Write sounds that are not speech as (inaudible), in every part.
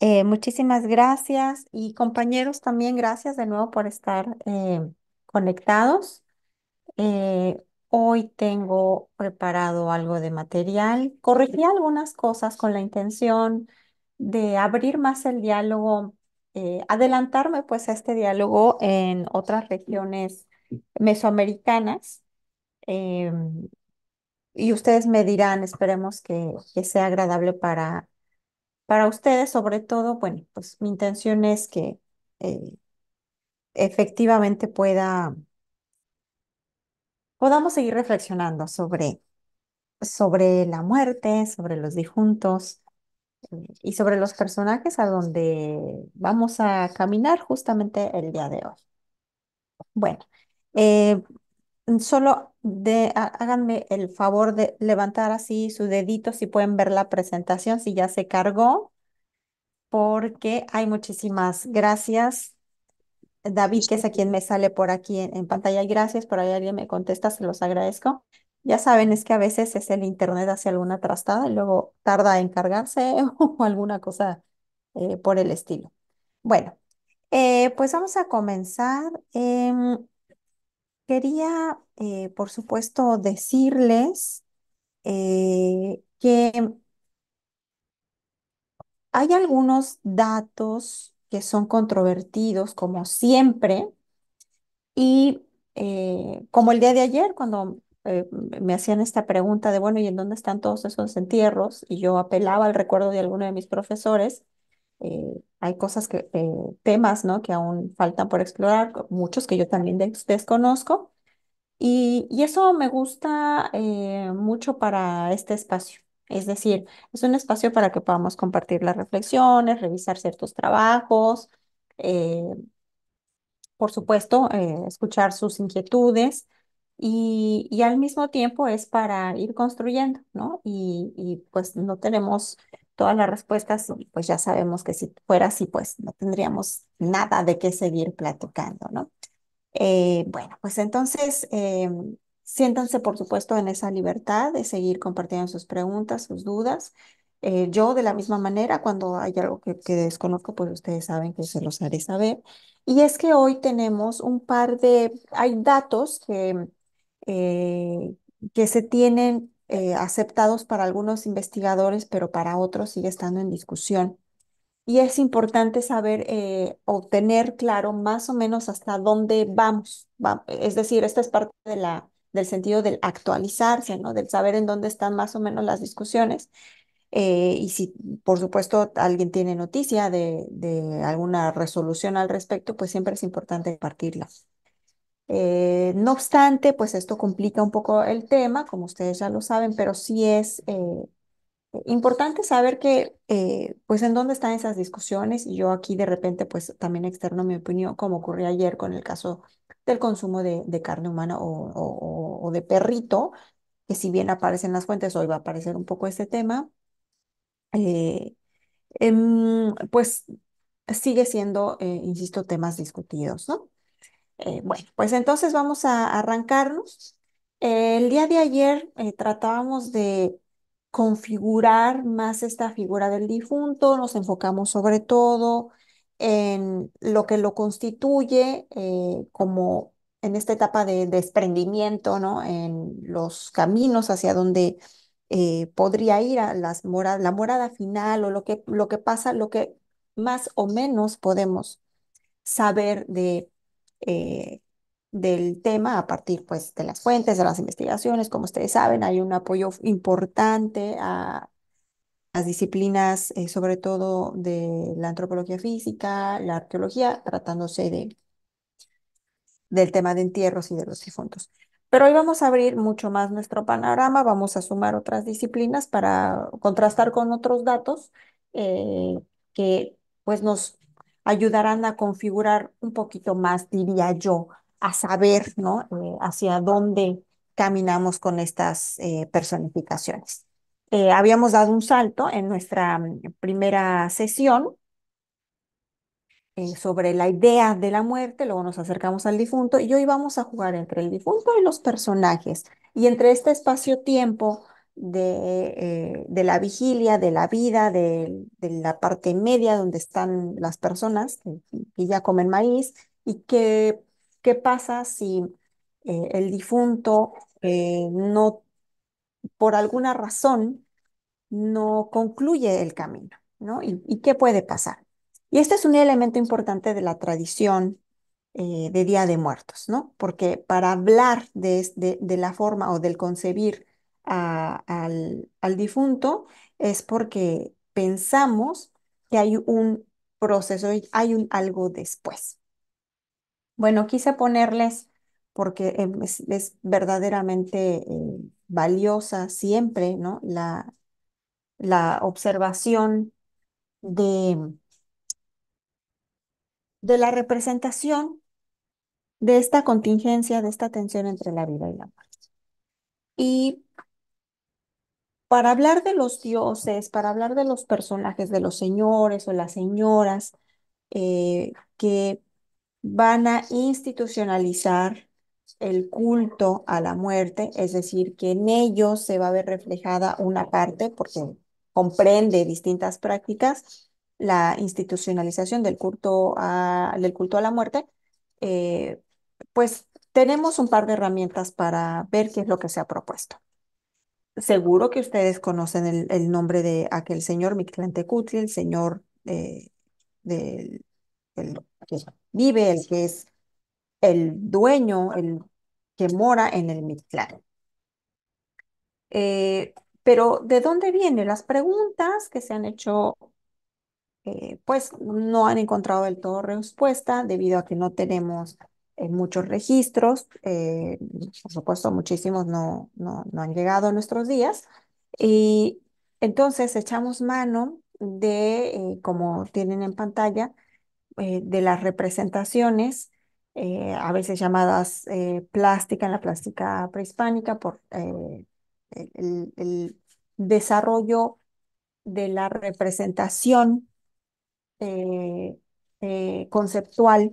Eh, muchísimas gracias y compañeros también gracias de nuevo por estar eh, conectados. Eh, hoy tengo preparado algo de material. Corregí algunas cosas con la intención de abrir más el diálogo, adelantarme pues a este diálogo en otras regiones mesoamericanas. Em, y ustedes me dirán, esperemos que, que sea agradable para para ustedes, sobre todo, bueno, pues mi intención es que eh, efectivamente pueda, podamos seguir reflexionando sobre, sobre la muerte, sobre los disjuntos eh, y sobre los personajes a donde vamos a caminar justamente el día de hoy. Bueno, eh, Mm, solo de, háganme el favor de levantar así su dedito si pueden ver la presentación, si ya se cargó, porque hay muchísimas gracias. David, que es a quien me sale por aquí en, pantalla, gracias, por ahí alguien me contesta, se los agradezco. Ya saben, es que a veces es el internet hace alguna trastada y luego tarda en cargarse (laughs) o alguna cosa eh, por el estilo. Bueno, eh, pues vamos a comenzar. Em, Quería, eh, por supuesto, decirles eh, que hay algunos datos que son controvertidos, como siempre, y eh, como el día de ayer, cuando me hacían esta pregunta de, bueno, ¿y en dónde están todos esos entierros? Y yo apelaba al recuerdo de alguno de mis profesores. Eh, hay cosas que, eh, temas, ¿no? Que aún faltan por explorar, muchos que yo también desconozco. Y, eso me gusta eh, mucho para este espacio. Es decir, es un espacio para que podamos compartir las reflexiones, revisar ciertos trabajos, por supuesto, escuchar sus inquietudes y, al mismo tiempo es para ir construyendo, ¿no? Y, y pues no tenemos todas las respuestas, pues ya sabemos que si fuera así, pues no tendríamos nada de qué seguir platicando, ¿no? Eh, bueno, pues entonces, eh, siéntanse, por supuesto, en esa libertad de seguir compartiendo sus preguntas, sus dudas. Eh, yo de la misma manera, cuando hay algo que, desconozco, pues ustedes saben que se los haré saber. Y es que hoy tenemos un par de, hay datos que, que se tienen eh, aceptados para algunos investigadores, pero para otros sigue estando en discusión. Y es importante saber eh, obtener claro más o menos hasta dónde vamos. es decir, esta es parte de la, del sentido del actualizarse, ¿no? del saber en dónde están más o menos las discusiones. Eh, y si, por supuesto, alguien tiene noticia de, de alguna resolución al respecto, pues siempre es importante partirla eh, no obstante, pues esto complica un poco el tema, como ustedes ya lo saben, pero sí es eh, importante saber que, eh, pues, en dónde están esas discusiones. Y yo aquí de repente, pues, también externo mi opinión, como ocurrió ayer con el caso del consumo de, carne humana o, o, de perrito, que si bien aparecen las fuentes, hoy va a aparecer un poco este tema, em, pues sigue siendo, insisto, temas discutidos, ¿no? Eh, bueno, pues entonces vamos a arrancarnos. el día de ayer eh, tratábamos de configurar más esta figura del difunto, nos enfocamos sobre todo en lo que lo constituye eh, como en esta etapa de desprendimiento, ¿no? En los caminos hacia donde podría ir a las la morada final o lo que, lo que pasa, lo que más o menos podemos saber de eh, del tema a partir pues, de las fuentes, de las investigaciones. Como ustedes saben, hay un apoyo importante a las disciplinas, eh, sobre todo de la antropología física, la arqueología, tratándose de, del tema de entierros y de los difuntos. Pero hoy vamos a abrir mucho más nuestro panorama, vamos a sumar otras disciplinas para contrastar con otros datos eh, que pues nos ayudarán a configurar un poquito más, diría yo, a saber, ¿no? Eh, hacia dónde caminamos con estas eh, personificaciones. Eh, habíamos dado un salto en nuestra mm, primera sesión sobre la idea de la muerte, luego nos acercamos al difunto y hoy vamos a jugar entre el difunto y los personajes. Y entre este espacio-tiempo de, eh, de, la vigilia, de la vida, de, la parte media donde están las personas que, ya comen maíz y qué, qué pasa si eh, el difunto eh, no, por alguna razón, no concluye el camino, ¿no? ¿Y, y qué puede pasar? Y este es un elemento importante de la tradición de Día de Muertos, ¿no? Porque para hablar de, de la forma o del concebir al, al difunto es porque pensamos que hay un proceso, hay un algo después. Bueno, quise ponerles, porque eh, es, verdaderamente eh, valiosa siempre, ¿no? La, la observación de, de la representación de esta contingencia, de esta tensión entre la vida y la muerte. Y para hablar de los dioses, para hablar de los personajes, de los señores o las señoras eh, que van a institucionalizar el culto a la muerte, es decir, que en ellos se va a ver reflejada una parte, porque comprende distintas prácticas, la institucionalización del culto a, culto a la muerte, eh, pues tenemos un par de herramientas para ver qué es lo que se ha propuesto seguro que ustedes conocen el, nombre de aquel señor, Mictlantecutli, el señor eh, del, el que vive, el que es el dueño, el que mora en el Mictlán. Eh, pero ¿de dónde vienen las preguntas que se han hecho? Eh, pues no han encontrado del todo respuesta debido a que no tenemos en muchos registros, eh, por supuesto muchísimos no, no, han llegado a nuestros días, y entonces echamos mano de, eh, como tienen en pantalla, eh, de las representaciones, a veces llamadas plástica en la plástica prehispánica, por el, el, desarrollo de la representación conceptual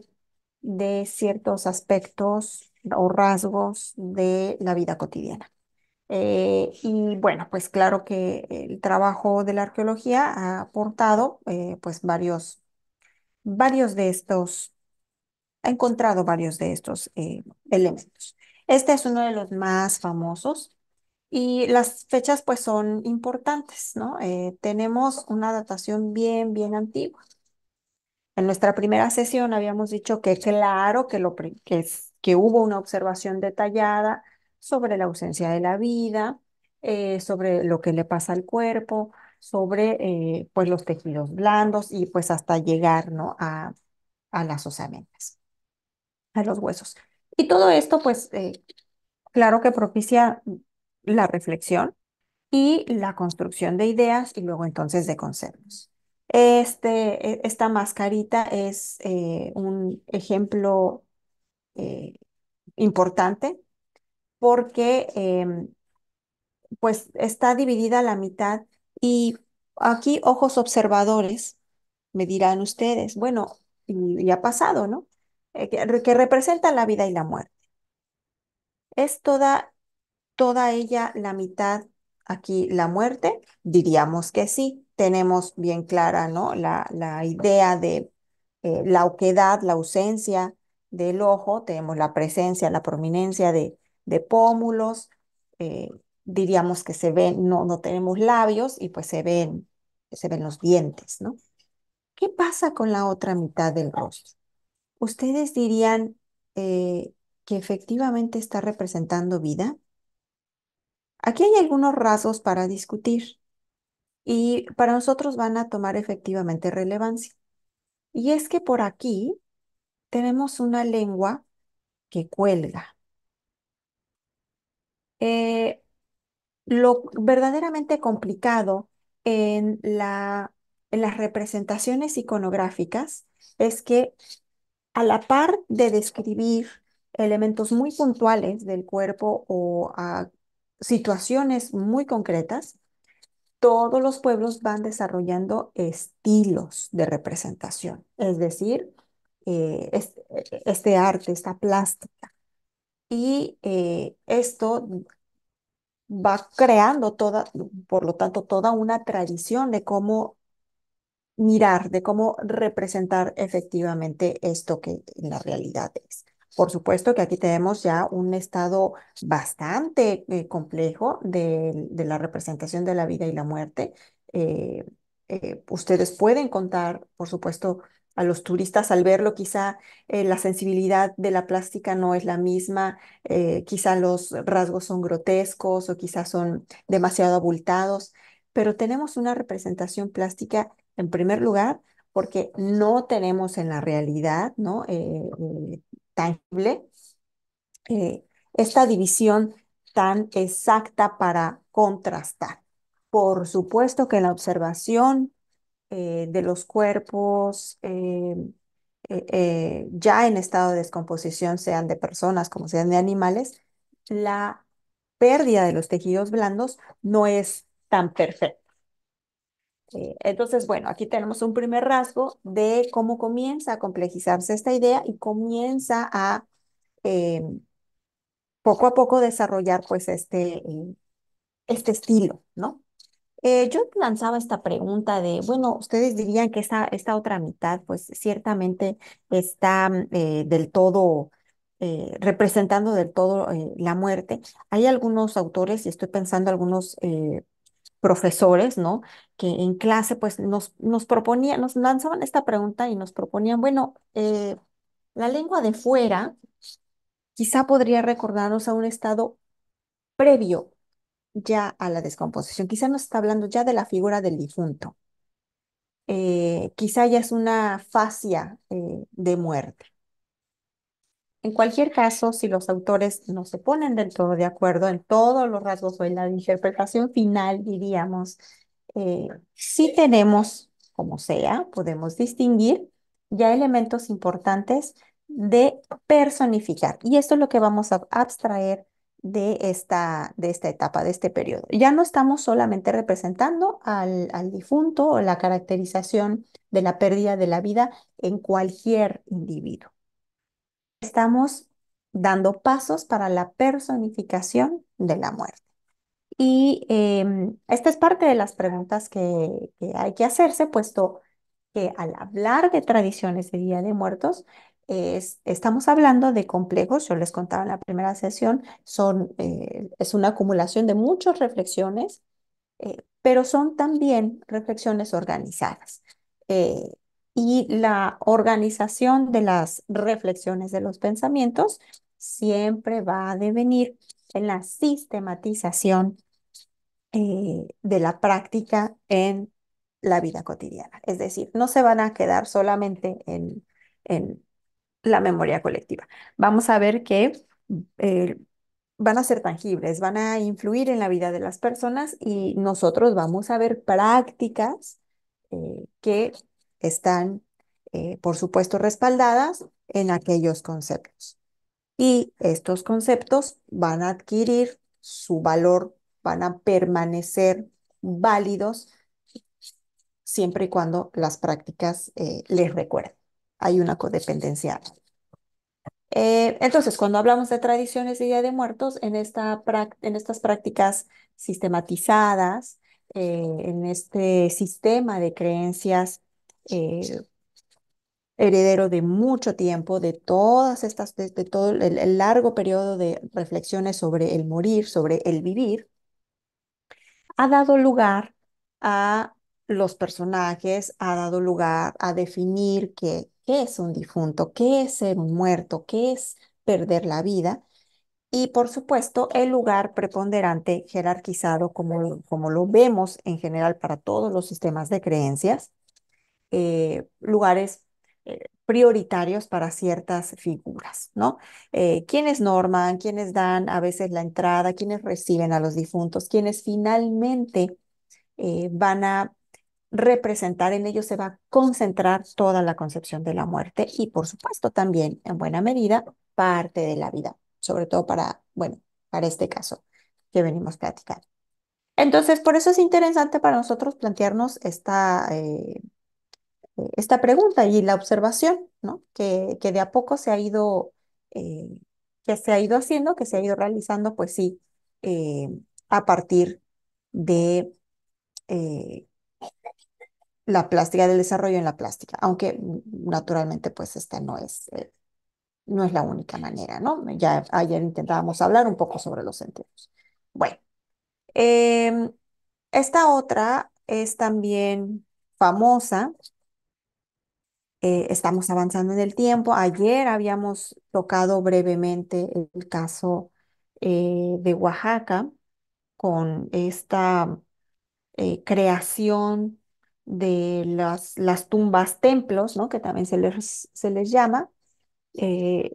de ciertos aspectos o rasgos de la vida cotidiana. Eh, y bueno, pues claro que el trabajo de la arqueología ha aportado eh, pues varios, varios de estos, ha encontrado varios de estos eh, elementos. Este es uno de los más famosos y las fechas pues son importantes, ¿no? tenemos una datación bien, bien antigua. En nuestra primera sesión habíamos dicho que claro que, lo, que, hubo una observación detallada sobre la ausencia de la vida, eh, sobre lo que le pasa al cuerpo, sobre eh, pues los tejidos blandos y pues hasta llegar ¿no? a, las osamentas, a los huesos. Y todo esto pues eh, claro que propicia la reflexión y la construcción de ideas y luego entonces de conceptos. Este, e, esta mascarita es eh, un ejemplo eh, importante porque em, pues está dividida la mitad y aquí ojos observadores me dirán ustedes, bueno, y, ha pasado, ¿no? Eh, que, que representa la vida y la muerte. Es toda, toda ella la mitad aquí la muerte, diríamos que sí, tenemos bien clara ¿no? la, idea de eh, la oquedad, la ausencia del ojo, tenemos la presencia, la prominencia de, pómulos, eh, diríamos que se ven, no, no tenemos labios y pues se ven, se ven los dientes, ¿no? ¿Qué pasa con la otra mitad del rostro? ¿Ustedes dirían eh, que efectivamente está representando vida? Aquí hay algunos rasgos para discutir y para nosotros van a tomar efectivamente relevancia. Y es que por aquí tenemos una lengua que cuelga. Eh, lo verdaderamente complicado en, la, en las representaciones iconográficas es que a la par de describir elementos muy puntuales del cuerpo o a situaciones muy concretas, todos los pueblos van desarrollando estilos de representación, es decir, eh, e, este, arte, esta plástica. Y eh, esto va creando toda, por lo tanto, toda una tradición de cómo mirar, de cómo representar efectivamente esto que en la realidad es. Por supuesto que aquí tenemos ya un estado bastante eh, complejo de, la representación de la vida y la muerte. Eh, eh, ustedes pueden contar, por supuesto, a los turistas al verlo, quizá la sensibilidad de la plástica no es la misma, quizá los rasgos son grotescos o quizá son demasiado abultados, pero tenemos una representación plástica en primer lugar porque no tenemos en la realidad ¿no? Eh, esta división tan exacta para contrastar. Por supuesto que en la observación eh, de los cuerpos eh, ya en estado de descomposición, sean de personas como sean de animales, la pérdida de los tejidos blandos no es tan perfecta. Eh, entonces, bueno, aquí tenemos un primer rasgo de cómo comienza a complejizarse esta idea y comienza a eh, poco a poco desarrollar pues este, eh, este estilo, ¿no? yo lanzaba esta pregunta de, bueno, ustedes dirían que esta, esta otra mitad, pues ciertamente está del todo, representando del todo la muerte. Hay algunos autores, y estoy pensando algunos profesores, ¿no? Que en clase pues nos, nos proponían, nos lanzaban esta pregunta y nos proponían, bueno, eh, la lengua de fuera quizá podría recordarnos a un estado previo ya a la descomposición, quizá nos está hablando ya de la figura del difunto, eh, quizá ya es una fascia eh, de muerte. En cualquier caso, si los autores no se ponen del todo de acuerdo en todos los rasgos o en la interpretación final, diríamos, eh, si tenemos, como sea, podemos distinguir ya elementos importantes de personificar. Y esto es lo que vamos a abstraer de esta, de esta etapa, de este periodo. Ya no estamos solamente representando al difunto o la caracterización de la pérdida de la vida en cualquier individuo estamos dando pasos para la personificación de la muerte. Y em, esta es parte de las preguntas que, hay que hacerse, puesto que al hablar de tradiciones de Día de Muertos, es, estamos hablando de complejos, yo les contaba en la primera sesión, son, eh, es una acumulación de muchas reflexiones, eh, pero son también reflexiones organizadas. Eh, y la organización de las reflexiones de los pensamientos siempre va a devenir en la sistematización eh, de la práctica en la vida cotidiana. Es decir, no se van a quedar solamente en, en la memoria colectiva. Vamos a ver que eh, van a ser tangibles, van a influir en la vida de las personas y nosotros vamos a ver prácticas eh, que están, eh, por supuesto, respaldadas en aquellos conceptos. Y estos conceptos van a adquirir su valor, van a permanecer válidos siempre y cuando las prácticas eh, les recuerden. Hay una codependencia. Eh, entonces, cuando hablamos de tradiciones y Día de Muertos, en, esta en estas prácticas sistematizadas, en este sistema de creencias eh, heredero de mucho tiempo, de todas estas, de, todo el, largo periodo de reflexiones sobre el morir, sobre el vivir, ha dado lugar a los personajes, ha dado lugar a definir qué, es un difunto, qué es ser un muerto, qué es perder la vida y por supuesto el lugar preponderante jerarquizado como, como lo vemos en general para todos los sistemas de creencias eh, lugares eh, prioritarios para ciertas figuras, ¿no? Eh, quienes norman, quienes dan a veces la entrada, quienes reciben a los difuntos, quienes finalmente van a representar, en ellos se va a concentrar toda la concepción de la muerte y por supuesto también en buena medida parte de la vida, sobre todo para, bueno, para este caso que venimos platicando. Entonces, por eso es interesante para nosotros plantearnos esta... Eh, esta pregunta y la observación, ¿no? Que, que de a poco se ha ido, eh, que se ha ido haciendo, que se ha ido realizando, pues sí, eh, a partir de la plástica, del desarrollo en la plástica, aunque naturalmente pues esta no es, no es la única manera, ¿no? Ya ayer intentábamos hablar un poco sobre los sentidos Bueno, em, esta otra es también famosa, eh, estamos avanzando en el tiempo. Ayer habíamos tocado brevemente el caso eh, de Oaxaca con esta eh, creación de las, las tumbas templos, ¿no? que también se les, se les llama.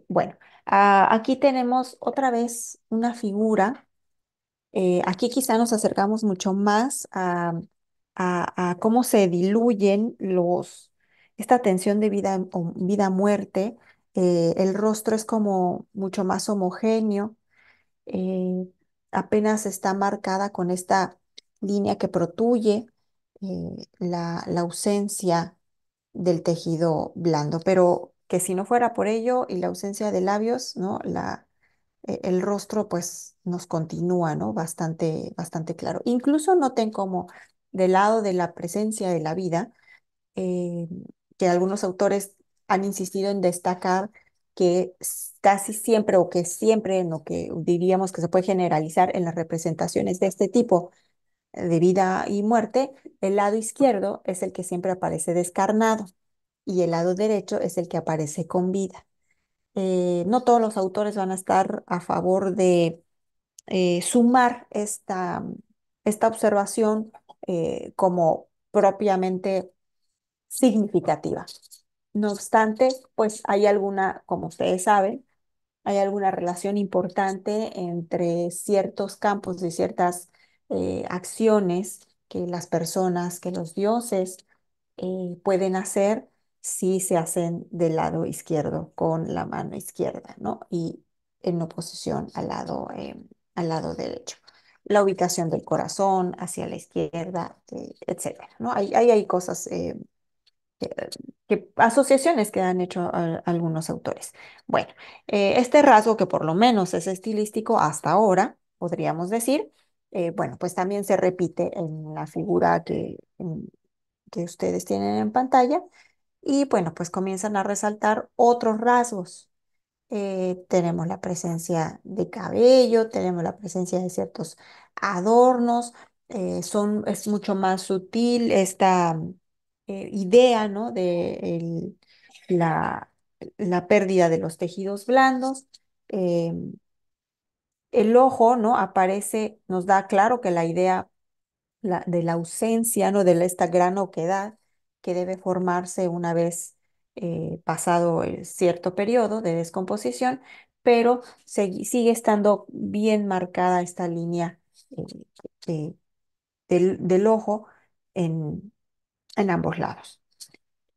bueno, ah, aquí tenemos otra vez una figura. aquí quizá nos acercamos mucho más a cómo se diluyen los, esta tensión de vida o vida-muerte, eh, el rostro es como mucho más homogéneo, eh, apenas está marcada con esta línea que protuye eh, la, la ausencia del tejido blando, pero que si no fuera por ello y la ausencia de labios, ¿no? La, e, el rostro pues nos continúa, ¿no? Bastante, bastante claro. Incluso noten como del lado de la presencia de la vida, que algunos autores han insistido en destacar que casi siempre o que siempre en lo que diríamos que se puede generalizar en las representaciones de este tipo de vida y muerte, el lado izquierdo es el que siempre aparece descarnado y el lado derecho es el que aparece con vida. Eh, no todos los autores van a estar a favor de eh, sumar esta, esta observación eh, como propiamente significativa. No obstante, pues hay alguna, como ustedes saben, hay alguna relación importante entre ciertos campos de ciertas eh, acciones que las personas, que los dioses eh, pueden hacer si se hacen del lado izquierdo con la mano izquierda, ¿no? Y en oposición al lado, eh, al lado derecho. La ubicación del corazón hacia la izquierda, etcétera, ¿no? hay, cosas eh, que, asociaciones que han hecho algunos autores. Bueno, eh, este rasgo que por lo menos es estilístico hasta ahora, podríamos decir, eh, bueno, pues también se repite en la figura que, ustedes tienen en pantalla y bueno, pues comienzan a resaltar otros rasgos. tenemos la presencia de cabello, tenemos la presencia de ciertos adornos, son, es mucho más sutil esta eh, idea, ¿no? De la, la, pérdida de los tejidos blandos. Eh, el ojo, ¿no? Aparece, nos da claro que la idea la, de la ausencia, ¿no? De esta gran oquedad que debe formarse una vez eh, pasado cierto periodo de descomposición, pero sigue estando bien marcada esta línea del, del, ojo en, en ambos lados.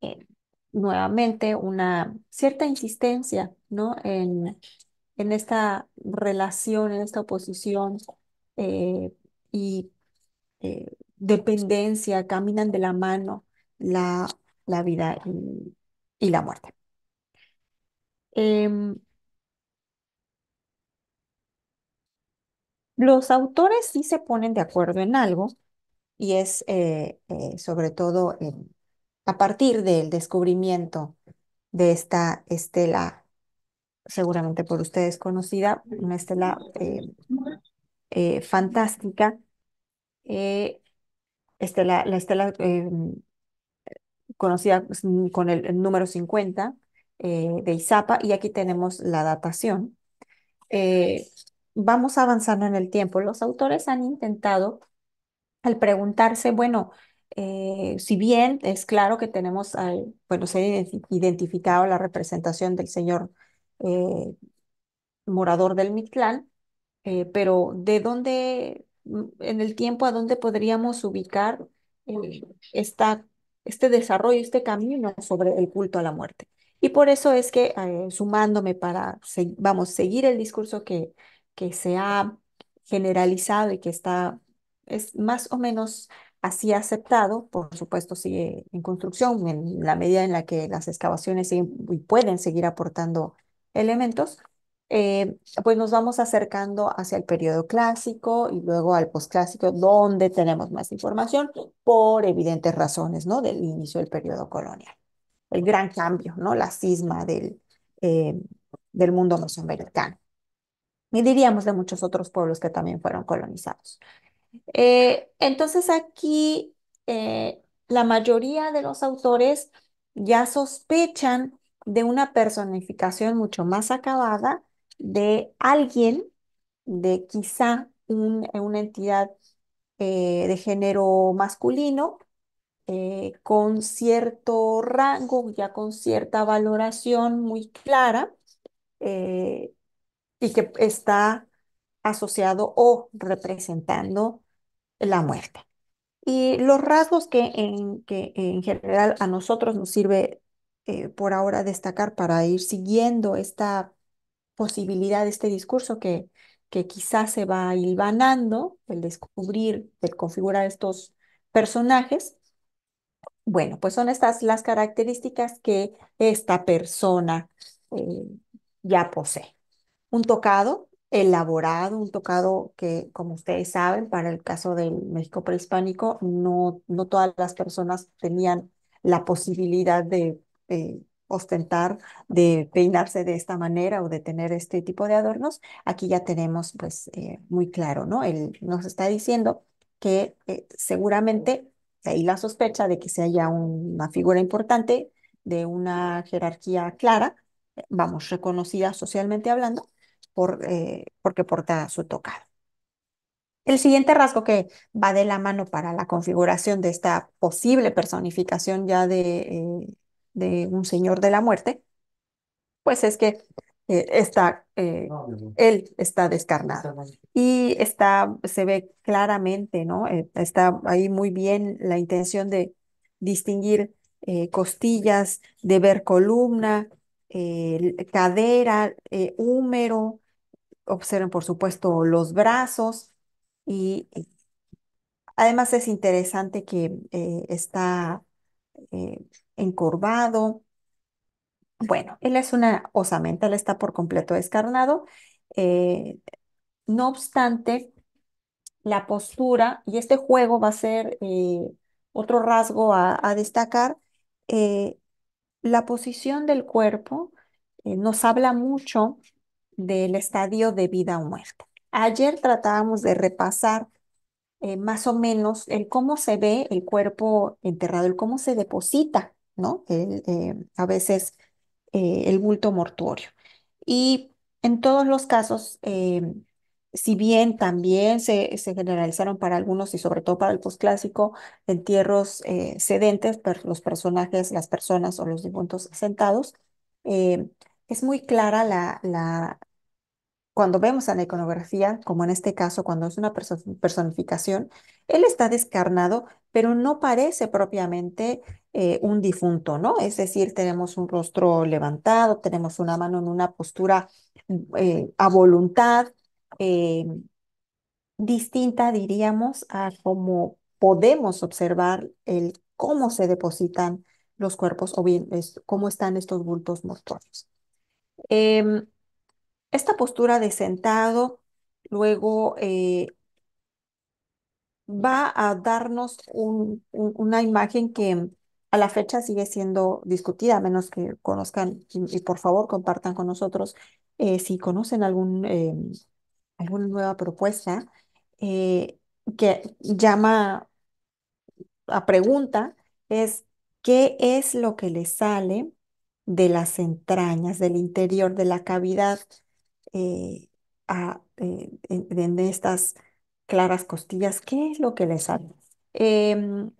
Eh, nuevamente, una cierta insistencia ¿no? en, en esta relación, en esta oposición eh, y eh, dependencia, caminan de la mano la, la vida y, y, la muerte. Em, los autores sí se ponen de acuerdo en algo, y es eh, eh, sobre todo eh, a partir del descubrimiento de esta estela, seguramente por ustedes conocida, una estela fantástica, la estela conocida pues, mm, con el, el número 50 de Izapa, y aquí tenemos la datación. vamos avanzando en el tiempo. Los autores han intentado al preguntarse, bueno, eh, si bien es claro que tenemos, bueno, se ha identificado la representación del señor eh, morador del Mictlán, eh, pero ¿de dónde, mm, en el tiempo, a dónde podríamos ubicar este desarrollo, este camino sobre el culto a la muerte? Y por eso es que, sumándome para, vamos, seguir el discurso que, que se ha generalizado y que está es más o menos así aceptado, por supuesto sigue en construcción en la medida en la que las excavaciones y pueden seguir aportando elementos, eh, pues nos vamos acercando hacia el periodo clásico y luego al posclásico, donde tenemos más información por evidentes razones, ¿no? Del inicio del periodo colonial. El gran cambio, ¿no? La cisma del, eh, del mundo mesoamericano. Y diríamos de muchos otros pueblos que también fueron colonizados. Eh, entonces aquí eh, la mayoría de los autores ya sospechan de una personificación mucho más acabada de alguien, de quizá una entidad eh, de género masculino, con cierto rango, ya con cierta valoración muy clara, y que está asociado o representando la muerte. Y los rasgos que en, que en general a nosotros nos sirve eh, por ahora destacar para ir siguiendo esta posibilidad, este discurso que, que quizás se va hilvanando, el descubrir, el configurar estos personajes. Bueno, pues son estas las características que esta persona eh, ya posee. Un tocado, elaborado, un tocado que, como ustedes saben, para el caso del México prehispánico, no, no todas las personas tenían la posibilidad de eh, ostentar, de peinarse de esta manera o de tener este tipo de adornos. Aquí ya tenemos pues eh, muy claro, ¿no? Él nos está diciendo que eh, seguramente hay la sospecha de que se haya una figura importante de una jerarquía clara, vamos, reconocida socialmente hablando, por, eh, porque porta su tocado. El siguiente rasgo que va de la mano para la configuración de esta posible personificación ya de, eh, un señor de la muerte, pues es que eh, está, él está descarnado y está, se ve claramente, ¿no? está ahí muy bien la intención de distinguir costillas, de ver columna, cadera, húmero, observen, por supuesto, los brazos y eh, además es interesante que eh, está eh, encorvado. Bueno, él es una osamenta, él está por completo descarnado. no obstante, la postura y este juego va a ser otro rasgo a, a destacar. la posición del cuerpo nos habla mucho del estadio de vida o muerte. Ayer tratábamos de repasar eh, más o menos el cómo se ve el cuerpo enterrado, el cómo se deposita, ¿no? El, eh, a veces eh, el bulto mortuorio. Y en todos los casos, si bien también se, se, generalizaron para algunos y sobre todo para el postclásico entierros sedentes, los personajes, las personas o los difuntos sentados, es muy clara la, la, cuando vemos a la iconografía, como en este caso, cuando es una personificación, él está descarnado, pero no parece propiamente eh, un difunto, ¿no? Es decir, tenemos un rostro levantado, tenemos una mano en una postura eh, a voluntad, eh, distinta, diríamos, a cómo podemos observar el cómo se depositan los cuerpos o bien es, cómo están estos bultos mortuorios. Em, esta postura de sentado luego eh, va a darnos una imagen que a la fecha sigue siendo discutida, a menos que conozcan y, por favor compartan con nosotros eh, si conocen algún, em, alguna nueva propuesta eh, que llama a pregunta, es ¿qué es lo que le sale de las entrañas, del interior, de la cavidad, eh, a, eh, estas claras costillas. ¿Qué es lo que le sale? Em,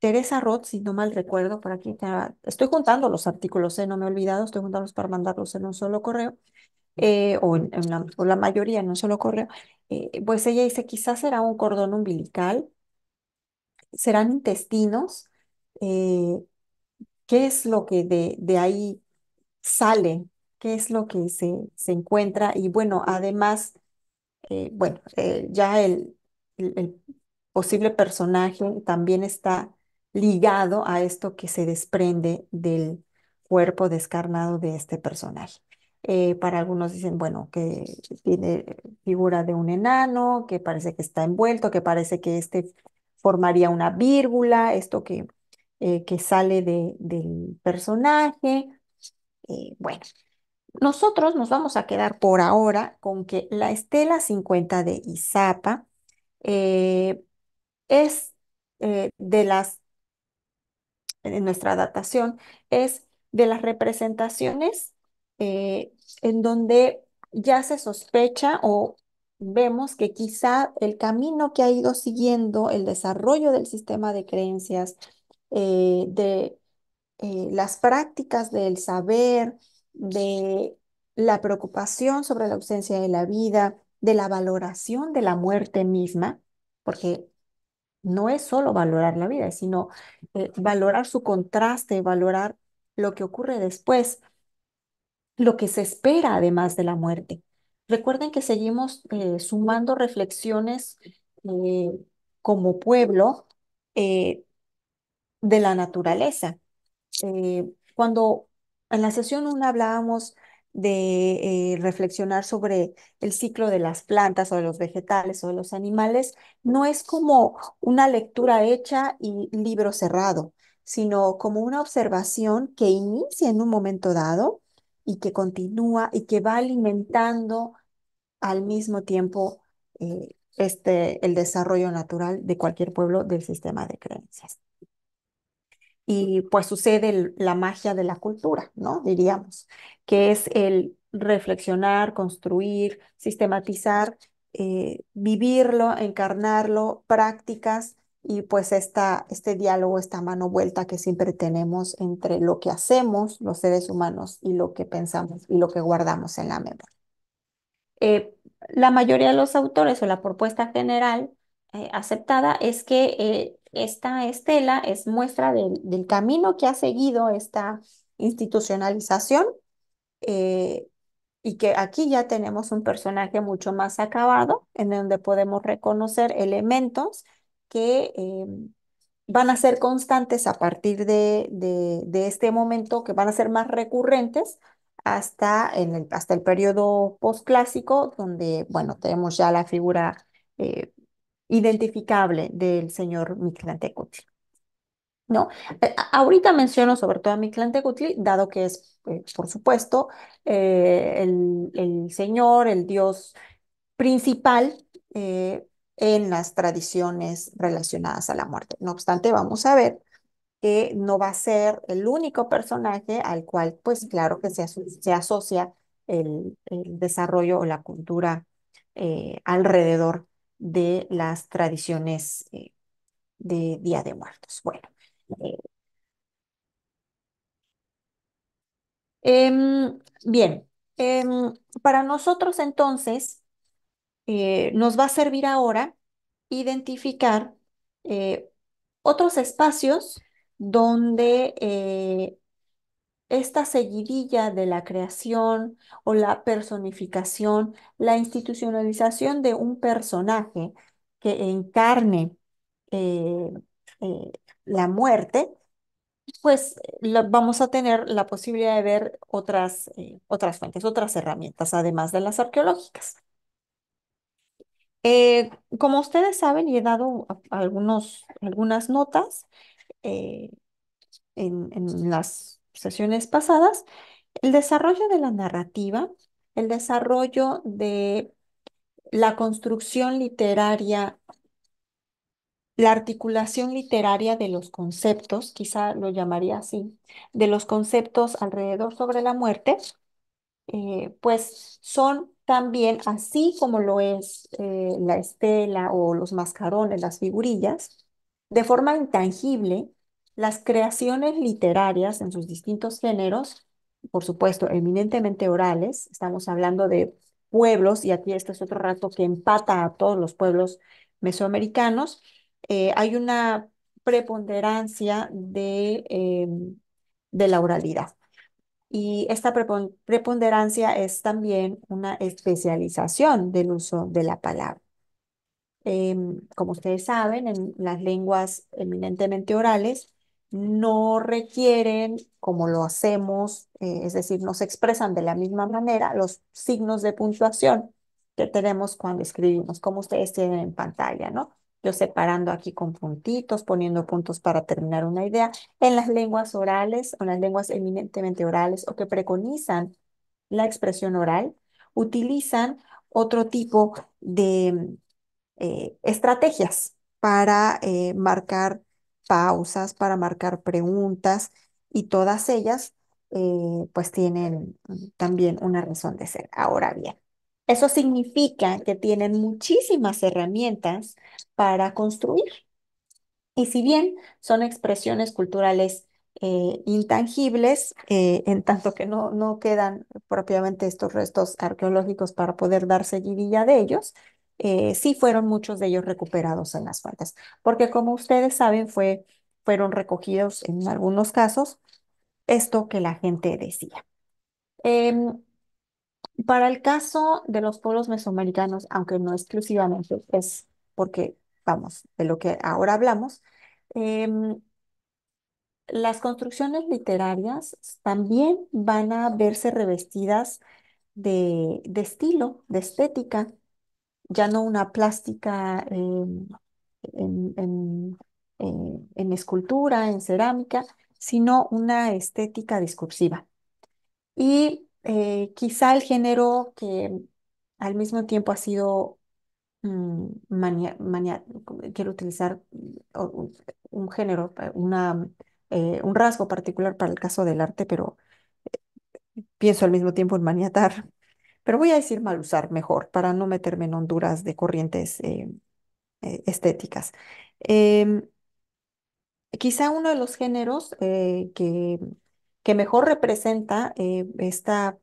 Teresa Roth, si no mal recuerdo, por aquí estoy juntando los artículos, ¿eh? no me he olvidado, estoy los para mandarlos en un solo correo. Eh, o, la, mayoría en un solo correo, pues ella dice, quizás será un cordón umbilical, serán intestinos, eh, ¿Qué es lo que de, de ahí sale? ¿Qué es lo que se, se encuentra? Y bueno, además, eh, bueno, eh, ya el, posible personaje también está ligado a esto que se desprende del cuerpo descarnado de este personaje. Eh, para algunos dicen, bueno, que tiene figura de un enano, que parece que está envuelto, que parece que este formaría una vírgula, esto que eh, que sale de, del personaje. Eh, bueno, nosotros nos vamos a quedar por ahora con que la estela 50 de Izapa eh, es de las, en nuestra datación, es de las representaciones en donde ya se sospecha o vemos que quizá el camino que ha ido siguiendo el desarrollo del sistema de creencias, eh, de eh, las prácticas del saber, de la preocupación sobre la ausencia de la vida, de la valoración de la muerte misma, porque no es solo valorar la vida, sino eh, valorar su contraste, valorar lo que ocurre después, lo que se espera además de la muerte. Recuerden que seguimos sumando reflexiones como pueblo de la naturaleza. Eh, cuando en la sesión 1 hablábamos de eh, reflexionar sobre el ciclo de las plantas o de los vegetales o de los animales, no es como una lectura hecha y libro cerrado, sino como una observación que inicia en un momento dado y que continúa y que va alimentando al mismo tiempo eh, este, el desarrollo natural de cualquier pueblo del sistema de creencias y pues sucede la magia de la cultura, ¿no? Diríamos, que es el reflexionar, construir, sistematizar, eh, vivirlo, encarnarlo, prácticas y pues esta, este diálogo, esta mano vuelta que siempre tenemos entre lo que hacemos los seres humanos y lo que pensamos y lo que guardamos en la memoria. Eh, la mayoría de los autores o la propuesta general eh, aceptada es que esta estela es muestra del camino que ha seguido esta institucionalización eh, y que aquí ya tenemos un personaje mucho más acabado en donde podemos reconocer elementos que eh, van a ser constantes a partir de, de, este momento, que van a ser más recurrentes hasta, en el, hasta el periodo postclásico, donde, bueno, tenemos ya la figura eh, identificable del señor Mictlantecuhtli, ¿no? Eh, ahorita menciono sobre todo a Mictlantecuhtli dado que es, eh, por supuesto, eh, el, señor, el dios principal en las tradiciones relacionadas a la muerte. No obstante, vamos a ver que no va a ser el único personaje al cual, pues claro que se, asocia el, el, desarrollo o la cultura alrededor de las tradiciones eh, de Día de Muertos. Bueno. Eh, em, bien, em, para nosotros entonces eh, nos va a servir ahora identificar otros espacios donde esta seguidilla de la creación o la personificación, la institucionalización de un personaje que encarne eh, eh, la muerte, pues vamos a tener la posibilidad de ver otras, eh, otras fuentes, otras herramientas, además de las arqueológicas. como ustedes saben, y he dado algunos, algunas notas en, en las sesiones pasadas, el desarrollo de la narrativa, el desarrollo de la construcción literaria, la articulación literaria de los conceptos, quizá lo llamaría así, de los conceptos alrededor sobre la muerte, eh, pues son también, así como lo es eh, la estela o los mascarones, las figurillas, de forma intangible, las creaciones literarias en sus distintos géneros, por supuesto, eminentemente orales, estamos hablando de pueblos, y aquí este es otro rato que empata a todos los pueblos mesoamericanos, eh, hay una preponderancia em, de, la oralidad. Y esta preponderancia es también una especialización del uso de la palabra. Em, como ustedes saben, en las lenguas eminentemente orales no requieren, como lo hacemos, eh, es decir, no se expresan de la misma manera los signos de puntuación que tenemos cuando escribimos, como ustedes tienen en pantalla, ¿no? Yo separando aquí con puntitos, poniendo puntos para terminar una idea. En las lenguas orales, o en las lenguas eminentemente orales o que preconizan la expresión oral, utilizan otro tipo de eh, estrategias para eh, marcar pausas, para marcar preguntas y todas ellas eh, pues tienen también una razón de ser. Ahora bien, eso significa que tienen muchísimas herramientas para construir. Y si bien son expresiones culturales eh, intangibles, eh, en tanto que no, no quedan propiamente estos restos arqueológicos para poder dar seguidilla de ellos, eh, sí fueron muchos de ellos recuperados en las faltas, porque como ustedes saben, fue, fueron recogidos en algunos casos esto que la gente decía. Em, para el caso de los pueblos mesoamericanos, aunque no exclusivamente, es porque, vamos, de lo que ahora hablamos, em, las construcciones literarias también van a verse revestidas de estilo, de estética, ya no una plástica eh, en, escultura, en cerámica, sino una estética discursiva. Y eh, quizá el género que al mismo tiempo ha sido, mm, quiero utilizar un, género, una, eh, un rasgo particular para el caso del arte, pero pienso al mismo tiempo en maniatar pero voy a decir mal usar mejor para no meterme en honduras de corrientes eh, eh, estéticas. Em, quizá uno de los géneros eh, que, que, mejor representa esta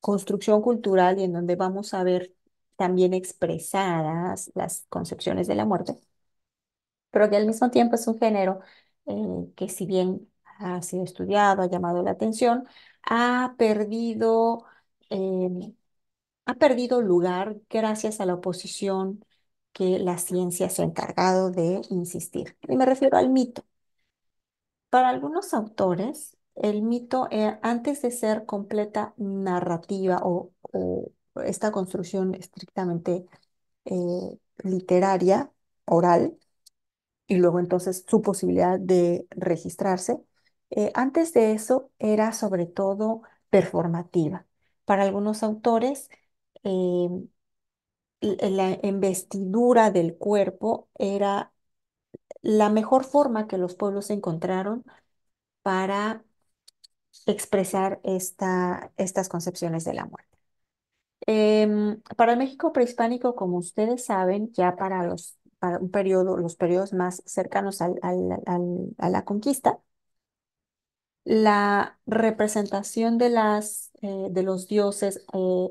construcción cultural y en donde vamos a ver también expresadas las concepciones de la muerte, pero que al mismo tiempo es un género que si bien ha sido estudiado, ha llamado la atención, ha perdido em, ha perdido lugar gracias a la oposición que la ciencia se ha encargado de insistir. Y me refiero al mito. Para algunos autores, el mito, eh, antes de ser completa narrativa o, esta construcción estrictamente eh, literaria, oral, y luego entonces su posibilidad de registrarse, eh, antes de eso era sobre todo performativa. Para algunos autores, Em, eh, la investidura del cuerpo era la mejor forma que los pueblos encontraron para expresar estas concepciones de la muerte. Em, para el México prehispánico, como ustedes saben, ya para los para un periodo, los periodos más cercanos a la conquista, la representación de, las, eh, de los dioses eh,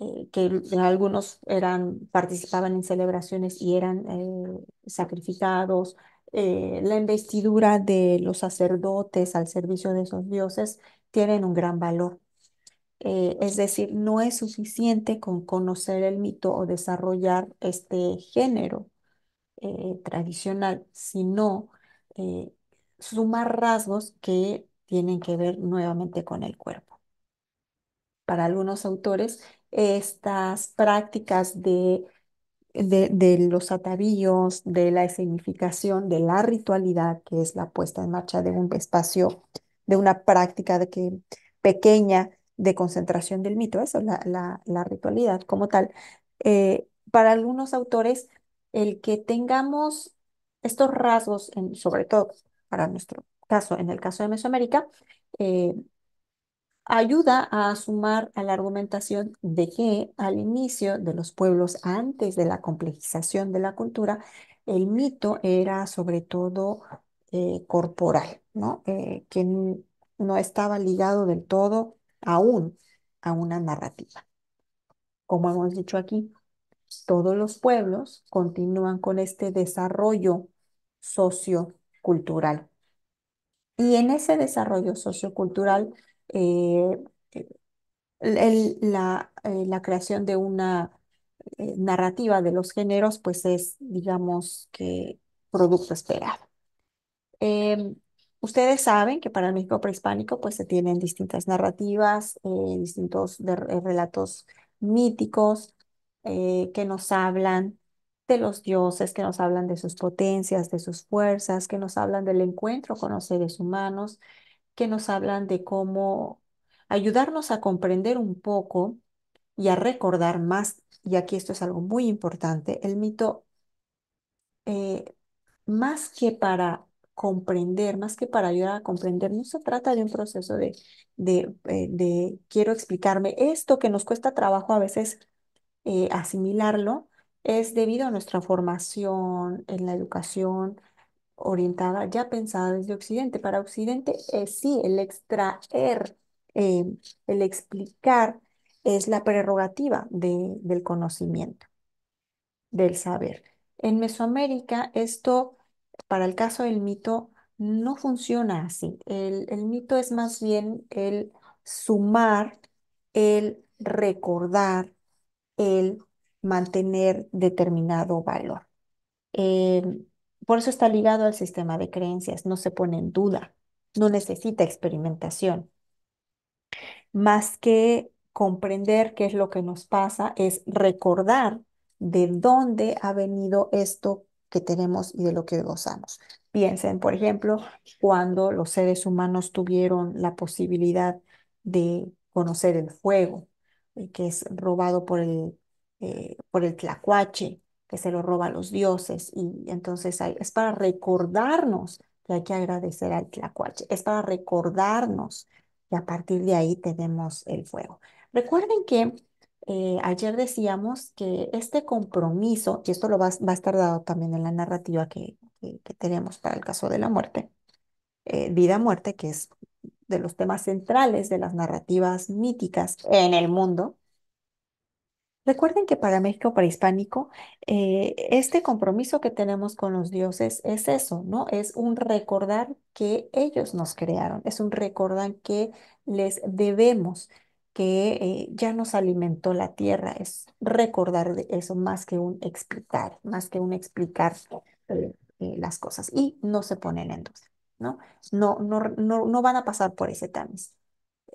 eh, que algunos eran, participaban en celebraciones y eran eh, sacrificados, eh, la investidura de los sacerdotes al servicio de esos dioses tienen un gran valor. es decir, no es suficiente con conocer el mito o desarrollar este género tradicional, sino sumar rasgos que tienen que ver nuevamente con el cuerpo. Para algunos autores, estas prácticas de, de, los atavíos, de la escenificación, de la ritualidad, que es la puesta en marcha de un espacio, de una práctica de que, pequeña de concentración del mito, eso, la, la, ritualidad como tal. Eh, para algunos autores, el que tengamos estos rasgos, sobre todo para nuestro caso, en el caso de Mesoamérica, eh, ayuda a sumar a la argumentación de que al inicio de los pueblos, antes de la complejización de la cultura, el mito era sobre todo eh, corporal, ¿no? Eh, que no estaba ligado del todo aún a una narrativa. Como hemos dicho aquí, todos los pueblos continúan con este desarrollo sociocultural. Y en ese desarrollo sociocultural, eh, eh, eh, la, creación de una narrativa de los géneros, pues es, digamos, que producto esperado. Em, ustedes saben que para el México prehispánico, pues se tienen distintas narrativas, distintos relatos míticos que nos hablan de los dioses, que nos hablan de sus potencias, de sus fuerzas, que nos hablan del encuentro con los seres humanos, que nos hablan de cómo ayudarnos a comprender un poco y a recordar más, y aquí esto es algo muy importante, el mito, eh, más que para comprender, más que para ayudar a comprender, no se trata de un proceso de, eh, quiero explicarme esto que nos cuesta trabajo a veces eh, asimilarlo, es debido a nuestra formación en la educación, orientada, ya pensada desde Occidente. Para Occidente es eh, sí, el extraer, eh, el explicar es la prerrogativa del conocimiento, del saber. En Mesoamérica esto, para el caso del mito, no funciona así. El, mito es más bien el sumar, el recordar, el mantener determinado valor. Eh, por eso está ligado al sistema de creencias, no se pone en duda, no necesita experimentación. Más que comprender qué es lo que nos pasa, es recordar de dónde ha venido esto que tenemos y de lo que gozamos. Piensen, por ejemplo, cuando los seres humanos tuvieron la posibilidad de conocer el fuego, eh, que es robado por el, eh, por el tlacuache, que se lo roba a los dioses. Y entonces es para recordarnos que hay que agradecer al tlacuache, es para recordarnos que a partir de ahí tenemos el fuego. Recuerden que eh, ayer decíamos que este compromiso, y esto lo va, a estar dado también en la narrativa que, tenemos para el caso de la muerte, eh, vida-muerte, que es de los temas centrales de las narrativas míticas en el mundo, Recuerden que para México para hispánico, eh, este compromiso que tenemos con los dioses es eso, ¿no? Es un recordar que ellos nos crearon, es un recordar que les debemos, que eh, ya nos alimentó la tierra, es recordar de eso más que un explicar, más que un explicar eh, las cosas. Y no se ponen en duda, ¿no? No, no, no, no van a pasar por ese tamiz.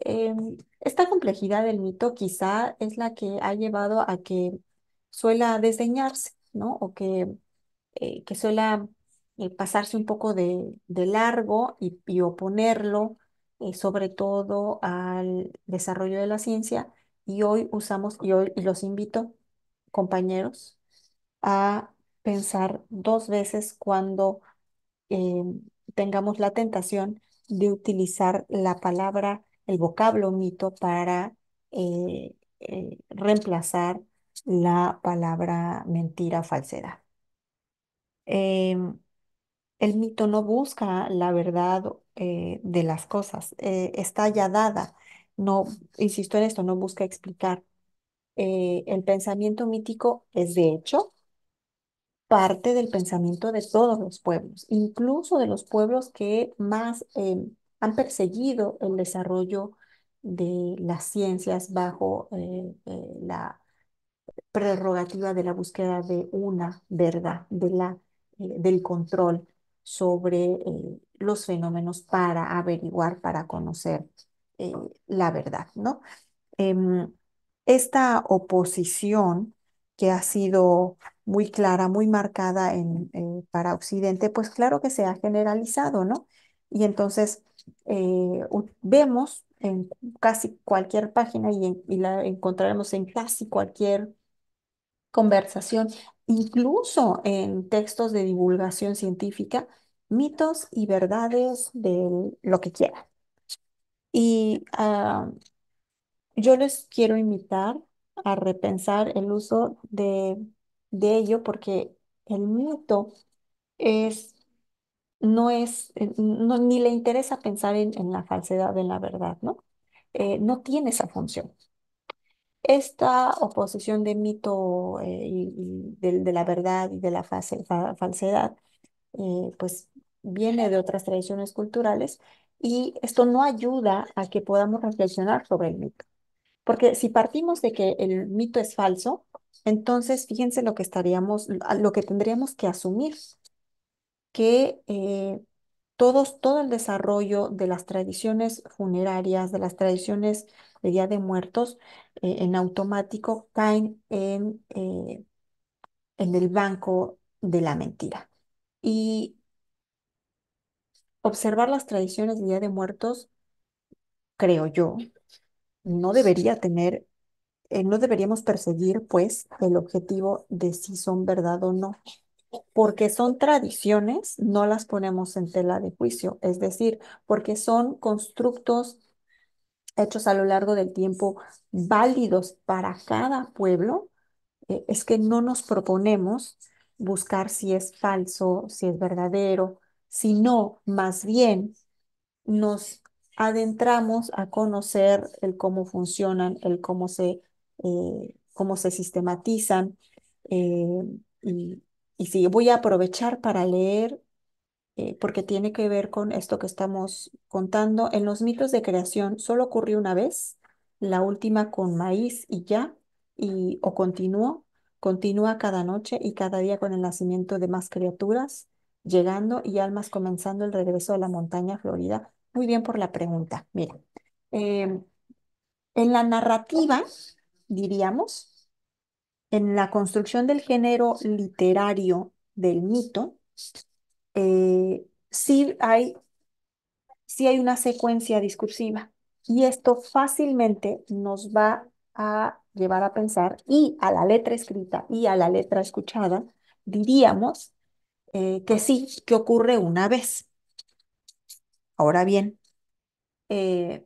Em, esta complejidad del mito quizá es la que ha llevado a que suela desdeñarse, ¿no? O que, eh, que suela eh, pasarse un poco de, largo y, oponerlo, eh, sobre todo al desarrollo de la ciencia. Y hoy usamos, y hoy los invito, compañeros, a pensar dos veces cuando em, tengamos la tentación de utilizar la palabra el vocablo mito para eh, eh, reemplazar la palabra mentira, falsedad. Em, el mito no busca la verdad eh, de las cosas, está ya dada. No, insisto en esto, no busca explicar. el pensamiento mítico es de hecho parte del pensamiento de todos los pueblos, incluso de los pueblos que más em, han perseguido el desarrollo de las ciencias bajo eh, eh, la prerrogativa de la búsqueda de una verdad, de la, eh, del control sobre los fenómenos para averiguar, para conocer la verdad, ¿no? Em, esta oposición que ha sido muy clara, muy marcada para Occidente, pues claro que se ha generalizado, ¿no? Y entonces eh, vemos en casi cualquier página y, la encontraremos en casi cualquier conversación, incluso en textos de divulgación científica, mitos y verdades de lo que quiera Y ah, yo les quiero invitar a repensar el uso de, de ello porque el mito es no es, eh, ni le interesa pensar en, la falsedad, en la verdad, ¿no? Eh, no tiene esa función. Esta oposición de mito eh, y, de, la verdad y de la falsedad, pues viene de otras tradiciones culturales y esto no ayuda a que podamos reflexionar sobre el mito. Porque si partimos de que el mito es falso, entonces fíjense lo que estaríamos, lo que tendríamos que asumir que eh, todos, todo el desarrollo de las tradiciones funerarias, de las tradiciones de Día de Muertos, eh, en automático caen en, eh, en el banco de la mentira. Y observar las tradiciones de Día de Muertos, creo yo, no debería tener, no deberíamos perseguir pues el objetivo de si son verdad o no, porque son tradiciones, no las ponemos en tela de juicio, es decir, porque son constructos hechos a lo largo del tiempo válidos para cada pueblo, eh, es que no nos proponemos buscar si es falso, si es verdadero, sino más bien nos adentramos a conocer el cómo funcionan, el cómo se, eh, cómo se sistematizan eh, y, y sí, voy a aprovechar para leer, eh, porque tiene que ver con esto que estamos contando. En los mitos de creación solo ocurrió una vez, la última con maíz y ya, y, o continuó, continúa cada noche y cada día con el nacimiento de más criaturas, llegando y almas comenzando el regreso a la montaña florida. Muy bien por la pregunta. Mira, em, en la narrativa, diríamos, en la construcción del género literario del mito, eh, sí, hay, hay una secuencia discursiva y esto fácilmente nos va a llevar a pensar y a la letra escrita y a la letra escuchada, diríamos eh, que sí, que ocurre una vez. Ahora bien, eh,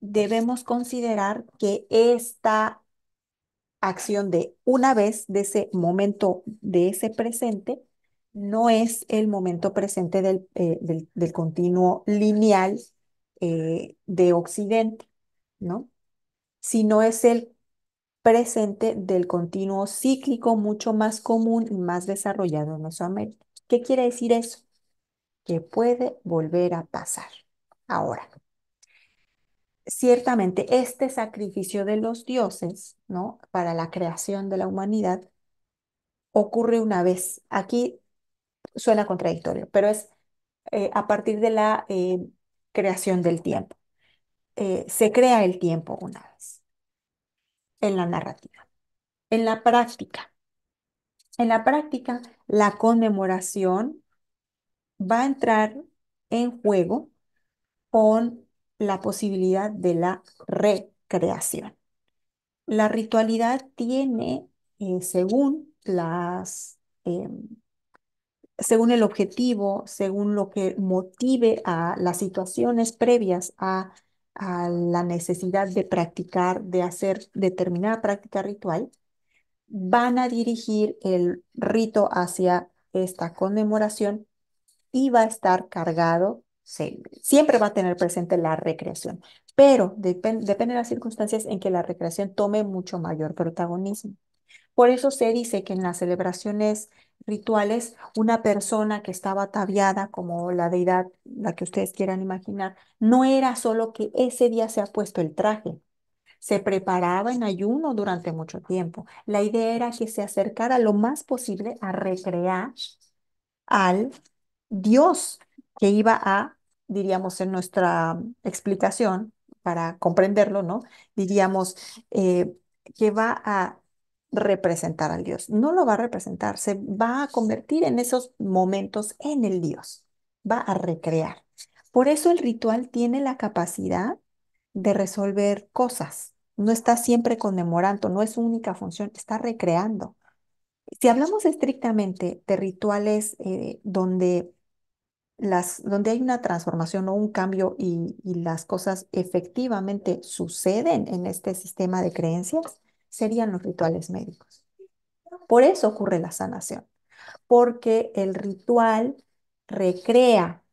debemos considerar que esta acción de una vez de ese momento, de ese presente, no es el momento presente del, eh, continuo lineal eh, de Occidente, ¿no? Sino es el presente del continuo cíclico mucho más común y más desarrollado en América. ¿Qué quiere decir eso? Que puede volver a pasar ahora ciertamente este sacrificio de los dioses, ¿no? Para la creación de la humanidad ocurre una vez. Aquí suena contradictorio, pero es eh, a partir de la eh, creación del tiempo. Eh, se crea el tiempo una vez en la narrativa. En la práctica, en la práctica, la conmemoración va a entrar en juego con la posibilidad de la recreación. La ritualidad tiene, eh, según las, eh, según el objetivo, según lo que motive a las situaciones previas a, a la necesidad de practicar, de hacer determinada práctica ritual, van a dirigir el rito hacia esta conmemoración y va a estar cargado siempre va a tener presente la recreación, pero depende de las circunstancias en que la recreación tome mucho mayor protagonismo. Por eso se dice que en las celebraciones rituales, una persona que estaba ataviada como la deidad, la que ustedes quieran imaginar, no era solo que ese día se ha puesto el traje, se preparaba en ayuno durante mucho tiempo. La idea era que se acercara lo más posible a recrear al Dios que iba a diríamos en nuestra explicación, para comprenderlo, ¿no? Diríamos eh, que va a representar al Dios. No lo va a representar, se va a convertir en esos momentos en el Dios, va a recrear. Por eso el ritual tiene la capacidad de resolver cosas. No está siempre conmemorando, no es su única función, está recreando. Si hablamos estrictamente de rituales eh, donde donde hay una transformación o un cambio y las cosas efectivamente suceden en este sistema de creencias, serían los rituales médicos. Por eso ocurre la sanación, porque el ritual recrea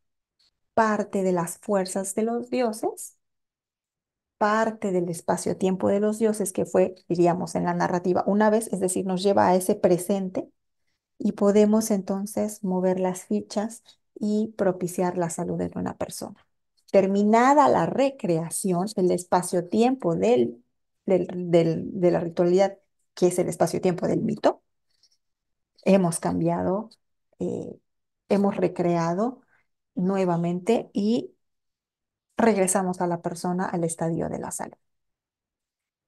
parte de las fuerzas de los dioses, parte del espacio-tiempo de los dioses que fue, diríamos, en la narrativa una vez, es decir, nos lleva a ese presente y podemos entonces mover las fichas y propiciar la salud de una persona. Terminada la recreación, el espacio-tiempo del, de la ritualidad, que es el espacio-tiempo del mito, hemos cambiado, eh, hemos recreado nuevamente y regresamos a la persona al estadio de la salud.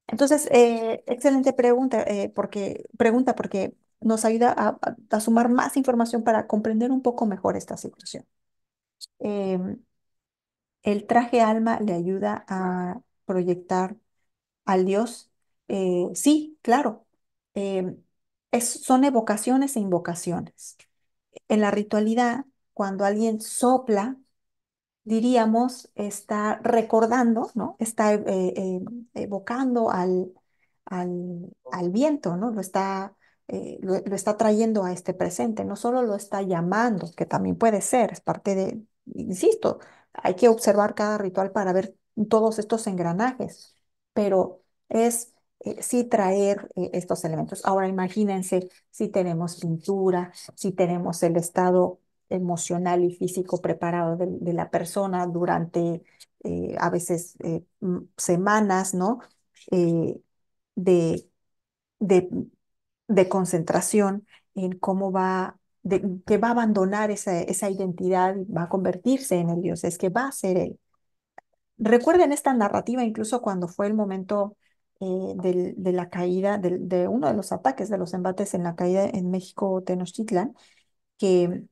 Entonces, eh, excelente pregunta, eh, porque, pregunta porque nos ayuda a, sumar más información para comprender un poco mejor esta situación. Eh, el traje alma le ayuda a proyectar al Dios. Eh, sí, claro. Eh, son evocaciones e invocaciones. En la ritualidad, cuando alguien sopla, diríamos, está recordando, ¿no? Está evocando al, al, al viento, ¿no? Lo está eh, lo, está trayendo a este presente, no solo lo está llamando, que también puede ser, es parte de, insisto, hay que observar cada ritual para ver todos estos engranajes, pero es eh, sí traer eh, estos elementos. Ahora imagínense si tenemos pintura, si tenemos el estado emocional y físico preparado de, la persona durante a veces semanas, ¿no? de de de concentración en cómo va, que va a abandonar esa, esa identidad, va a convertirse en el Dios, es que va a ser Él. Recuerden esta narrativa incluso cuando fue el momento eh, de la caída, de uno de los ataques, de los embates en la caída en México Tenochtitlan, que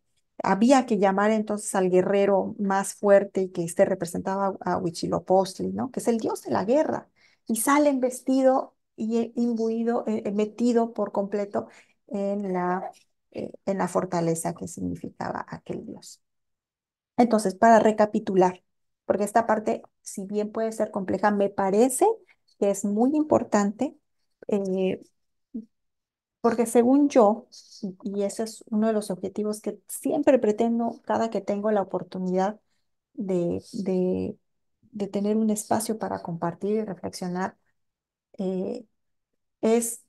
había que llamar entonces al guerrero más fuerte y que este representaba a Huitzilopochtli, ¿no? que es el dios de la guerra, y salen vestido y imbuido, eh, metido por completo en la, eh, en la fortaleza que significaba aquel Dios. Entonces, para recapitular, porque esta parte, si bien puede ser compleja, me parece que es muy importante, eh, porque según yo, y ese es uno de los objetivos que siempre pretendo cada que tengo la oportunidad de, de, de tener un espacio para compartir y reflexionar, eh, es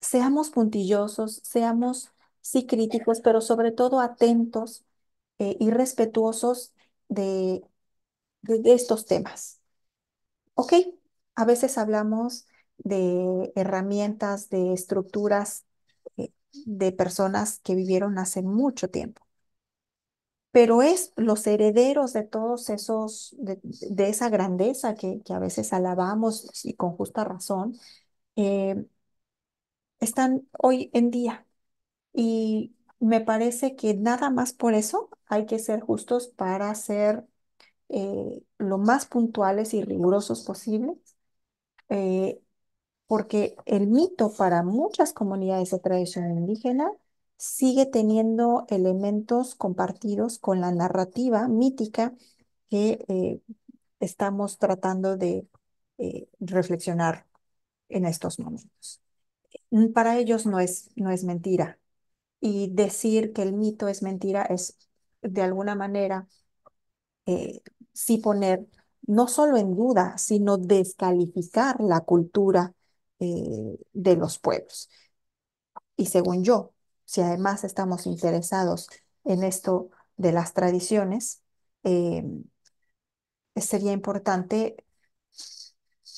seamos puntillosos, seamos sí críticos, pero sobre todo atentos eh, y respetuosos de, de, estos temas. ¿Ok? A veces hablamos de herramientas, de estructuras eh, de personas que vivieron hace mucho tiempo pero es los herederos de todos esos, de, esa grandeza que, que, a veces alabamos y con justa razón, eh, están hoy en día. Y me parece que nada más por eso hay que ser justos para ser eh, lo más puntuales y rigurosos posibles, eh, porque el mito para muchas comunidades de tradición indígena sigue teniendo elementos compartidos con la narrativa mítica que eh, estamos tratando de eh, reflexionar en estos momentos. Mm, para ellos no es, no es mentira. Y decir que el mito es mentira es, de alguna manera, eh, sí poner no solo en duda, sino descalificar la cultura de los pueblos. Y según yo, si además estamos interesados en esto de las tradiciones, em, sería importante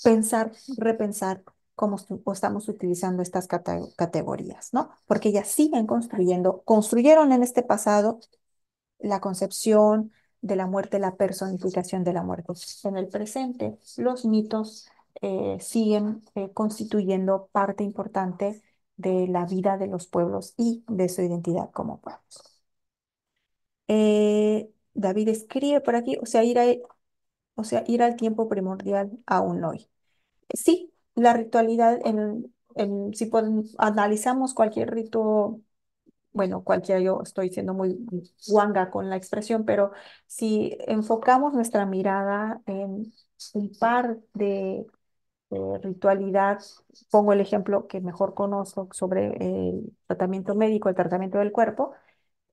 pensar, repensar cómo estamos utilizando estas categorías, ¿no? Porque ellas siguen construyendo, construyeron en este pasado la concepción de la muerte, la personificación de la muerte. En el presente, los mitos eh, siguen eh, constituyendo parte importante de la vida de los pueblos y de su identidad como pueblos. Eh, David escribe por aquí, o sea, ir o sea, ir al tiempo primordial aún hoy. Sí, la ritualidad, si analizamos cualquier rito, bueno, cualquiera, yo estoy siendo muy guanga con la expresión, pero si enfocamos nuestra mirada en un par de eh, ritualidad, pongo el ejemplo que mejor conozco sobre el tratamiento médico, el tratamiento del cuerpo,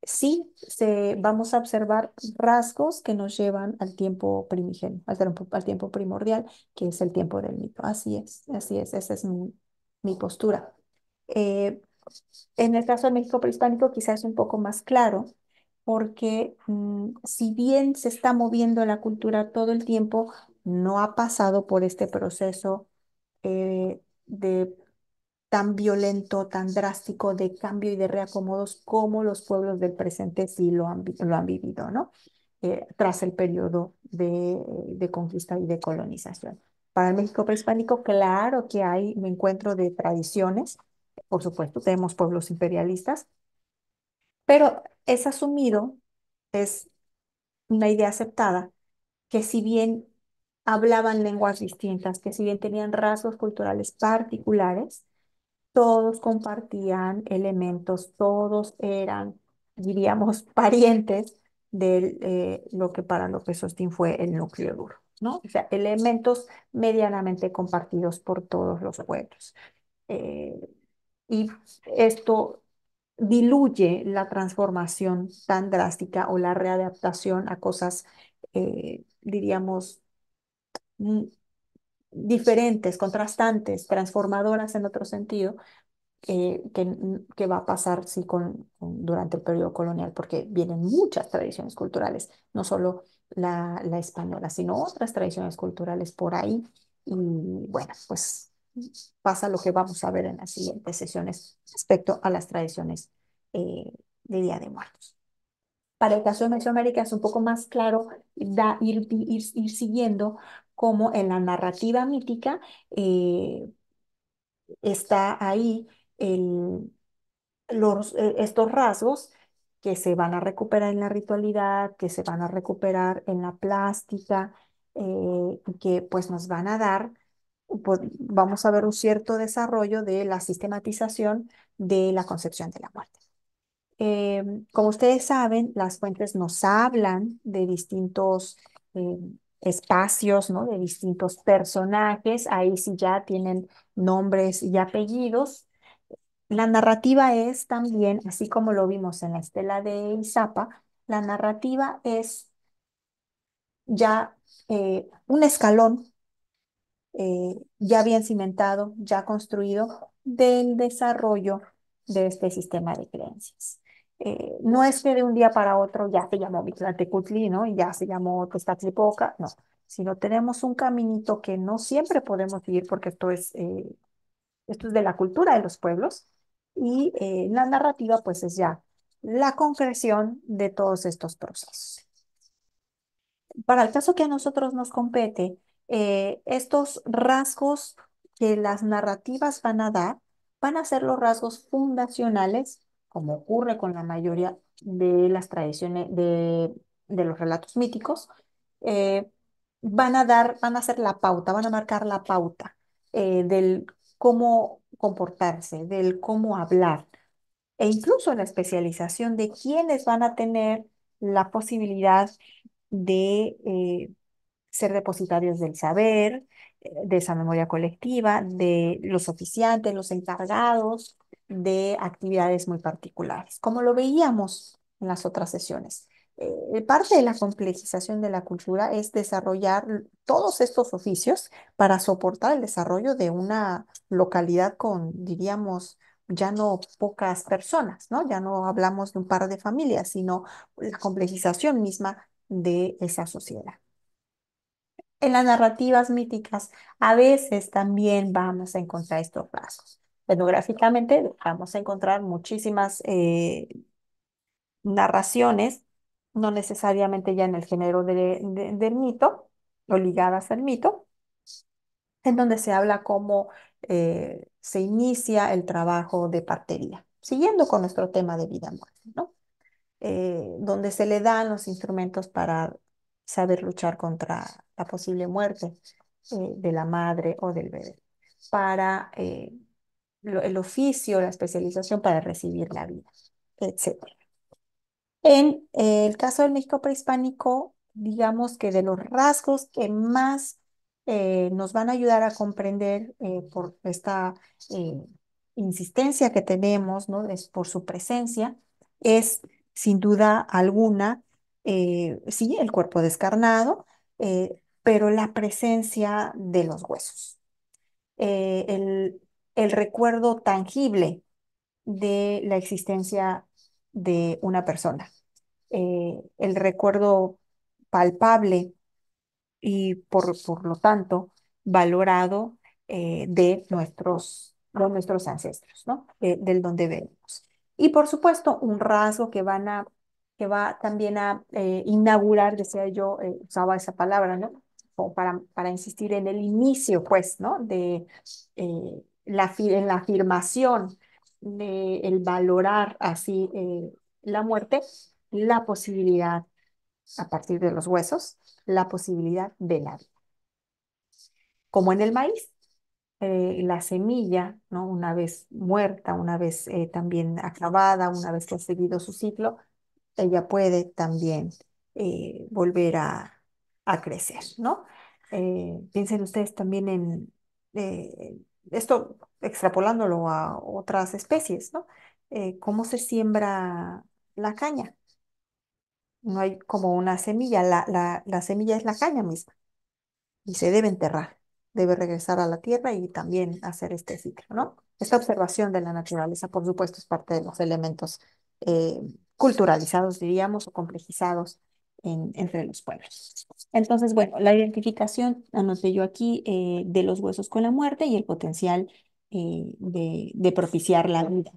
sí se, vamos a observar rasgos que nos llevan al tiempo primigenio, al tiempo, tiempo primordial, que es el tiempo del mito. Así es, así es, esa es mi, postura. Eh, en el caso del México prehispánico quizás es un poco más claro, porque mm, si bien se está moviendo la cultura todo el tiempo, no ha pasado por este proceso eh, de tan violento, tan drástico de cambio y de reacomodos como los pueblos del presente sí lo han, vivido, ¿no? Eh, tras el periodo de, de, conquista y de colonización. Para el México prehispánico, claro que hay un encuentro de tradiciones, por supuesto, tenemos pueblos imperialistas, pero es asumido, es una idea aceptada, que si bien hablaban lenguas distintas, que si bien tenían rasgos culturales particulares, todos compartían elementos, todos eran, diríamos, (laughs) parientes de eh, lo que para López Ostín fue el núcleo duro, ¿no? O sea, elementos medianamente compartidos por todos los pueblos. Eh, y esto diluye la transformación tan drástica o la readaptación a cosas, eh, diríamos, Mm, diferentes, contrastantes, transformadoras en otro sentido, eh, que, mm, que, va a pasar sí, con, durante el periodo colonial, porque vienen muchas tradiciones culturales, no solo la, la española, sino otras tradiciones culturales por ahí. Y bueno, pues pasa lo que vamos a ver en las siguientes sesiones respecto a las tradiciones eh, de Día de Muertos. Para el caso de Mesoamérica es un poco más claro ir, ir, ir, siguiendo como en la narrativa mítica eh, está ahí los, eh, estos rasgos que se van a recuperar en la ritualidad, que se van a recuperar en la plástica, eh, que pues nos van a dar, pues, vamos a ver un cierto desarrollo de la sistematización de la concepción de la muerte. como ustedes saben, las fuentes nos hablan de distintos espacios, ¿no? De distintos personajes, ahí sí ya tienen nombres y apellidos. La narrativa es también, así como lo vimos en la estela de Izapa, la narrativa es ya eh, un escalón eh, ya bien cimentado, ya construido del desarrollo de este sistema de creencias. Eh, no es que de un día para otro ya se llamó Mitlaltecutli, ¿no? Y ya se llamó Tezcatlipoca, no, sino tenemos un caminito que no siempre podemos ir porque esto es, eh, esto es de la cultura de los pueblos y eh, la narrativa pues es ya la concreción de todos estos procesos. Para el caso que a nosotros nos compete, estos rasgos que las narrativas van a dar van a ser los rasgos fundacionales como ocurre con la mayoría de las tradiciones de, los relatos míticos, eh, van a dar, van a hacer la pauta, van a marcar la pauta eh, del cómo comportarse, del cómo hablar, e incluso la especialización de quienes van a tener la posibilidad de eh, ser depositarios del saber, de esa memoria colectiva, de los oficiantes, los encargados de actividades muy particulares, como lo veíamos en las otras sesiones. Eh, parte de la complejización de la cultura es desarrollar todos estos oficios para soportar el desarrollo de una localidad con, diríamos, ya no pocas personas, ¿no? Ya no hablamos de un par de familias, sino la complejización misma de esa sociedad. En las narrativas míticas a veces también vamos a encontrar estos rasgos. Etnográficamente vamos a encontrar muchísimas eh, narraciones, no necesariamente ya en el género del mito o ligadas al mito, en donde se habla cómo eh, se inicia el trabajo de partería, siguiendo con nuestro tema de vida-muerte, ¿no? Eh, donde se le dan los instrumentos para saber luchar contra la posible muerte de la madre o del bebé, para el oficio, la especialización para recibir la vida, etc. En eh, el caso del México prehispánico, digamos que de los rasgos que más eh, nos van a ayudar a comprender eh, por esta insistencia que tenemos, ¿no? Es por su presencia, es sin duda alguna, sí, el cuerpo descarnado, pero la presencia de los huesos. el el recuerdo tangible de la existencia de una persona, eh, el recuerdo palpable y por, por lo tanto valorado eh, de, nuestros, de nuestros ancestros, ¿no? Eh, del donde venimos. Y por supuesto, un rasgo que van a que va también a inaugurar, decía yo, usaba esa palabra, ¿no? para, para insistir en el inicio, pues, ¿no? De, la, en la afirmación de el valorar así eh, la muerte, la posibilidad, a partir de los huesos, la posibilidad de la vida. Como en el maíz, eh, la semilla, ¿no? una vez muerta, una vez eh, también acabada, una vez que ha seguido su ciclo, ella puede también volver a, a, crecer, ¿no? piensen ustedes también en esto extrapolándolo a otras especies, ¿no? Eh, ¿Cómo se siembra la caña? No hay como una semilla, la, semilla es la caña misma y se debe enterrar, debe regresar a la tierra y también hacer este ciclo, ¿no? Esta observación de la naturaleza, por supuesto, es parte de los elementos eh, culturalizados, diríamos, o complejizados entre los pueblos. Entonces, bueno, la identificación, anoté yo aquí, eh, de los huesos con la muerte y el potencial eh, de, propiciar la vida.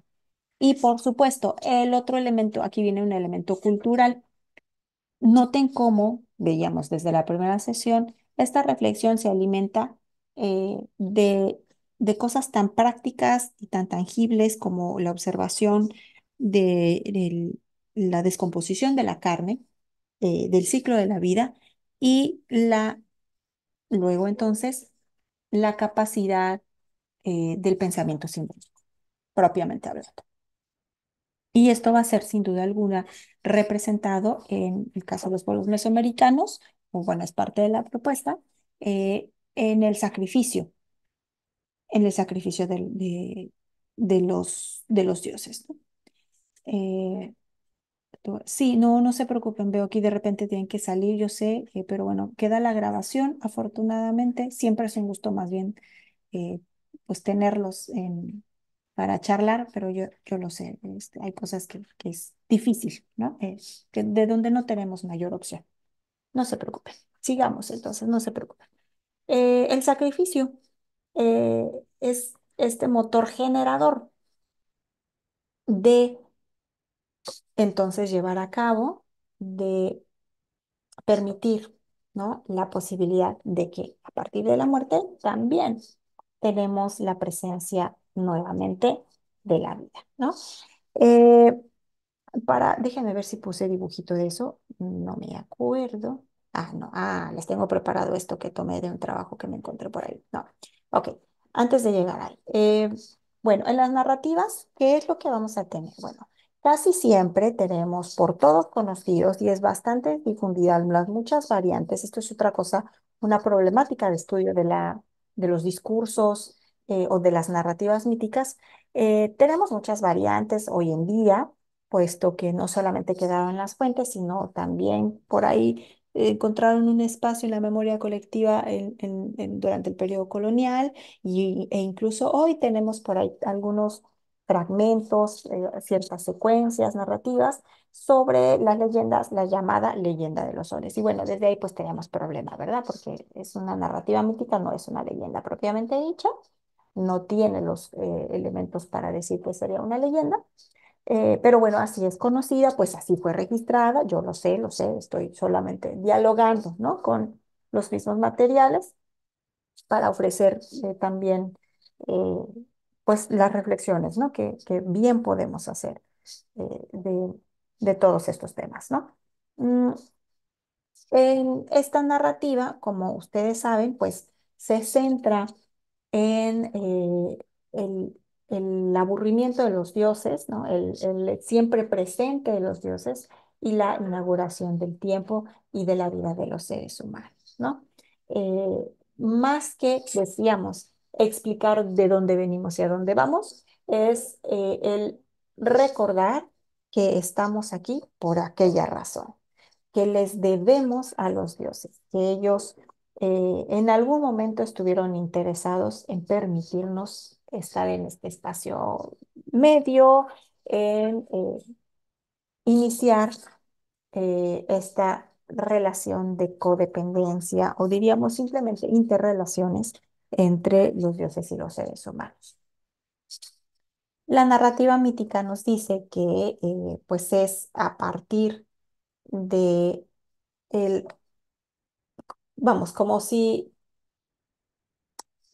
Y por supuesto, el otro elemento, aquí viene un elemento cultural. Noten cómo, veíamos desde la primera sesión, esta reflexión se alimenta eh, de, cosas tan prácticas y tan tangibles como la observación de la descomposición de la carne, eh, del ciclo de la vida y la, luego entonces, la capacidad eh, del pensamiento simbólico, propiamente hablando. Y esto va a ser sin duda alguna representado en el caso de los pueblos mesoamericanos, o bueno, es parte de la propuesta, eh, en el sacrificio, en el sacrificio de, de, los, de los dioses. Sí, no, no se preocupen, veo que de repente tienen que salir, yo sé, eh, pero bueno, queda la grabación, afortunadamente, siempre es un gusto más bien eh, pues tenerlos para charlar, pero yo, yo lo sé, este, hay cosas que, es difícil, ¿no? Es eh, que de donde no tenemos mayor opción. No se preocupen, sigamos entonces, no se preocupen. el sacrificio es este motor generador de entonces llevar a cabo de permitir ¿no? la posibilidad de que a partir de la muerte también tenemos la presencia nuevamente de la vida. ¿no? Eh, para, déjenme ver si puse dibujito de eso, no me acuerdo. Ah, no, ah, les tengo preparado esto que tomé de un trabajo que me encontré por ahí. No, ok, antes de llegar ahí. Eh, bueno, en las narrativas, ¿qué es lo que vamos a tener? Bueno, Casi siempre tenemos por todos conocidos y es bastante difundida las muchas variantes. Esto es otra cosa, una problemática de estudio de, la, de los discursos eh, o de las narrativas míticas. Eh, tenemos muchas variantes hoy en día, puesto que no solamente quedaron las fuentes, sino también por ahí eh, encontraron un espacio en la memoria colectiva durante el periodo colonial y, e incluso hoy tenemos por ahí algunos fragmentos, eh, ciertas secuencias narrativas sobre las leyendas, la llamada leyenda de los soles. Y bueno, desde ahí pues tenemos problemas, ¿verdad? Porque es una narrativa mítica, no es una leyenda propiamente dicha, no tiene los eh, elementos para decir que pues, sería una leyenda. Eh, pero bueno, así es conocida, pues así fue registrada, yo lo sé, lo sé, estoy solamente dialogando, ¿no? Con los mismos materiales para ofrecer también pues las reflexiones, ¿no? Que, bien podemos hacer eh, de, todos estos temas, ¿no? Mm, esta narrativa, como ustedes saben, pues se centra en eh, el, aburrimiento de los dioses, ¿no? El, siempre presente de los dioses y la inauguración del tiempo y de la vida de los seres humanos, ¿no? Eh, más que, decíamos, explicar de dónde venimos y a dónde vamos, es eh, el recordar que estamos aquí por aquella razón, que les debemos a los dioses, que ellos eh, en algún momento estuvieron interesados en permitirnos estar en este espacio medio, en eh, iniciar esta relación de codependencia o diríamos simplemente interrelaciones entre los dioses y los seres humanos. La narrativa mítica nos dice que eh, pues es a partir de el, vamos, como si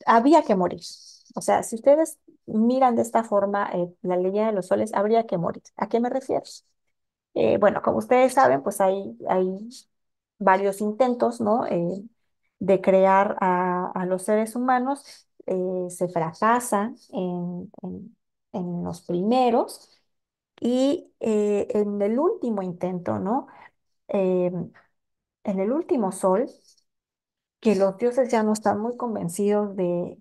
había que morir. O sea, si ustedes miran de esta forma eh, la línea de los soles, habría que morir. ¿A qué me refiero? Eh, bueno, como ustedes saben, pues hay, hay varios intentos, ¿no? de crear a, los seres humanos, eh, se fracasa en, los primeros y eh, en el último intento, ¿no? Eh, en el último sol, que los dioses ya no están muy convencidos de,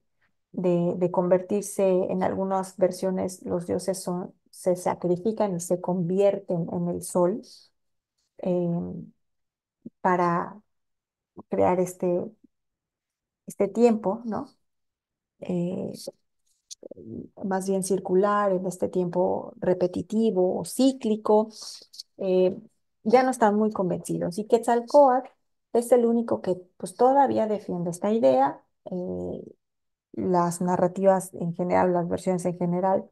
de, convertirse en algunas versiones, los dioses son, se sacrifican y se convierten en el sol para, crear este, este tiempo, ¿no? Eh, más bien circular, en este tiempo repetitivo o cíclico, eh, ya no están muy convencidos. Y Quetzalcoatl es el único que pues, todavía defiende esta idea. Eh, las narrativas en general, las versiones en general,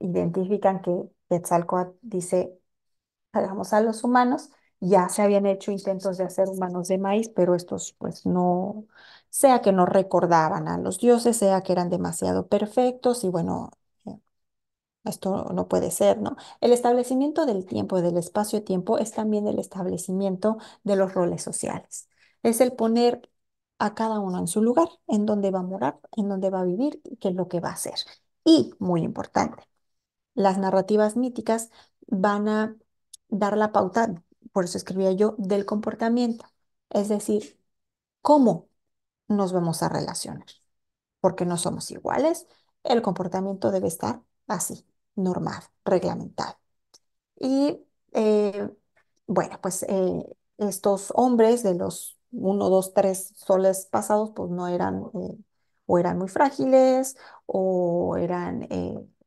identifican que Quetzalcoatl dice, hagamos a los humanos ya se habían hecho intentos de hacer humanos de maíz, pero estos pues no, sea que no recordaban a los dioses, sea que eran demasiado perfectos y bueno, eh, esto no puede ser, ¿no? El establecimiento del tiempo del espacio-tiempo es también el establecimiento de los roles sociales. Es el poner a cada uno en su lugar, en dónde va a morar, en dónde va a vivir qué es lo que va a hacer. Y, muy importante, las narrativas míticas van a dar la pauta por eso escribía yo, del comportamiento. Es decir, cómo nos vamos a relacionar. Porque no somos iguales, el comportamiento debe estar así, normal, reglamentado. Y eh, bueno, pues eh, estos hombres de los uno, dos, tres soles pasados, pues no eran eh, o eran muy frágiles o eran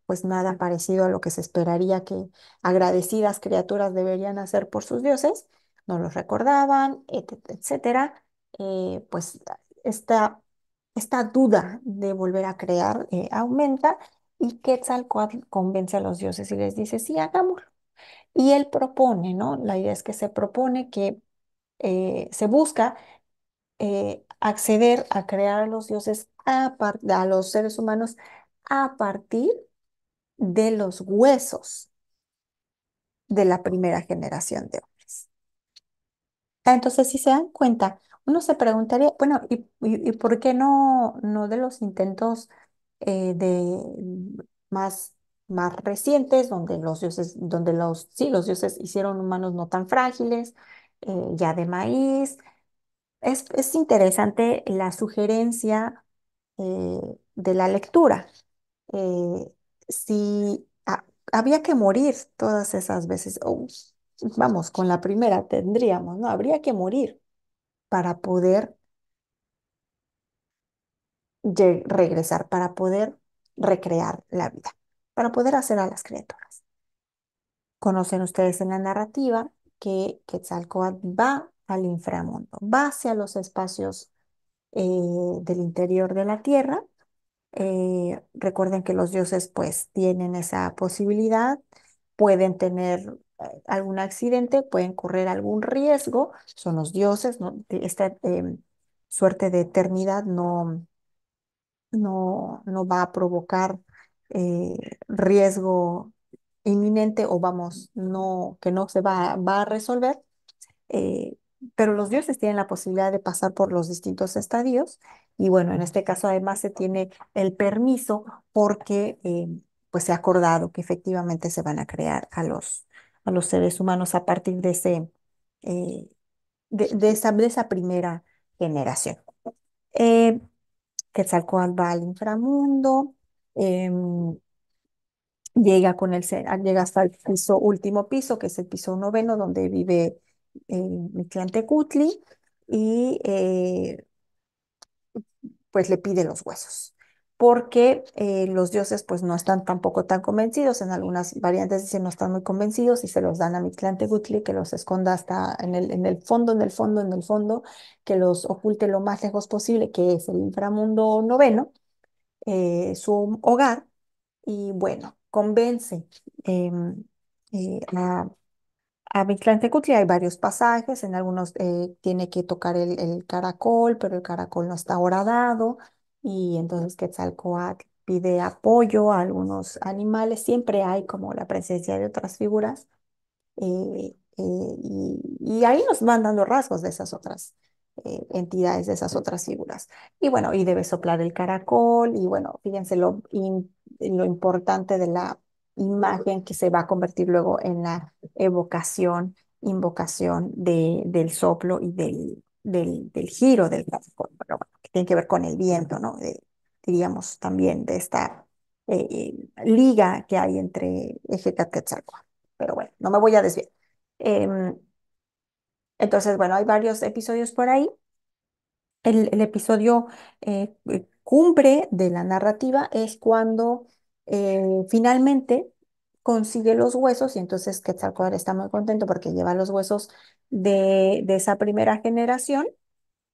pues nada parecido a lo que se esperaría que agradecidas criaturas deberían hacer por sus dioses, no los recordaban, etcétera, eh, pues esta, esta, duda de volver a crear eh, aumenta y Quetzalcoatl convence a los dioses y les dice, sí, hagámoslo. Y él propone, ¿no? La idea es que se propone que eh, se busca acceder a crear a los dioses, a, a los seres humanos a partir de los huesos de la primera generación de hombres. Entonces, si se dan cuenta, uno se preguntaría, bueno, ¿y, por qué no, no de los intentos eh, de más, más recientes, donde los dioses, donde los, sí, los dioses hicieron humanos no tan frágiles, eh, ya de maíz? Es, interesante la sugerencia eh, de la lectura si había que morir todas esas veces, vamos, con la primera tendríamos, ¿no? Habría que morir para poder regresar, para poder recrear la vida, para poder hacer a las criaturas. Conocen ustedes en la narrativa que Quetzalcoatl va al inframundo, va hacia los espacios eh, del interior de la Tierra eh, recuerden que los dioses pues tienen esa posibilidad, pueden tener eh, algún accidente, pueden correr algún riesgo, son los dioses, ¿no? esta em, suerte de eternidad no, no, no va a provocar eh, riesgo inminente o vamos, no, que no se va, va a resolver pero los dioses tienen la posibilidad de pasar por los distintos estadios y bueno, en este caso además se tiene el permiso porque eh, pues se ha acordado que efectivamente se van a crear a los, a los seres humanos a partir de, ese, eh, de, esa, primera generación. Eh, Quetzalcóatl va al inframundo, eh, llega, con el, llega hasta el piso, último piso, que es el piso noveno, donde vive eh, mi cliente y eh, pues le pide los huesos, porque eh, los dioses pues no están tampoco tan convencidos, en algunas variantes dicen no están muy convencidos y se los dan a mi Gutli que los esconda hasta en el, en el fondo, en el fondo, en el fondo, que los oculte lo más lejos posible, que es el inframundo noveno, eh, su hogar, y bueno, convence. Em, a a Mictlantecutli hay varios pasajes, en algunos eh, tiene que tocar el, caracol, pero el caracol no está horadado, y entonces Quetzalcoatl pide apoyo a algunos animales, siempre hay como la presencia de otras figuras, eh, eh, y, ahí nos van dando rasgos de esas otras entidades, de esas otras figuras. Y bueno, y debe soplar el caracol, y bueno, fíjense lo, lo importante de la imagen que se va a convertir luego en la evocación, invocación de, del soplo y del, del, giro del bueno, que tiene que ver con el viento, ¿no? Eh, diríamos también de esta eh, eh, liga que hay entre Quetzalcóatl. Pero bueno, no me voy a desviar. Em, entonces, bueno, hay varios episodios por ahí. El, episodio cumple cumbre de la narrativa es cuando eh, finalmente consigue los huesos y entonces Quetzalcóatl está muy contento porque lleva los huesos de, esa primera generación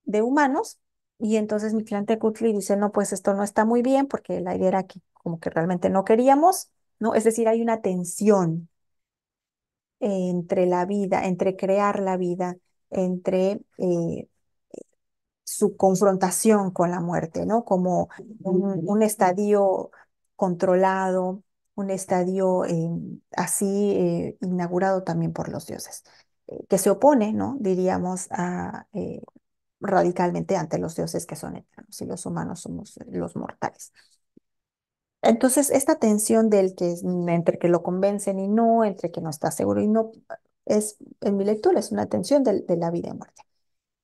de humanos y entonces mi cliente Cutli dice, no, pues esto no está muy bien porque la idea era que como que realmente no queríamos, ¿no? Es decir, hay una tensión entre la vida, entre crear la vida, entre eh, su confrontación con la muerte, ¿no? Como un estadio controlado, un estadio eh, así eh, inaugurado también por los dioses, eh, que se opone, ¿no? diríamos, a, radicalmente ante los dioses que son eternos y los humanos somos los mortales. Entonces, esta tensión del que mm, entre que lo convencen y no, entre que no está seguro y no, es en mi lectura, es una tensión de, de la vida y muerte.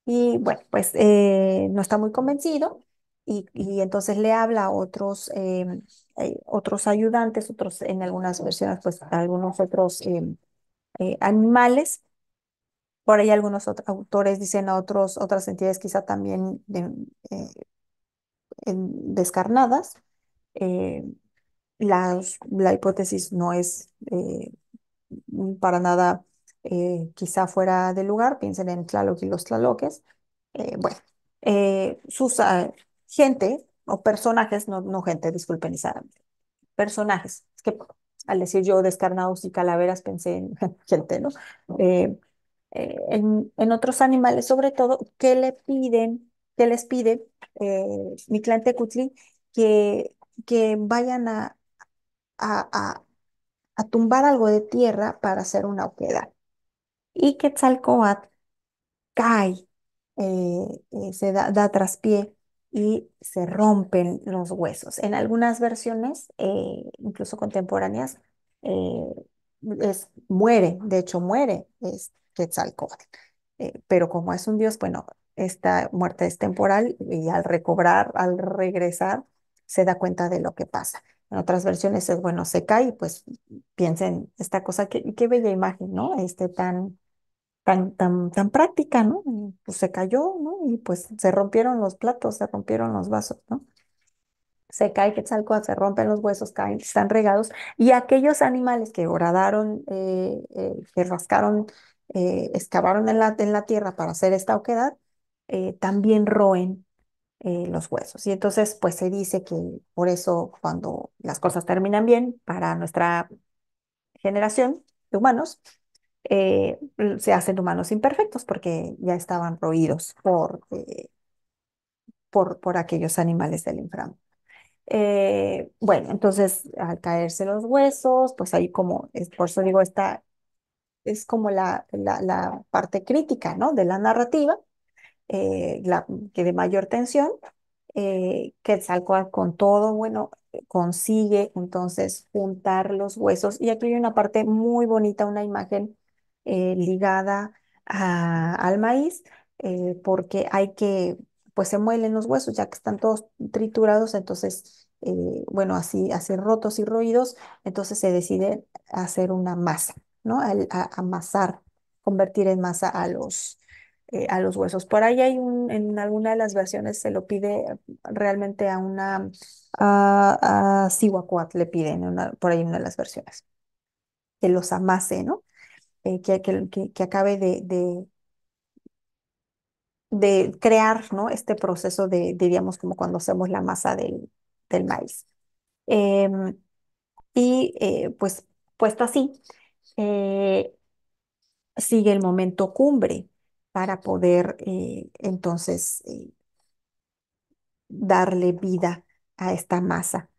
Y bueno, pues no está muy convencido, y, entonces le habla a otros, em, eh, otros ayudantes, otros en algunas versiones, pues algunos otros em, eh, animales. Por ahí algunos autores dicen a otros, otras entidades quizá también eh, descarnadas. La, la, hipótesis no es para nada quizá fuera de lugar, piensen en Tlaloc y los Tlaloques. bueno, sus, ah, gente o personajes, no, no gente, disculpen, personajes, es que al decir yo descarnados y calaveras pensé en (laughs) gente, ¿no? Eh, eh, en, otros animales, sobre todo, que le piden, que les pide eh, mi que, que vayan a, a, tumbar algo de tierra para hacer una oquedad. Y que Quetzalcoatl cae, se da, da traspié y se rompen los huesos. En algunas versiones, eh, incluso contemporáneas, eh, es, muere, de hecho muere es Quetzalcóatl. Eh, pero como es un dios, bueno, esta muerte es temporal y al recobrar, al regresar, se da cuenta de lo que pasa. En otras versiones es, bueno, se cae, pues piensen esta cosa, qué, qué bella imagen, ¿no? Este tan tan, tan, práctica, ¿no? pues se cayó, ¿no? Y pues se rompieron los platos, se rompieron los vasos, ¿no? Se cae Quetzalcóatl, se rompen los huesos, caen, están regados. Y aquellos animales que horadaron, eh, eh, que rascaron, eh, excavaron en la, en la tierra para hacer esta oquedad, también roen los huesos. Y entonces, pues se dice que por eso cuando las cosas terminan bien para nuestra generación de humanos, eh, se hacen humanos imperfectos porque ya estaban roídos por, eh, por, por, aquellos animales del inframundo. Eh, bueno, entonces al caerse los huesos, pues ahí como, por eso digo, esta es como la, la, parte crítica ¿no? de la narrativa, la, que de mayor tensión, que salcoal con todo, bueno, consigue entonces juntar los huesos. Y aquí hay una parte muy bonita, una imagen eh, ligada al maíz, eh, porque hay que, pues se muelen los huesos, ya que están todos triturados, entonces, eh, bueno, así, así rotos y roídos, entonces se decide hacer una masa, ¿no? amasar, convertir en masa a los, a los huesos. Por ahí hay un, en alguna de las versiones se lo pide realmente a una, a, a le piden, por ahí una de las versiones, que los amase, ¿no? Eh, que, acabe de, crear, ¿no? Este proceso de, diríamos, como cuando hacemos la masa del, maíz. Em, y eh, pues puesto así, eh, sigue el momento cumbre para poder entonces darle vida a esta masa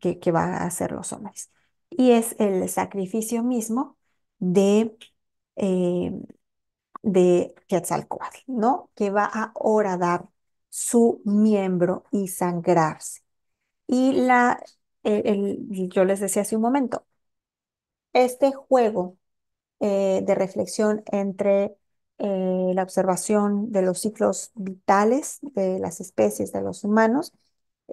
que, que, va a hacer los hombres. Y es el sacrificio mismo de, eh, de ¿no? Que va a dar su miembro y sangrarse. Y la, yo les decía hace un momento, este juego eh, de reflexión entre eh, la observación de los ciclos vitales de las especies de los humanos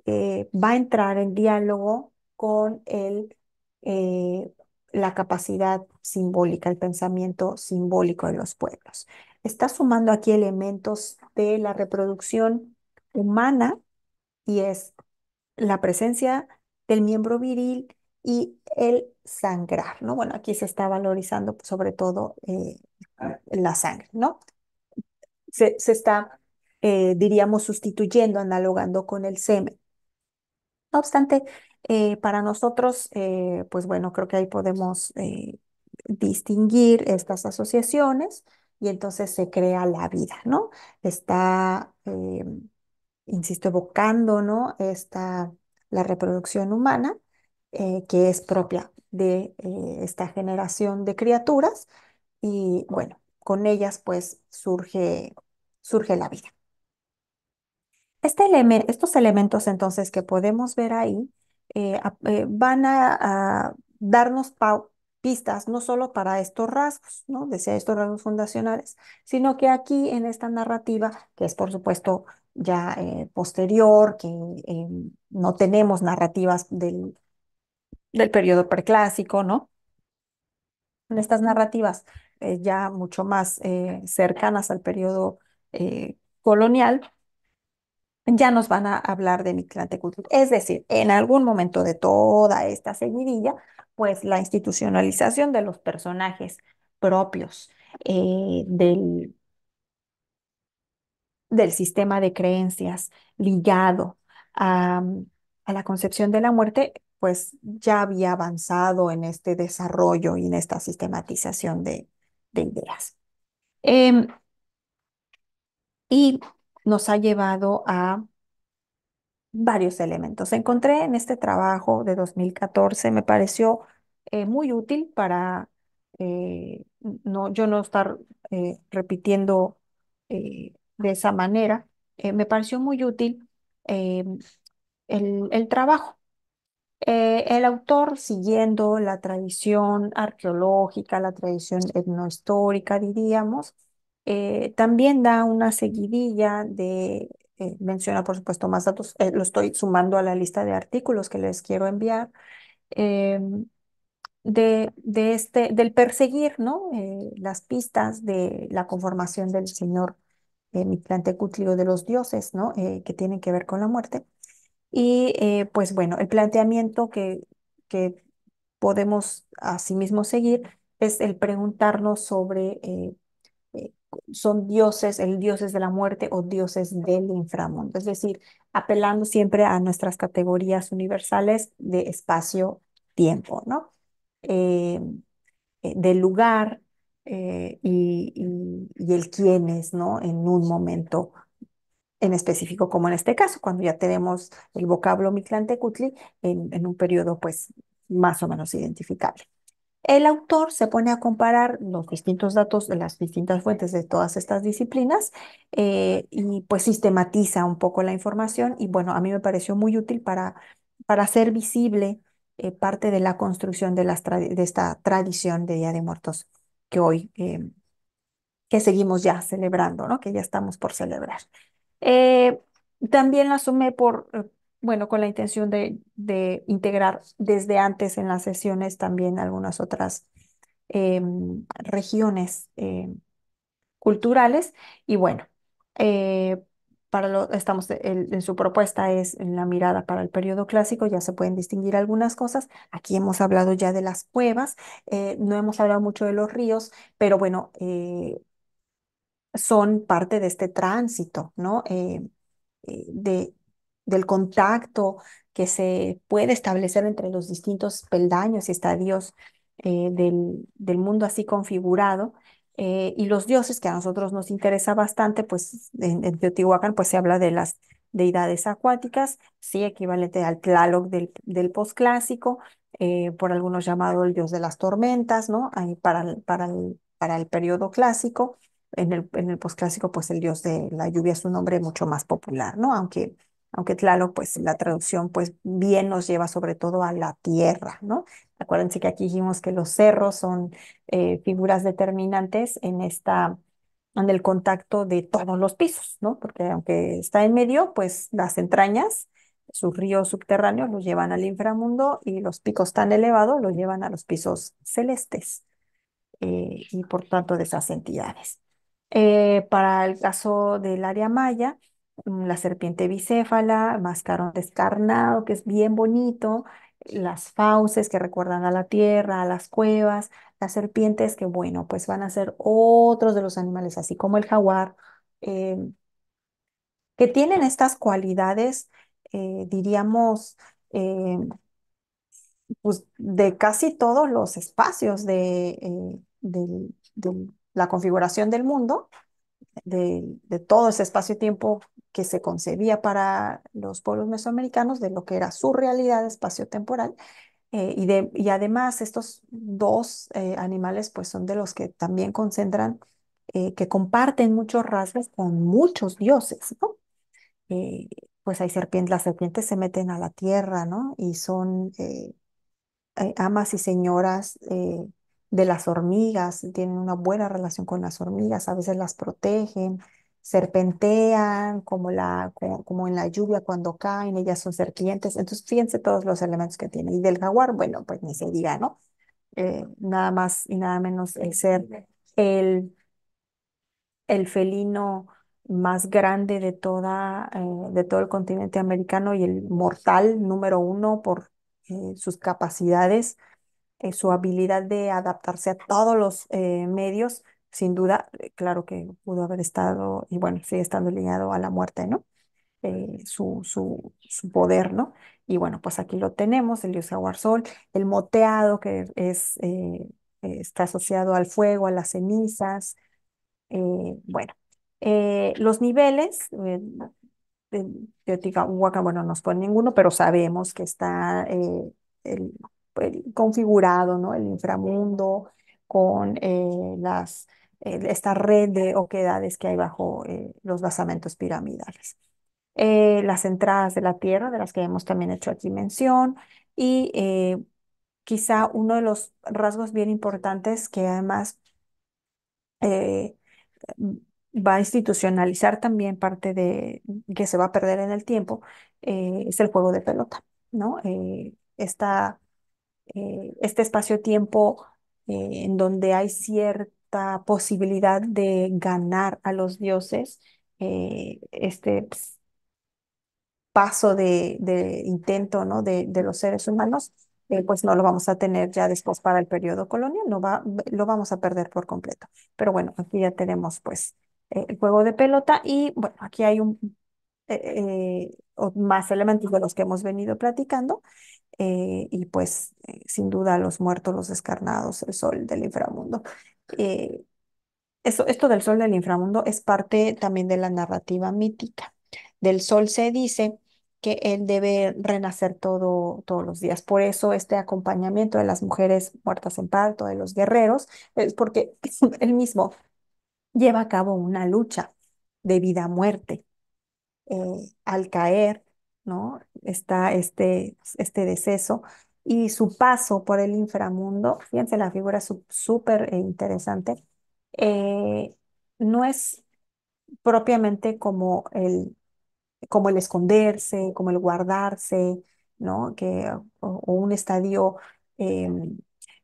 eh, va a entrar en diálogo con el la capacidad simbólica, el pensamiento simbólico de los pueblos. Está sumando aquí elementos de la reproducción humana y es la presencia del miembro viril y el sangrar, ¿no? Bueno, aquí se está valorizando pues, sobre todo eh, la sangre, ¿no? Se, está, eh, diríamos, sustituyendo, analogando con el semen. No obstante, eh, para nosotros, eh, pues bueno, creo que ahí podemos eh, distinguir estas asociaciones y entonces se crea la vida, ¿no? Está, insisto, evocando, ¿no? Esta, la reproducción humana, que es propia de esta generación de criaturas y bueno, con ellas pues surge, surge la vida. Este estos elementos entonces que podemos ver ahí eh, eh, van a, darnos pistas no solo para estos rasgos, ¿no? Decía estos rasgos fundacionales, sino que aquí en esta narrativa, que es por supuesto ya eh, posterior, que no tenemos narrativas del, del periodo preclásico, ¿no? En estas narrativas ya mucho más cercanas al periodo colonial, ya nos van a hablar de cultura Es decir, en algún momento de toda esta seguidilla, pues la institucionalización de los personajes propios eh, del, del sistema de creencias ligado a, la concepción de la muerte, pues ya había avanzado en este desarrollo y en esta sistematización de, ideas. Em, y nos ha llevado a varios elementos. Encontré en este trabajo de 2014, eh, eh, eh, me pareció muy útil para no, yo no estar repitiendo de esa manera. me pareció muy útil el, el, trabajo. el autor, siguiendo la tradición arqueológica, la tradición etnohistórica, diríamos, eh, también da una seguidilla de, eh, menciona por supuesto más datos, eh, lo estoy sumando a la lista de artículos que les quiero enviar, de, de este, del perseguir ¿no? las pistas de la conformación del señor o de los dioses ¿no? que tienen que ver con la muerte. Y pues bueno, el planteamiento que, que podemos asimismo seguir es el preguntarnos sobre son dioses, el dioses de la muerte o dioses del inframundo, es decir, apelando siempre a nuestras categorías universales de espacio-tiempo, ¿no? Eh, eh, del lugar eh, y, el quién es, ¿no? En un momento en específico, como en este caso, cuando ya tenemos el vocablo Mictlantecutli en, en un periodo, pues, más o menos identificable. El autor se pone a comparar los distintos datos de las distintas fuentes de todas estas disciplinas eh, y pues sistematiza un poco la información y bueno, a mí me pareció muy útil para, para hacer visible eh, parte de la construcción de, las de, esta tradición de Día de Muertos que hoy, eh, que seguimos ya celebrando, ¿no? que ya estamos por celebrar. también la sumé por, bueno, con la intención de, de, integrar desde antes en las sesiones también algunas otras em, regiones em, culturales. Y bueno, eh, para lo, estamos en su propuesta es en la mirada para el periodo clásico, ya se pueden distinguir algunas cosas. Aquí hemos hablado ya de las cuevas, eh, no hemos hablado mucho de los ríos, pero bueno, eh, son parte de este tránsito, ¿no? de del contacto que se puede establecer entre los distintos peldaños y estadios eh, del, mundo así configurado. Eh, y los dioses, que a nosotros nos interesa bastante, pues en, Teotihuacán pues, se habla de las deidades acuáticas, sí, equivalente al Tlaloc del, del posclásico, eh, por algunos llamado el dios de las tormentas, ¿no? para, el, para, para el periodo clásico. En el, en el posclásico, pues el dios de la lluvia es un nombre mucho más popular, ¿no? Aunque aunque claro, pues la traducción, pues bien nos lleva sobre todo a la tierra, ¿no? Acuérdense que aquí dijimos que los cerros son eh, figuras determinantes en esta, en el contacto de todos los pisos, ¿no? Porque aunque está en medio, pues las entrañas, sus ríos subterráneos los llevan al inframundo y los picos tan elevados los llevan a los pisos celestes eh, y por tanto de esas entidades. Eh, para el caso del área maya, Mm, la serpiente bicéfala, mascarón descarnado, que es bien bonito, las fauces que recuerdan a la tierra, a las cuevas, las serpientes que, bueno, pues van a ser otros de los animales, así como el jaguar, eh, que tienen estas cualidades, eh, diríamos, eh, pues de casi todos los espacios de, la configuración del mundo, de, de todo ese espacio-tiempo que se concebía para los pueblos mesoamericanos de lo que era su realidad espaciotemporal. Eh, y, y además estos dos eh, animales pues son de los que también concentran, eh, que comparten muchos rasgos con muchos dioses, ¿no? pues hay serpientes, las serpientes se meten a la tierra, ¿no? Y son amas y señoras de las hormigas, tienen una buena relación con las hormigas, a veces las protegen, serpentean, como, la, como, en la lluvia cuando caen, ellas son serpientes. Entonces, fíjense todos los elementos que tiene. Y del jaguar, bueno, pues ni se diga, ¿no? Eh, nada más y nada menos el ser el, el felino más grande de, toda, eh, de todo el continente americano y el mortal número uno por eh, sus capacidades, su habilidad de adaptarse a todos los medios sin duda, eh, claro que pudo haber estado, y bueno, sigue estando ligado a la muerte, ¿no? Eh, su, su, su, poder, ¿no? Y bueno, pues aquí lo tenemos, el dios Aguasol, el moteado que es, eh, está asociado al fuego, a las cenizas, bueno. los niveles, yo digo, bueno, no nos pone ninguno, pero sabemos que está configurado, ¿no? El inframundo con las eh, esta red de oquedades que hay bajo eh, los basamentos piramidales. Eh, las entradas de la tierra, de las que hemos también hecho aquí mención, y quizá uno de los rasgos bien importantes que además va a institucionalizar también parte de que se va a perder en el tiempo, es el juego de pelota, ¿no? Esta, este espacio-tiempo en donde hay cierto posibilidad de ganar a los dioses, eh, este pues, paso de, de, intento ¿no? de, de los seres humanos, eh, pues no lo vamos a tener ya después para el periodo colonial, no va, lo vamos a perder por completo. Pero bueno, aquí ya tenemos pues eh, el juego de pelota y bueno, aquí hay un, más elementos de los que hemos venido platicando. y pues sin duda los muertos, los descarnados, el sol del inframundo. Eh, eso, esto del sol del inframundo es parte también de la narrativa mítica. Del sol se dice que él debe renacer todo, todos los días. Por eso este acompañamiento de las mujeres muertas en parto, de los guerreros, es porque (laughs) él mismo lleva a cabo una lucha de vida a muerte. Eh, al caer, ¿no? Está este, este deceso, y su paso por el inframundo, fíjense la figura súper interesante, eh, no es propiamente como el, como el esconderse, como el guardarse, ¿no? Que, o, un estadio eh,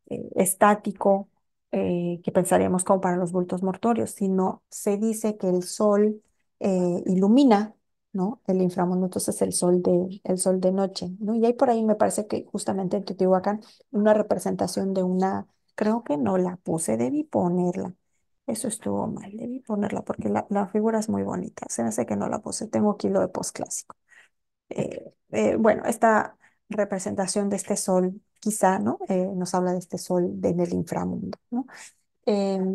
eh, estático que pensaríamos como para los bultos mortorios, sino se dice que el sol ilumina ¿no? El inframundo, entonces el sol de, el sol de noche, ¿no? Y ahí por ahí, me parece que justamente en Teotihuacán, una representación de una, creo que no la puse, debí ponerla. Eso estuvo mal, debí ponerla porque la, figura es muy bonita. Se me hace que no la puse, tengo aquí lo de postclásico. Eh, eh, bueno, esta representación de este sol, quizá, ¿no? Eh, nos habla de este sol de, en el inframundo, ¿no? Em,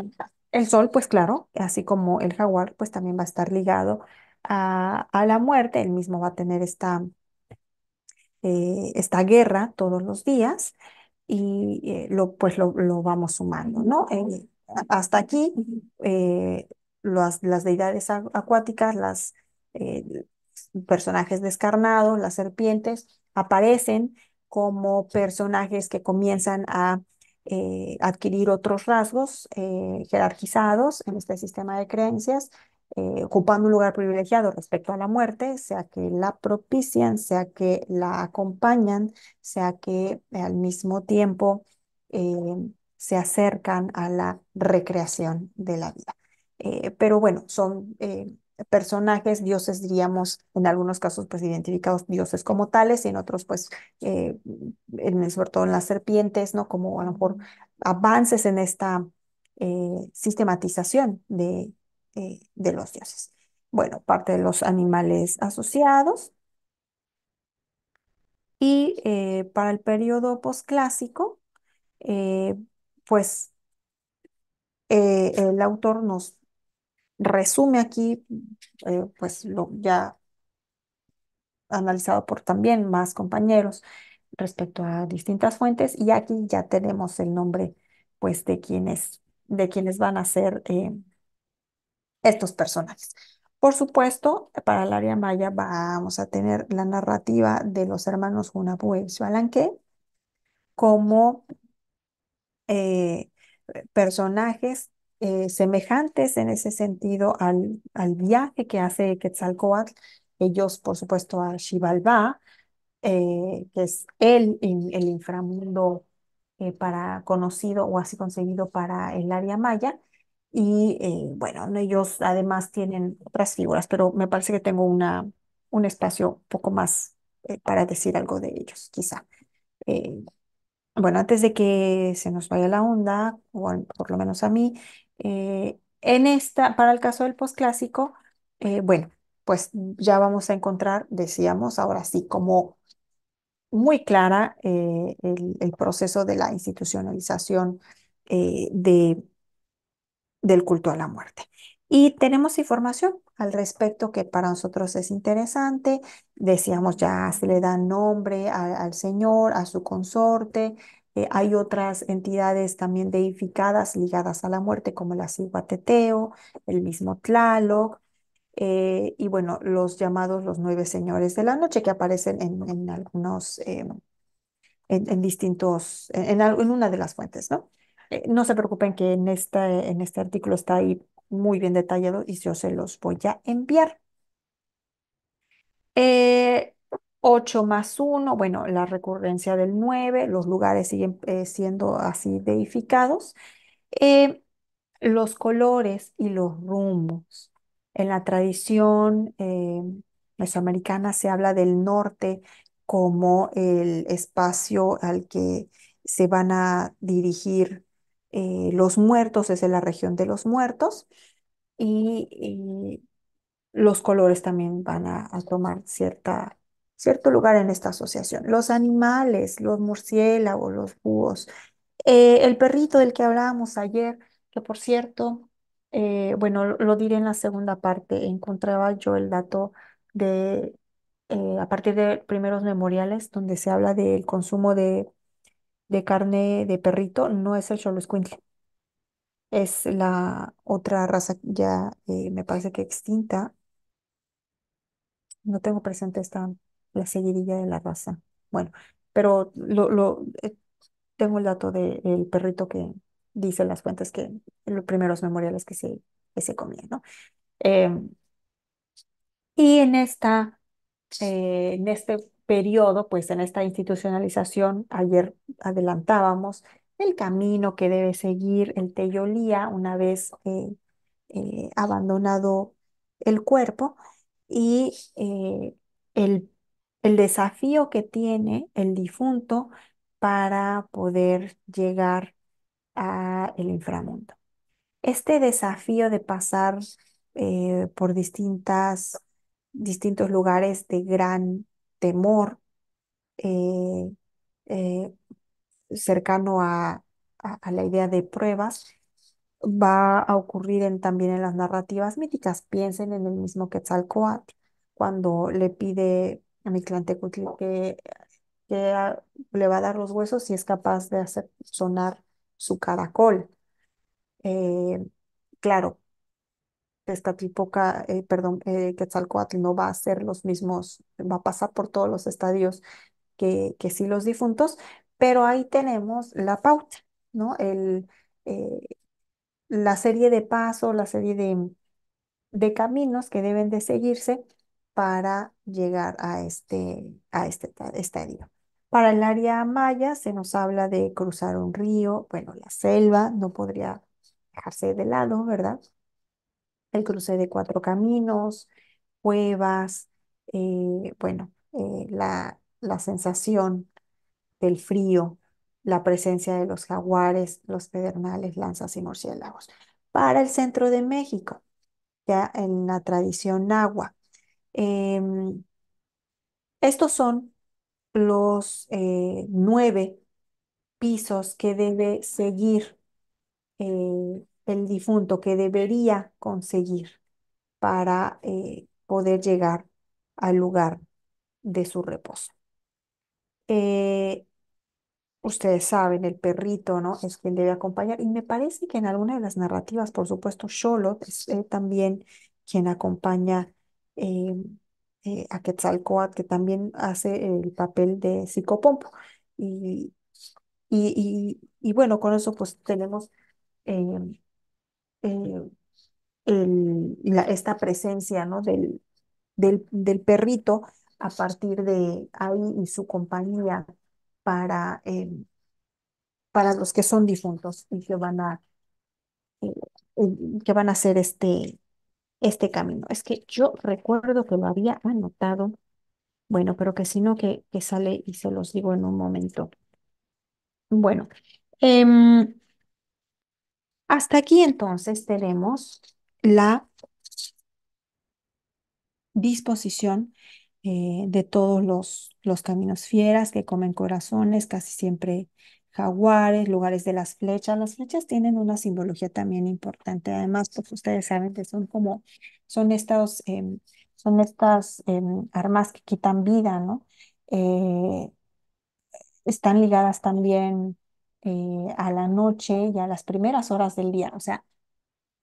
el sol, pues claro, así como el jaguar, pues también va a estar ligado a, la muerte, él mismo va a tener esta, eh, esta guerra todos los días y eh, lo, pues lo, vamos sumando, ¿no? Eh, hasta aquí, las, deidades acuáticas, las personajes descarnados, las serpientes, aparecen como personajes que comienzan a adquirir otros rasgos jerarquizados en este sistema de creencias eh, ocupando un lugar privilegiado respecto a la muerte, sea que la propician, sea que la acompañan, sea que al mismo tiempo eh, se acercan a la recreación de la vida. Eh, pero bueno, son personajes, dioses, diríamos, en algunos casos, pues identificados dioses como tales, y en otros, pues, en, sobre todo en las serpientes, ¿no? Como a lo mejor avances en esta sistematización de, eh, de los dioses. Bueno, parte de los animales asociados. Y eh, para el periodo posclásico, eh, pues el autor nos resume aquí, pues lo ya analizado por también más compañeros respecto a distintas fuentes, y aquí ya tenemos el nombre, pues, de quienes, de quienes van a ser estos personajes. Por supuesto, para el área maya vamos a tener la narrativa de los hermanos Unapue y Balanque como eh, personajes eh, semejantes en ese sentido al, al, viaje que hace Quetzalcoatl, ellos por supuesto a Xibalba eh, que es el, el inframundo para, conocido o así concebido para el área maya, y eh, bueno, ellos además tienen otras figuras, pero me parece que tengo una, un espacio poco más eh, para decir algo de ellos, quizá. Eh, bueno, antes de que se nos vaya la onda, o por lo menos a mí, en esta, para el caso del postclásico, bueno, pues ya vamos a encontrar, decíamos, ahora sí, como muy clara el, proceso de la institucionalización de del culto a la muerte. Y tenemos información al respecto que para nosotros es interesante. Decíamos ya se le da nombre al Señor, a su consorte. Eh, hay otras entidades también deificadas ligadas a la muerte, como la ciguateteo el mismo Tlaloc, eh, y bueno, los llamados los nueve señores de la noche que aparecen en, algunos, em, en, distintos, en, una de las fuentes, ¿no? Eh, no se preocupen que en este, en este artículo está ahí muy bien detallado y yo se los voy a enviar. 8 eh, más 1, bueno, la recurrencia del 9, los lugares siguen eh, siendo así deificados. los colores y los rumbos. En la tradición mesoamericana se habla del norte como el espacio al que se van a dirigir eh, los muertos es en la región de los muertos y, los colores también van a, tomar cierta, cierto lugar en esta asociación. Los animales, los murciélagos, los búhos, eh, el perrito del que hablábamos ayer, que por cierto, eh, bueno, lo, lo, diré en la segunda parte, encontraba yo el dato de, a partir de primeros memoriales donde se habla del consumo de de carne de perrito no es el Xoloscuintle, es la otra raza ya eh, me parece que extinta. No tengo presente esta, la seguidilla de la raza. Bueno, pero lo, eh, tengo el dato del perrito que dice las cuentas que los primeros memoriales que se, que se comía, ¿no? Em, y en esta, eh, en este periodo, pues en esta institucionalización, ayer adelantábamos el camino que debe seguir el teyolía una vez eh, eh, abandonado el cuerpo y eh, el, desafío que tiene el difunto para poder llegar a el inframundo. Este desafío de pasar por distintas, distintos lugares de gran temor eh, eh, cercano a, la idea de pruebas va a ocurrir también en las narrativas míticas. Piensen en el mismo Quetzalcoatl cuando le pide a mi que, que le va a dar los huesos y es capaz de hacer sonar su caracol. Eh, claro, esta eh, perdón, eh, Quetzalcoatl no va a ser los mismos, va a pasar por todos los estadios que, que sí los difuntos, pero ahí tenemos la pauta, ¿no? El, eh, la serie de pasos, la serie de, caminos que deben de seguirse para llegar a este, a este estadio. Para el área maya se nos habla de cruzar un río, bueno, la selva no podría dejarse de lado, ¿verdad? el cruce de cuatro caminos, cuevas, eh, bueno, eh, la, sensación del frío, la presencia de los jaguares, los pedernales, lanzas y murciélagos. Para el centro de México, ya en la tradición agua em, estos son los eh, nueve pisos que debe seguir el difunto que debería conseguir para eh, poder llegar al lugar de su reposo. Eh, ustedes saben, el perrito, ¿no? Es quien debe acompañar. Y me parece que en alguna de las narrativas, por supuesto, Sholot es eh, también quien acompaña em, a Quetzalcoatl, que también hace el papel de psicopompo. Y, y, y bueno, con eso pues tenemos em, eh, esta presencia ¿no? del, del, del, perrito a partir de ahí y su compañía para, eh, para los que son difuntos y que van a, eh, que van a hacer este, este camino. Es que yo recuerdo que lo había anotado, bueno, pero que si no, que, que sale y se los digo en un momento. Bueno, em, hasta aquí entonces tenemos la disposición eh, de todos los, los caminos fieras que comen corazones, casi siempre jaguares, lugares de las flechas. Las flechas tienen una simbología también importante. Además, pues ustedes saben que son como, son estos, em, son estas em, armas que quitan vida, ¿no? Eh, están ligadas también eh, a la noche y a las primeras horas del día, o sea,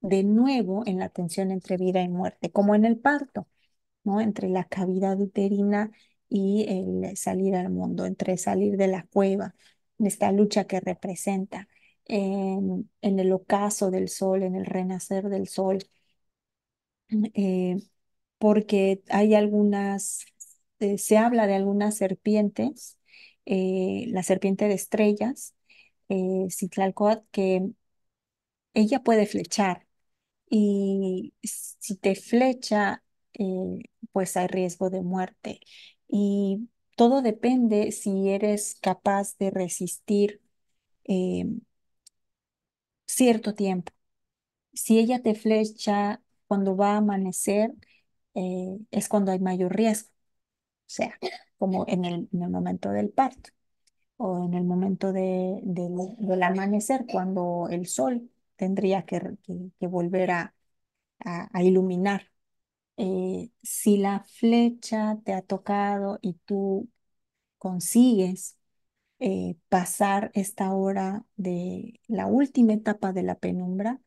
de nuevo en la tensión entre vida y muerte, como en el parto, ¿no? Entre la cavidad uterina y el salir al mundo, entre salir de la cueva, esta lucha que representa en, el ocaso del sol, en el renacer del sol, eh, porque hay algunas, eh, se habla de algunas serpientes, la serpiente de estrellas, eh, que ella puede flechar y si te flecha, eh, pues hay riesgo de muerte. Y todo depende si eres capaz de resistir eh, cierto tiempo. Si ella te flecha cuando va a amanecer, eh, es cuando hay mayor riesgo, o sea, como en el momento del parto o en el momento de, del amanecer, cuando el sol tendría que, volver a, iluminar. Eh, si la flecha te ha tocado y tú consigues eh, pasar esta hora de la última etapa de la penumbra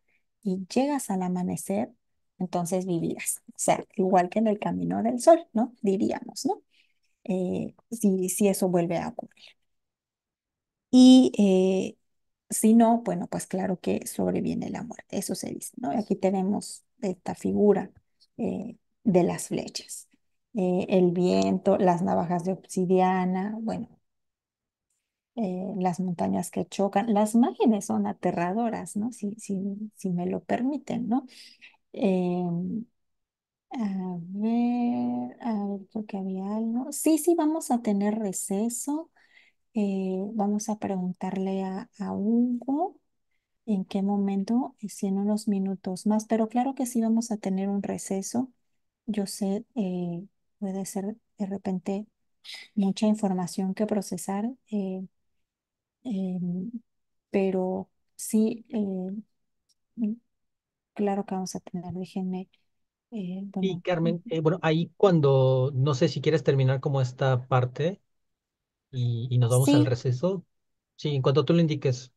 y llegas al amanecer, entonces vivirás. O sea, igual que en el camino del sol, ¿no? Diríamos, ¿no? Eh, si, si eso vuelve a ocurrir. Y eh, si no, bueno, pues claro que sobreviene la muerte, eso se dice, ¿no? Y aquí tenemos esta figura eh, de las flechas, eh, el viento, las navajas de obsidiana, bueno, las montañas que chocan, las imágenes son aterradoras, ¿no? Si, si, si me lo permiten, ¿no? Em, a ver, a ver, que había algo. Sí, sí, vamos a tener receso. Eh, vamos a preguntarle a, a Hugo en qué momento, eh, si en unos minutos más, pero claro que sí vamos a tener un receso. Yo sé, eh, puede ser de repente mucha información que procesar, em, pero sí, mm, claro que vamos a tener, déjenme. bueno. Y Carmen, (laughs) bueno, ahí cuando, no sé si quieres terminar como esta parte y, nos vamos al receso. Sí, en cuanto tú lo indiques.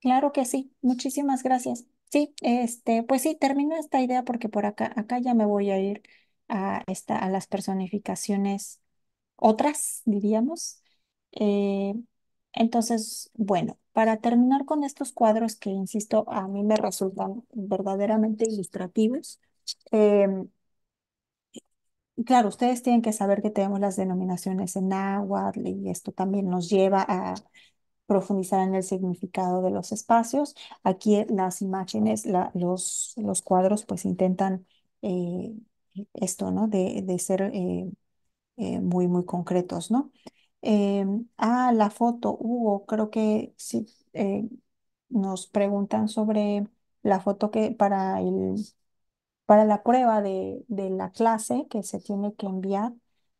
claro que sí. Muchísimas gracias. Sí, este, pues sí, termino esta idea porque por acá, acá ya me voy a ir a esta, a las personificaciones otras, diríamos. Eh, entonces, bueno, para terminar con estos cuadros que, insisto, a mí me resultan verdaderamente ilustrativos, em, claro, ustedes tienen que saber que tenemos las denominaciones en náhuatl y esto también nos lleva a profundizar en el significado de los espacios. Aquí las imágenes, los, cuadros pues intentan eh, esto, ¿no? De, ser eh, eh, muy, muy concretos, ¿no? ah, la foto, Hugo, creo que nos preguntan sobre la foto que para el para la prueba de, de la clase que se tiene que enviar.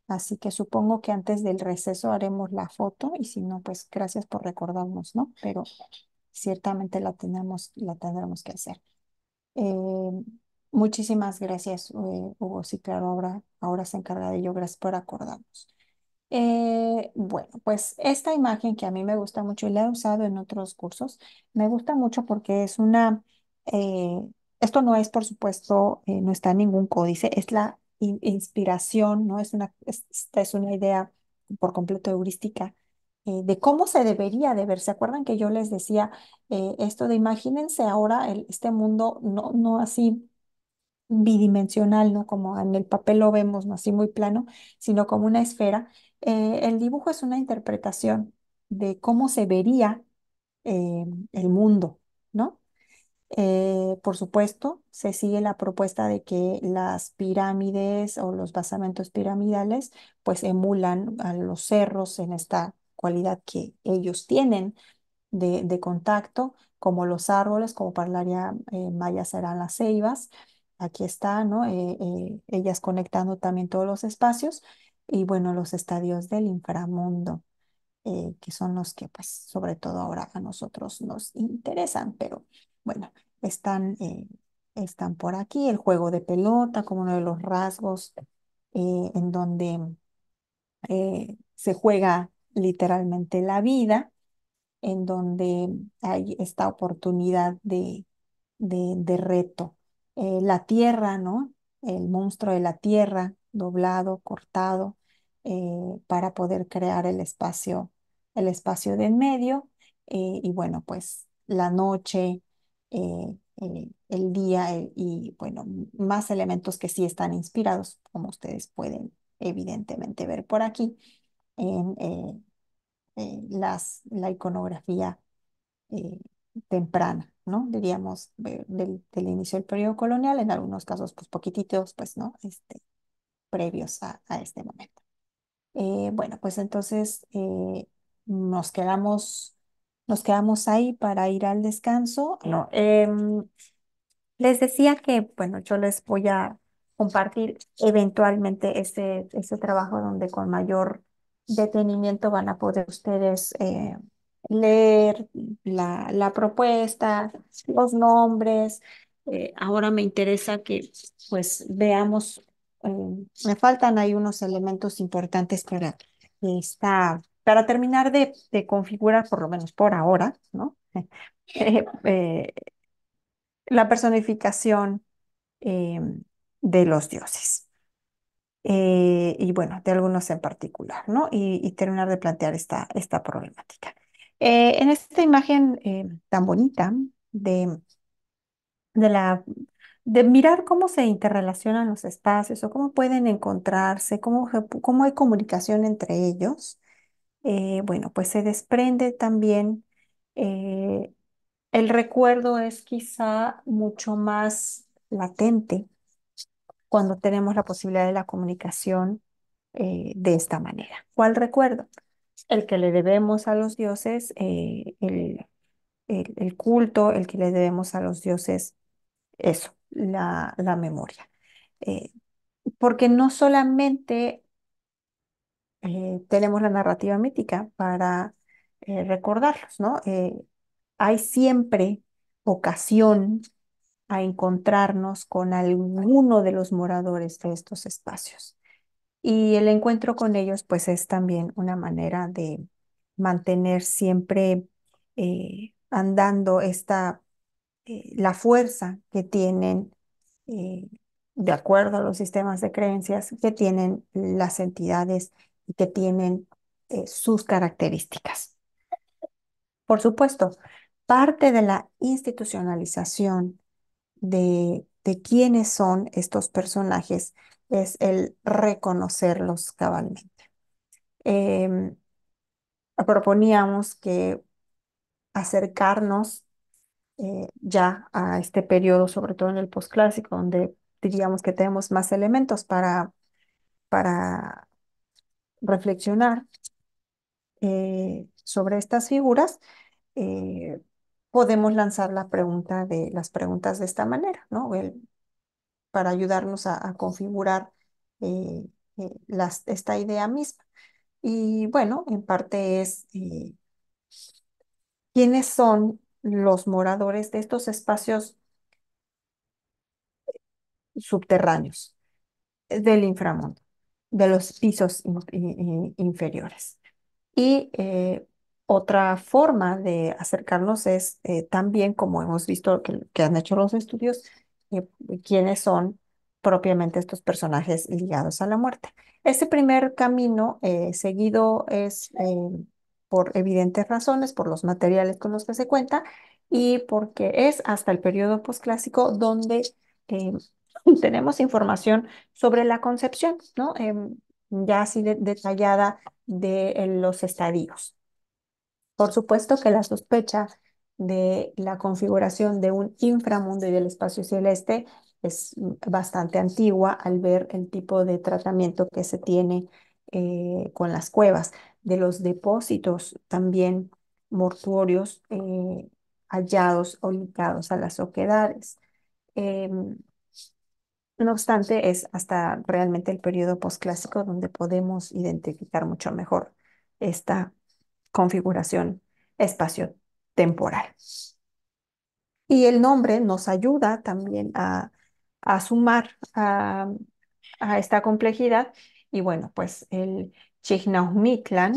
Así que supongo que antes del receso haremos la foto y si no, pues gracias por recordarnos, ¿no? Pero ciertamente la, tenemos, la tendremos que hacer. Eh, muchísimas gracias, eh, Hugo. Sí, claro, ahora, ahora se encarga de ello. Gracias por acordarnos. Eh, bueno, pues esta imagen que a mí me gusta mucho y la he usado en otros cursos, me gusta mucho porque es una esto no es, por supuesto, eh, no está en ningún códice, es la inspiración, ¿no? Es una, esta es una idea por completo heurística eh, de cómo se debería de ver. ¿Se acuerdan que yo les decía eh, esto de imagínense ahora este mundo no, no así bidimensional, ¿no? Como en el papel lo vemos, no así muy plano, sino como una esfera. el dibujo es una interpretación de cómo se vería el mundo, eh, por supuesto, se sigue la propuesta de que las pirámides o los basamentos piramidales pues emulan a los cerros en esta cualidad que ellos tienen de, contacto, como los árboles, como para eh, maya serán las ceibas. Aquí está, ¿no? Eh, ellas conectando también todos los espacios y bueno, los estadios del inframundo. que son los que pues sobre todo ahora a nosotros nos interesan, pero bueno, están, eh, están por aquí, el juego de pelota como uno de los rasgos eh, en donde eh, se juega literalmente la vida, en donde hay esta oportunidad de, de, de reto. la tierra, ¿no? El monstruo de la tierra, doblado, cortado, para poder crear el espacio, el espacio de en medio. y bueno, pues la noche, eh, eh, el día eh, y, bueno, más elementos que sí están inspirados, como ustedes pueden evidentemente ver por aquí, en las, la iconografía temprana, ¿no? Diríamos del, inicio del periodo colonial, en algunos casos, pues poquititos, pues, ¿no? Este, previos a, este momento. bueno, pues entonces nos quedamos nos quedamos ahí para ir al descanso. No, em, les decía que, bueno, yo les voy a compartir eventualmente ese, ese trabajo donde con mayor detenimiento van a poder ustedes eh, leer la, la, propuesta, los nombres. Eh, ahora me interesa que pues veamos, eh, me faltan ahí unos elementos importantes para esta para terminar de, configurar, por lo menos por ahora, ¿no? (laughs) Eh, eh, la personificación em, de los dioses. Eh, y bueno, de algunos en particular, ¿no? Y, terminar de plantear esta, esta problemática. en esta imagen tan bonita de, la, de mirar cómo se interrelacionan los espacios o cómo pueden encontrarse, cómo hay comunicación entre ellos, eh, bueno, pues se desprende también, eh, el recuerdo es quizá mucho más latente cuando tenemos la posibilidad de la comunicación eh, de esta manera. ¿Cuál recuerdo? El que le debemos a los dioses, el, el, culto, el que le debemos a los dioses, eso, la, la memoria porque no solamente eh, tenemos la narrativa mítica para eh, recordarlos, ¿no? Eh, hay siempre ocasión a encontrarnos con alguno de los moradores de estos espacios. Y el encuentro con ellos, pues, es también una manera de mantener siempre andando esta, la fuerza que tienen de acuerdo a los sistemas de creencias que tienen las entidades y que tienen eh, sus características. Por supuesto, parte de la institucionalización de, quiénes son estos personajes es el reconocerlos cabalmente. Em, proponíamos que acercarnos eh, ya a este periodo, sobre todo en el postclásico, donde diríamos que tenemos más elementos para, para reflexionar eh, sobre estas figuras, eh, podemos lanzar de las preguntas de esta manera, ¿no? para ayudarnos a, configurar eh, esta idea misma. Y bueno, en parte es quiénes son los moradores de estos espacios subterráneos del inframundo de los pisos inferiores. Y eh, otra forma de acercarnos es eh, también, como hemos visto que, han hecho los estudios, eh, quiénes son propiamente estos personajes ligados a la muerte. Ese primer camino seguido es por evidentes razones, por los materiales con los que se cuenta y porque es hasta el periodo posclásico donde tenemos información sobre la concepción, ¿no? Em, ya así detallada de eh, los estadios. Por supuesto que la sospecha de la configuración de un inframundo y del espacio celeste es bastante antigua al ver el tipo de tratamiento que se tiene eh, con las cuevas, de los depósitos también mortuorios eh, hallados o ligados a las oquedades. Em, no obstante, es hasta realmente el periodo posclásico donde podemos identificar mucho mejor esta configuración espacio-temporal. Y el nombre nos ayuda también a, sumar a, esta complejidad. Y bueno, pues el Mitlan,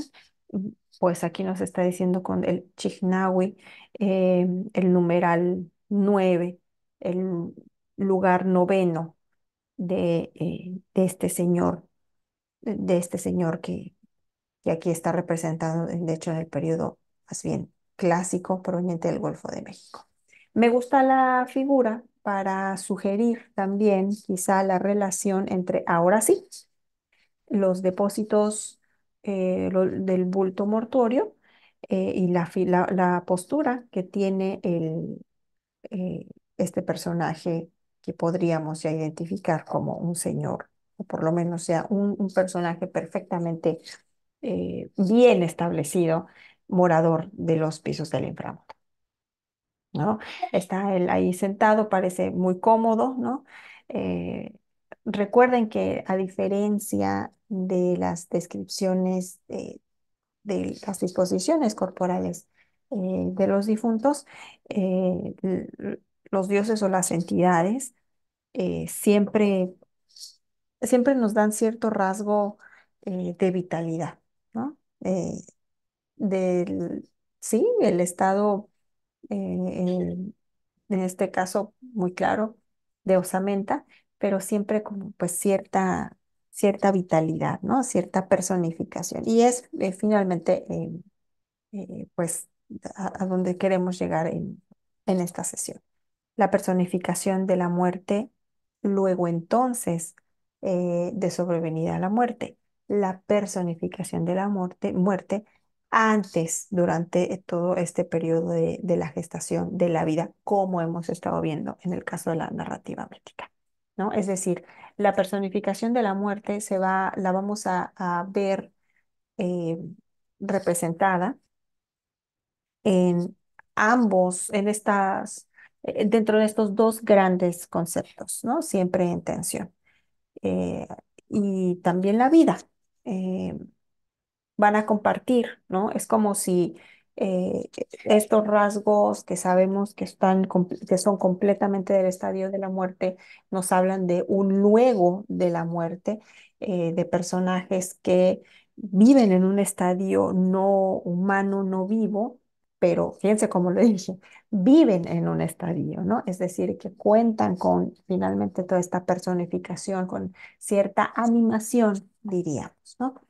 pues aquí nos está diciendo con el Chignawi, eh, el numeral 9, el lugar noveno eh, de, este señor, de, este señor que, aquí está representado, de hecho, en el periodo más bien clásico proveniente del Golfo de México. Me gusta la figura para sugerir también quizá la relación entre, ahora sí, los depósitos eh, del bulto mortuorio eh, y la, la, la, postura que tiene el, este personaje que podríamos ya identificar como un señor, o por lo menos sea un, personaje perfectamente eh, bien establecido, morador de los pisos del inframundo. ¿no? Está él ahí sentado, parece muy cómodo, ¿no? Eh, recuerden que a diferencia de las descripciones eh, de, las disposiciones corporales de los difuntos, eh, los dioses o las entidades eh, siempre, siempre nos dan cierto rasgo eh, de vitalidad, ¿no? Eh, del, sí, el estado, en, este caso muy claro, de osamenta, pero siempre como pues cierta, cierta vitalidad, ¿no? Cierta personificación. Y es finalmente pues a, donde queremos llegar en esta sesión la personificación de la muerte, luego entonces eh, de sobrevenida a la muerte, la personificación de la muerte, muerte antes, durante todo este periodo de, la gestación de la vida, como hemos estado viendo en el caso de la narrativa mítica. ¿no? Es decir, la personificación de la muerte se va, la vamos a, ver eh, representada en ambos, en estas eh, dentro de estos dos grandes conceptos, ¿no? Siempre en tensión. Eh, y también la vida. Eh, van a compartir, ¿no? Es como si estos rasgos que sabemos que, están, que son completamente del estadio de la muerte nos hablan de un luego de la muerte, de personajes que viven en un estadio no humano, no vivo, pero fíjense como lo dije, viven en un estadio, ¿no? Es decir, que cuentan con finalmente toda esta personificación, con cierta animación, diríamos, ¿no?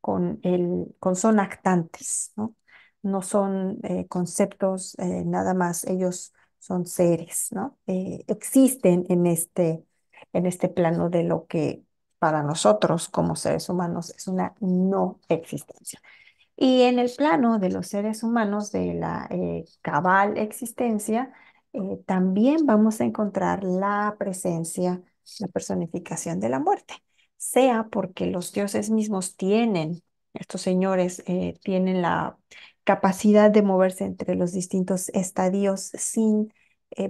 Con, el, con son actantes, ¿no? No son eh, conceptos eh, nada más, ellos son seres, ¿no? Eh, existen en este, en este plano de lo que para nosotros como seres humanos es una no existencia. Y en el plano de los seres humanos de la eh, cabal existencia, eh, también vamos a encontrar la presencia, la personificación de la muerte, sea porque los dioses mismos tienen, estos señores eh, tienen la capacidad de moverse entre los distintos estadios sin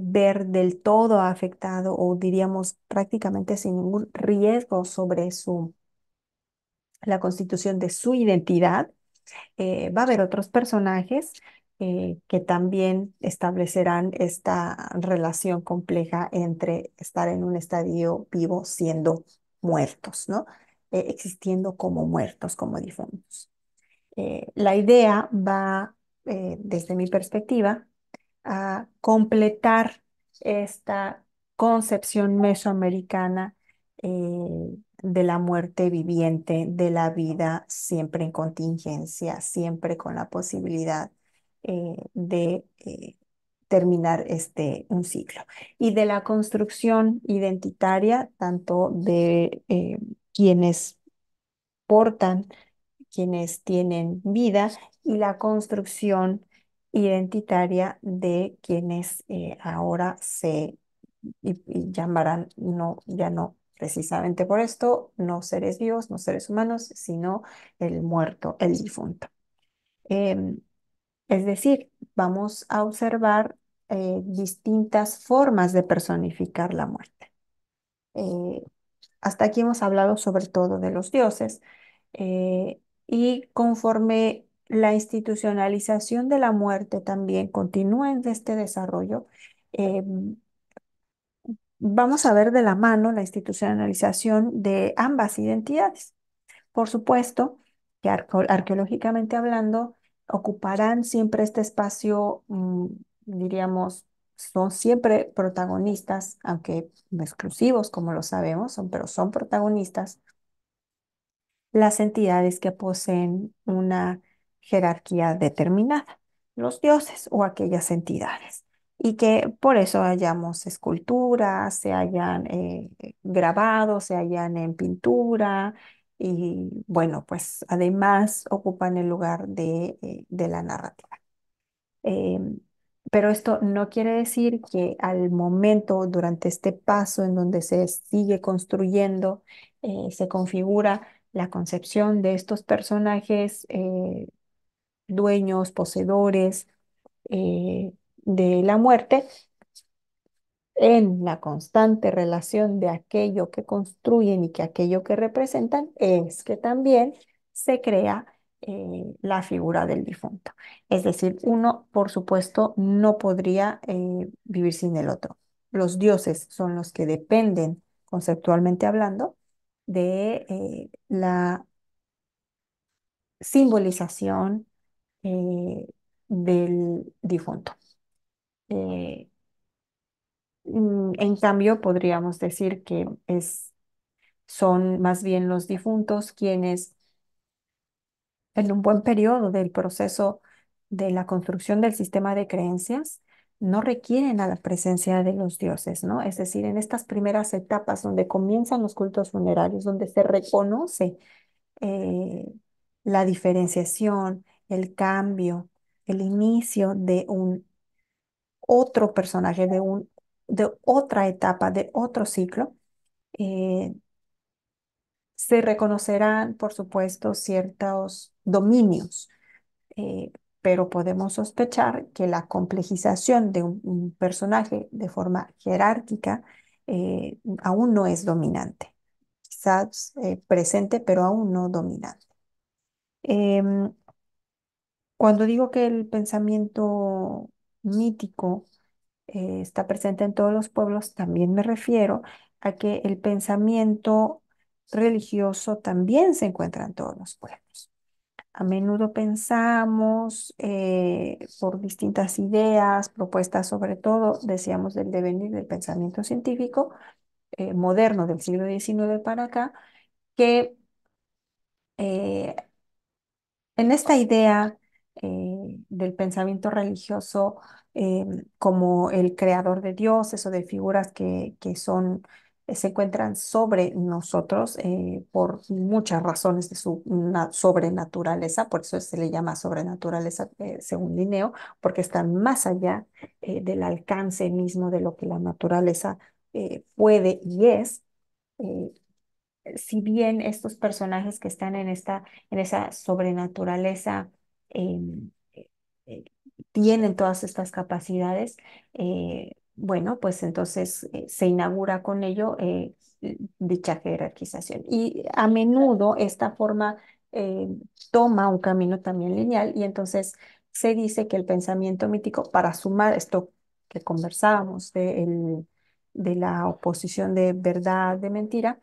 ver del todo afectado o diríamos prácticamente sin ningún riesgo sobre su, la constitución de su identidad eh, va a haber otros personajes eh, que también establecerán esta relación compleja entre estar en un estadio vivo siendo muertos, ¿no? Eh, existiendo como muertos, como difuntos. la idea va, desde mi perspectiva, a completar esta concepción mesoamericana de la muerte viviente, de la vida siempre en contingencia, siempre con la posibilidad eh, de eh, terminar este, un ciclo. Y de la construcción identitaria, tanto de eh, quienes portan, quienes tienen vida, y la construcción identitaria de quienes ahora se llamarán no, ya no Precisamente por esto, no seres dios no seres humanos, sino el muerto, el difunto. Em, es decir, vamos a observar eh, distintas formas de personificar la muerte. Eh, hasta aquí hemos hablado sobre todo de los dioses eh, y conforme la institucionalización de la muerte también continúa en este desarrollo, em, vamos a ver de la mano la institucionalización de ambas identidades. Por supuesto que arqueológicamente hablando, ocuparán siempre este espacio, mm, diríamos, son siempre protagonistas, aunque exclusivos, como lo sabemos, pero son protagonistas las entidades que poseen una jerarquía determinada, los dioses o aquellas entidades y que por eso hallamos esculturas, se hayan eh, eh, grabado, grabados, se hallan en pintura y bueno, pues además ocupan el lugar de, eh, la narrativa. Em, pero esto no quiere decir que al momento, durante este paso en donde se sigue construyendo, se configura la concepción de estos personajes, dueños, poseedores, de la muerte en la constante relación de aquello que construyen y que aquello que representan, es que también se crea eh, la figura del difunto. Es decir, uno, por supuesto, no podría eh, vivir sin el otro. Los dioses son los que dependen, conceptualmente hablando, de eh, la simbolización del difunto. Eh, mm, en cambio, podríamos decir que es, son más bien los difuntos quienes en un buen periodo del proceso de la construcción del sistema de creencias, no requieren a la presencia de los dioses, ¿no? Es decir, en estas primeras etapas donde comienzan los cultos funerarios, donde se reconoce eh, la diferenciación, el cambio, el inicio de un otro personaje de, un, de otra etapa, de otro ciclo. Eh, se reconocerán, por supuesto, ciertos dominios, eh, pero podemos sospechar que la complejización de un, personaje de forma jerárquica eh, aún no es dominante, quizás presente, pero aún no dominante. Em, cuando digo que el pensamiento mítico, eh, está presente en todos los pueblos, también me refiero a que el pensamiento religioso también se encuentra en todos los pueblos. A menudo pensamos eh, por distintas ideas, propuestas sobre todo, decíamos del devenir del pensamiento científico eh, moderno del siglo XIX para acá, que en esta idea eh, del pensamiento religioso eh, como el creador de dioses o de figuras que, que son, eh, se encuentran sobre nosotros por muchas razones de su sobrenaturaleza, por eso se le llama sobrenaturaleza según Linneo, porque están más allá del alcance mismo de lo que la naturaleza puede y es si bien estos personajes que están en esta en esa sobrenaturaleza Em, eh, eh, tienen todas estas capacidades, eh, bueno, pues entonces se inaugura con ello dicha jerarquización. Y a menudo esta forma toma un camino también lineal y entonces se dice que el pensamiento mítico, para sumar esto que conversábamos de, de la oposición de verdad, de mentira,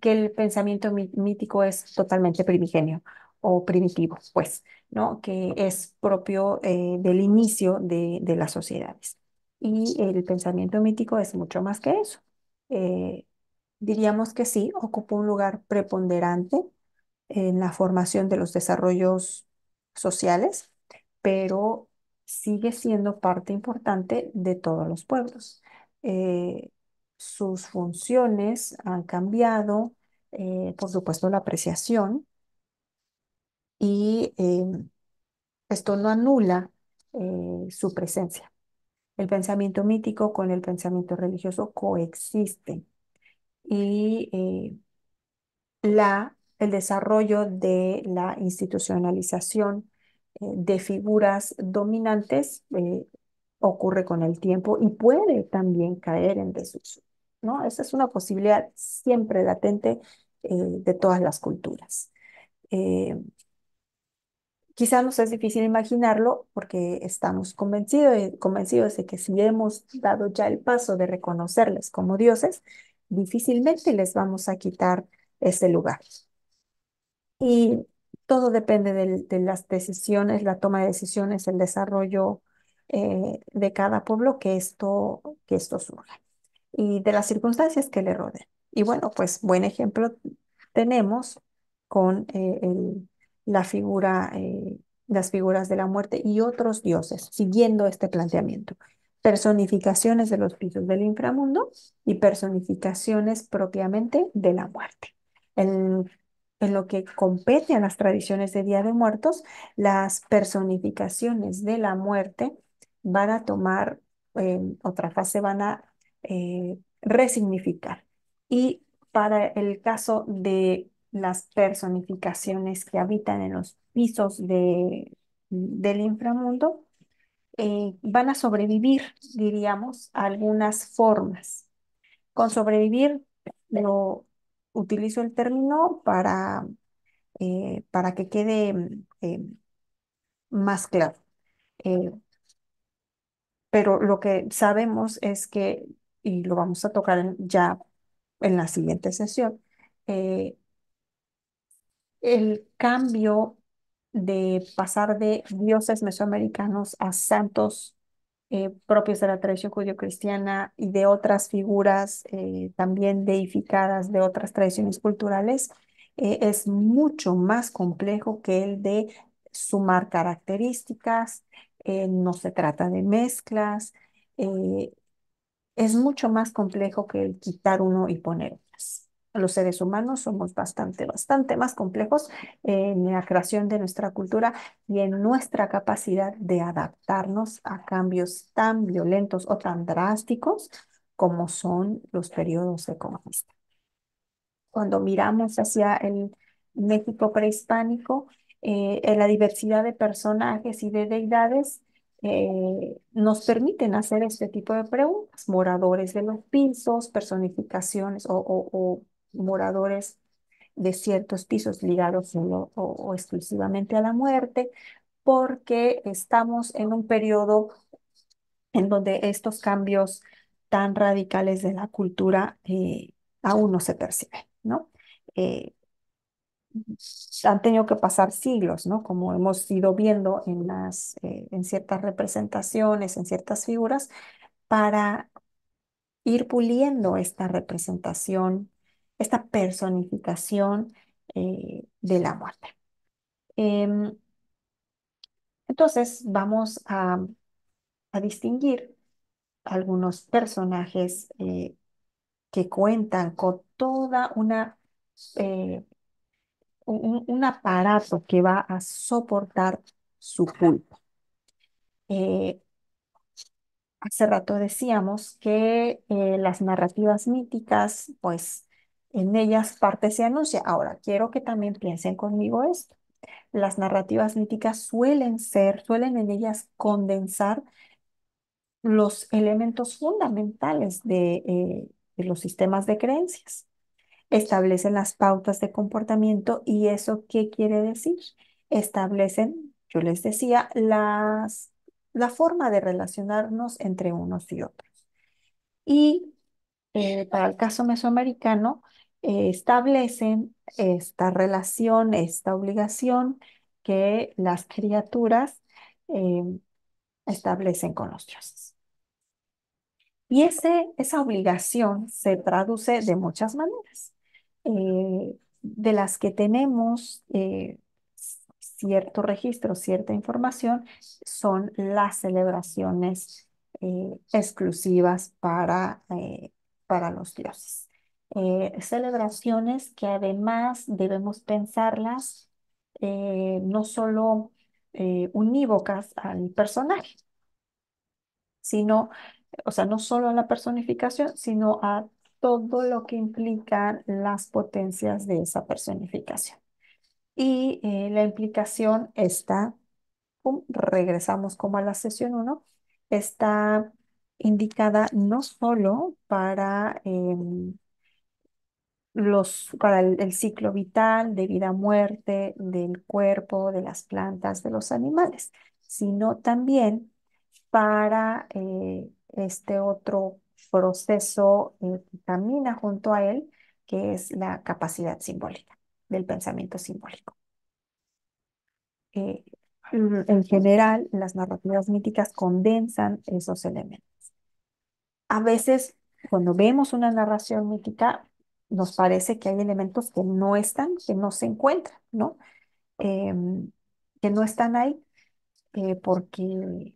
que el pensamiento mítico es totalmente primigenio, o primitivo pues, ¿no? que es propio eh, del inicio de, las sociedades. Y el pensamiento mítico es mucho más que eso. Eh, diríamos que sí, ocupa un lugar preponderante en la formación de los desarrollos sociales, pero sigue siendo parte importante de todos los pueblos. Eh, sus funciones han cambiado, por supuesto la apreciación, y em, esto no anula eh, su presencia. El pensamiento mítico con el pensamiento religioso coexisten y eh, la, el desarrollo de la institucionalización eh, de figuras dominantes ocurre con el tiempo y puede también caer en desuso. ¿no? Esa es una posibilidad siempre latente de todas las culturas. Quizá nos es difícil imaginarlo porque estamos convencidos, eh, convencidos de que si hemos dado ya el paso de reconocerles como dioses, difícilmente les vamos a quitar ese lugar. Y todo depende de, las decisiones, la toma de decisiones, el desarrollo eh, de cada pueblo que esto, que esto surja y de las circunstancias que le rodean. Y bueno, pues buen ejemplo tenemos con eh, el la figura, eh, las figuras de la muerte y otros dioses, siguiendo este planteamiento. Personificaciones de los pisos del inframundo y personificaciones propiamente de la muerte. en lo que compete a las tradiciones de Día de Muertos, las personificaciones de la muerte van a tomar em, otra fase, van a eh, resignificar. Y para el caso de las personificaciones que habitan en los pisos de, del inframundo, eh, van a sobrevivir, diríamos, a algunas formas. Con sobrevivir, lo utilizo el término para, eh, para que quede eh, más claro. pero lo que sabemos es que, y lo vamos a tocar ya en la siguiente sesión, el cambio de pasar de dioses mesoamericanos a santos eh, propios de la tradición judio-cristiana y de otras figuras eh, también deificadas de otras tradiciones culturales eh, es mucho más complejo que el de sumar características, no se trata de mezclas, es mucho más complejo que el quitar uno y poner otras los seres humanos somos bastante, bastante más complejos en la creación de nuestra cultura y en nuestra capacidad de adaptarnos a cambios tan violentos o tan drásticos como son los periodos económicos. Cuando miramos hacia el México prehispánico, eh, la diversidad de personajes y de deidades eh, nos permiten hacer este tipo de preguntas, moradores de los pisos, personificaciones o moradores de ciertos pisos ligados solo o, exclusivamente a la muerte, porque estamos en un periodo en donde estos cambios tan radicales de la cultura eh, aún no se perciben, ¿no? Eh, han tenido que pasar siglos, ¿no? Como hemos ido viendo en, las, eh, en ciertas representaciones, en ciertas figuras, para ir puliendo esta representación esta personificación eh, de la muerte. Em, entonces vamos a, distinguir algunos personajes eh, que cuentan con toda una eh, un, aparato que va a soportar su culpa. hace rato decíamos que las narrativas míticas, pues, en ellas parte se anuncia. Ahora, quiero que también piensen conmigo esto. Las narrativas míticas suelen ser, suelen en ellas condensar los elementos fundamentales eh, de, los sistemas de creencias. Establecen las pautas de comportamiento y eso, ¿qué quiere decir? Establecen, yo les decía, las, la forma de relacionarnos entre unos y otros. Y eh, para el caso mesoamericano, eh, establecen esta relación, esta obligación que las criaturas eh, establecen con los dioses. Y esa obligación se traduce de muchas maneras, eh, de las que tenemos cierto registro, cierta información, son las celebraciones exclusivas para, para los dioses. Eh, celebraciones que además debemos pensarlas eh, no solo eh, unívocas al personaje, sino, o sea, no solo a la personificación, sino a todo lo que implican las potencias de esa personificación. Y la implicación está, regresamos como a la sesión 1, está indicada no solo para em, los, para el, ciclo vital, de vida-muerte, del cuerpo, de las plantas, de los animales, sino también para eh, este otro proceso eh, que camina junto a él, que es la capacidad simbólica, del pensamiento simbólico. Eh, en general, las narrativas míticas condensan esos elementos. A veces, cuando vemos una narración mítica, nos parece que hay elementos que no están, que no se encuentran, ¿no? Em, que no están ahí, eh, porque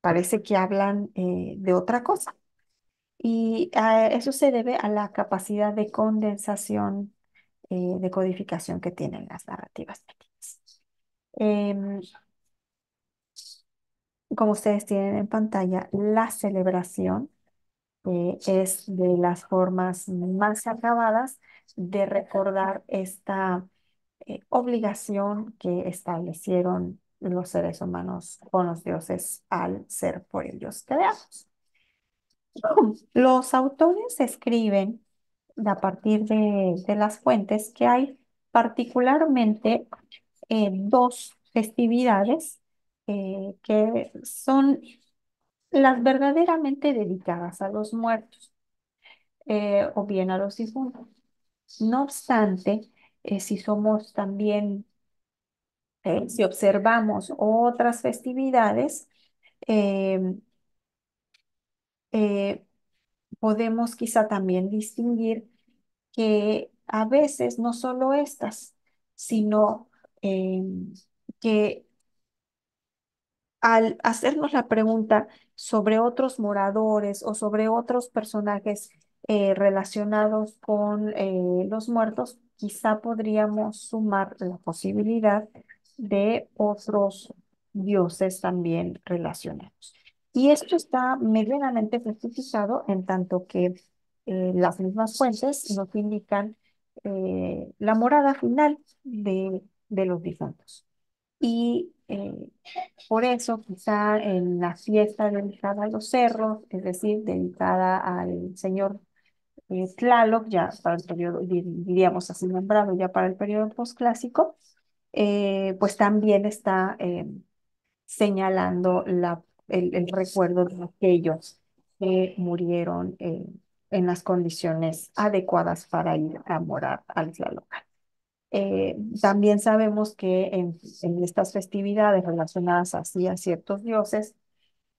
parece que hablan eh, de otra cosa. Y eso se debe a la capacidad de condensación, eh, de codificación que tienen las narrativas em, como ustedes tienen en pantalla, la celebración es de las formas más acabadas de recordar esta eh, obligación que establecieron los seres humanos con los dioses al ser por ellos creados. (laughs) Los autores escriben a partir de, las fuentes que hay particularmente eh, dos festividades eh, que son las verdaderamente dedicadas a los muertos eh, o bien a los difuntos. No obstante, eh, si somos también, eh, si observamos otras festividades, podemos quizá también distinguir que a veces no solo estas, sino que al hacernos la pregunta sobre otros moradores o sobre otros personajes eh, relacionados con eh, los muertos, quizá podríamos sumar la posibilidad de otros dioses también relacionados. Y esto está medianamente justificado en tanto que eh, las mismas fuentes nos indican la morada final de, de los difuntos. Y eh, por eso quizá en la fiesta dedicada a los cerros, es decir, dedicada al señor eh, Tlaloc, ya para el periodo, diríamos así nombrado, ya para el periodo postclásico, eh, pues también está señalando la, el, recuerdo de aquellos que murieron en las condiciones adecuadas para ir a morar al Tlaloc. Eh, también sabemos que en, estas festividades relacionadas así a ciertos dioses,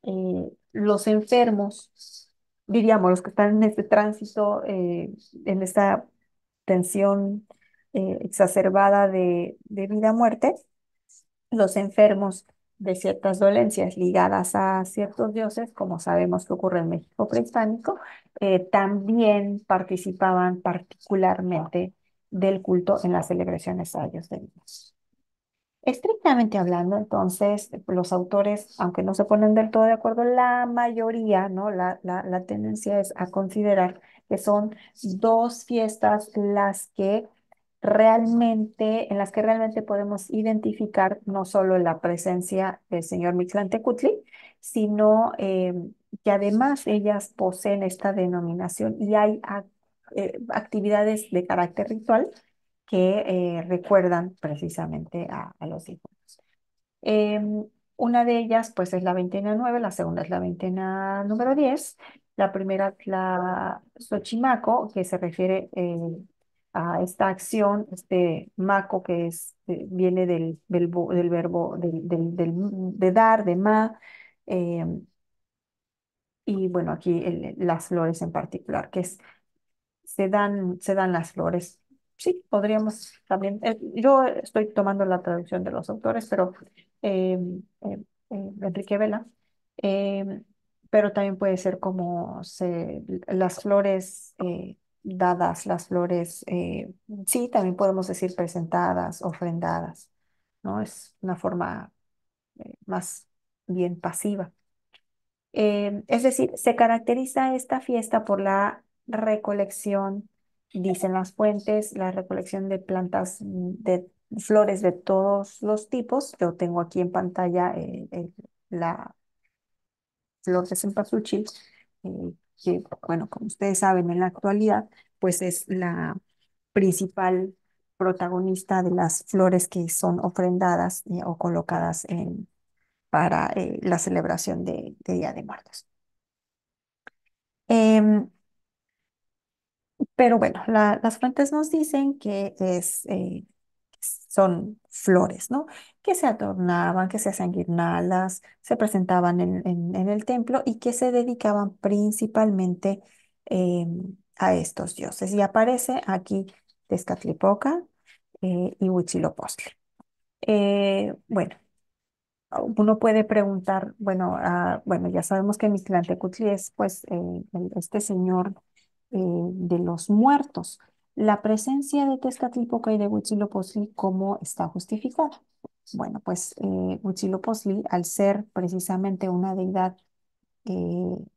eh, los enfermos, diríamos, los que están en este tránsito, eh, en esta tensión exacerbada de, de vida-muerte, los enfermos de ciertas dolencias ligadas a ciertos dioses, como sabemos que ocurre en México prehispánico, también participaban particularmente del culto en las celebraciones a ellos de Dios. Estrictamente hablando, entonces, los autores, aunque no se ponen del todo de acuerdo, la mayoría, ¿no? La, la, tendencia es a considerar que son dos fiestas las que realmente, en las que realmente podemos identificar no solo la presencia del señor Mixlantecutli, sino eh, que además ellas poseen esta denominación y hay eh, actividades de carácter ritual que eh, recuerdan precisamente a, los hijos em, una de ellas pues es la veintena 9, la segunda es la veintena número 10, la primera la Xochimaco, que se refiere eh, a esta acción, este maco que es, viene del, del, verbo de dar, de ma, em, y bueno, aquí las flores en particular, que es se dan, se dan las flores. Sí, podríamos también, eh, yo estoy tomando la traducción de los autores, pero eh, eh, Enrique Vela, pero también puede ser como se, las flores dadas, las flores, sí, también podemos decir presentadas, ofrendadas, ¿no? Es una forma más bien pasiva. es decir, se caracteriza esta fiesta por la recolección, dicen las fuentes, la recolección de plantas de flores de todos los tipos. Yo tengo aquí en pantalla eh, eh, la flor de cempasúchil, eh, que, bueno, como ustedes saben, en la actualidad, pues es la principal protagonista de las flores que son ofrendadas o colocadas en, para la celebración de, de Día de Muertos. Em, pero bueno, las fuentes nos dicen que es, eh, son flores, ¿no? Que se adornaban, que se hacían guirnalas, se presentaban en, en, el templo y que se dedicaban principalmente eh, a estos dioses. Y aparece aquí Tezcatlipoca eh, y Huitzilopochtli. bueno, uno puede preguntar, bueno, ah, bueno, ya sabemos que Mictlantecuhtli es pues este señor eh, de los muertos. La presencia de Tezcatlipoca y de Huitzilopochtli, ¿cómo está justificada? Bueno, pues eh, Huitzilopochtli, al ser precisamente una deidad, eh,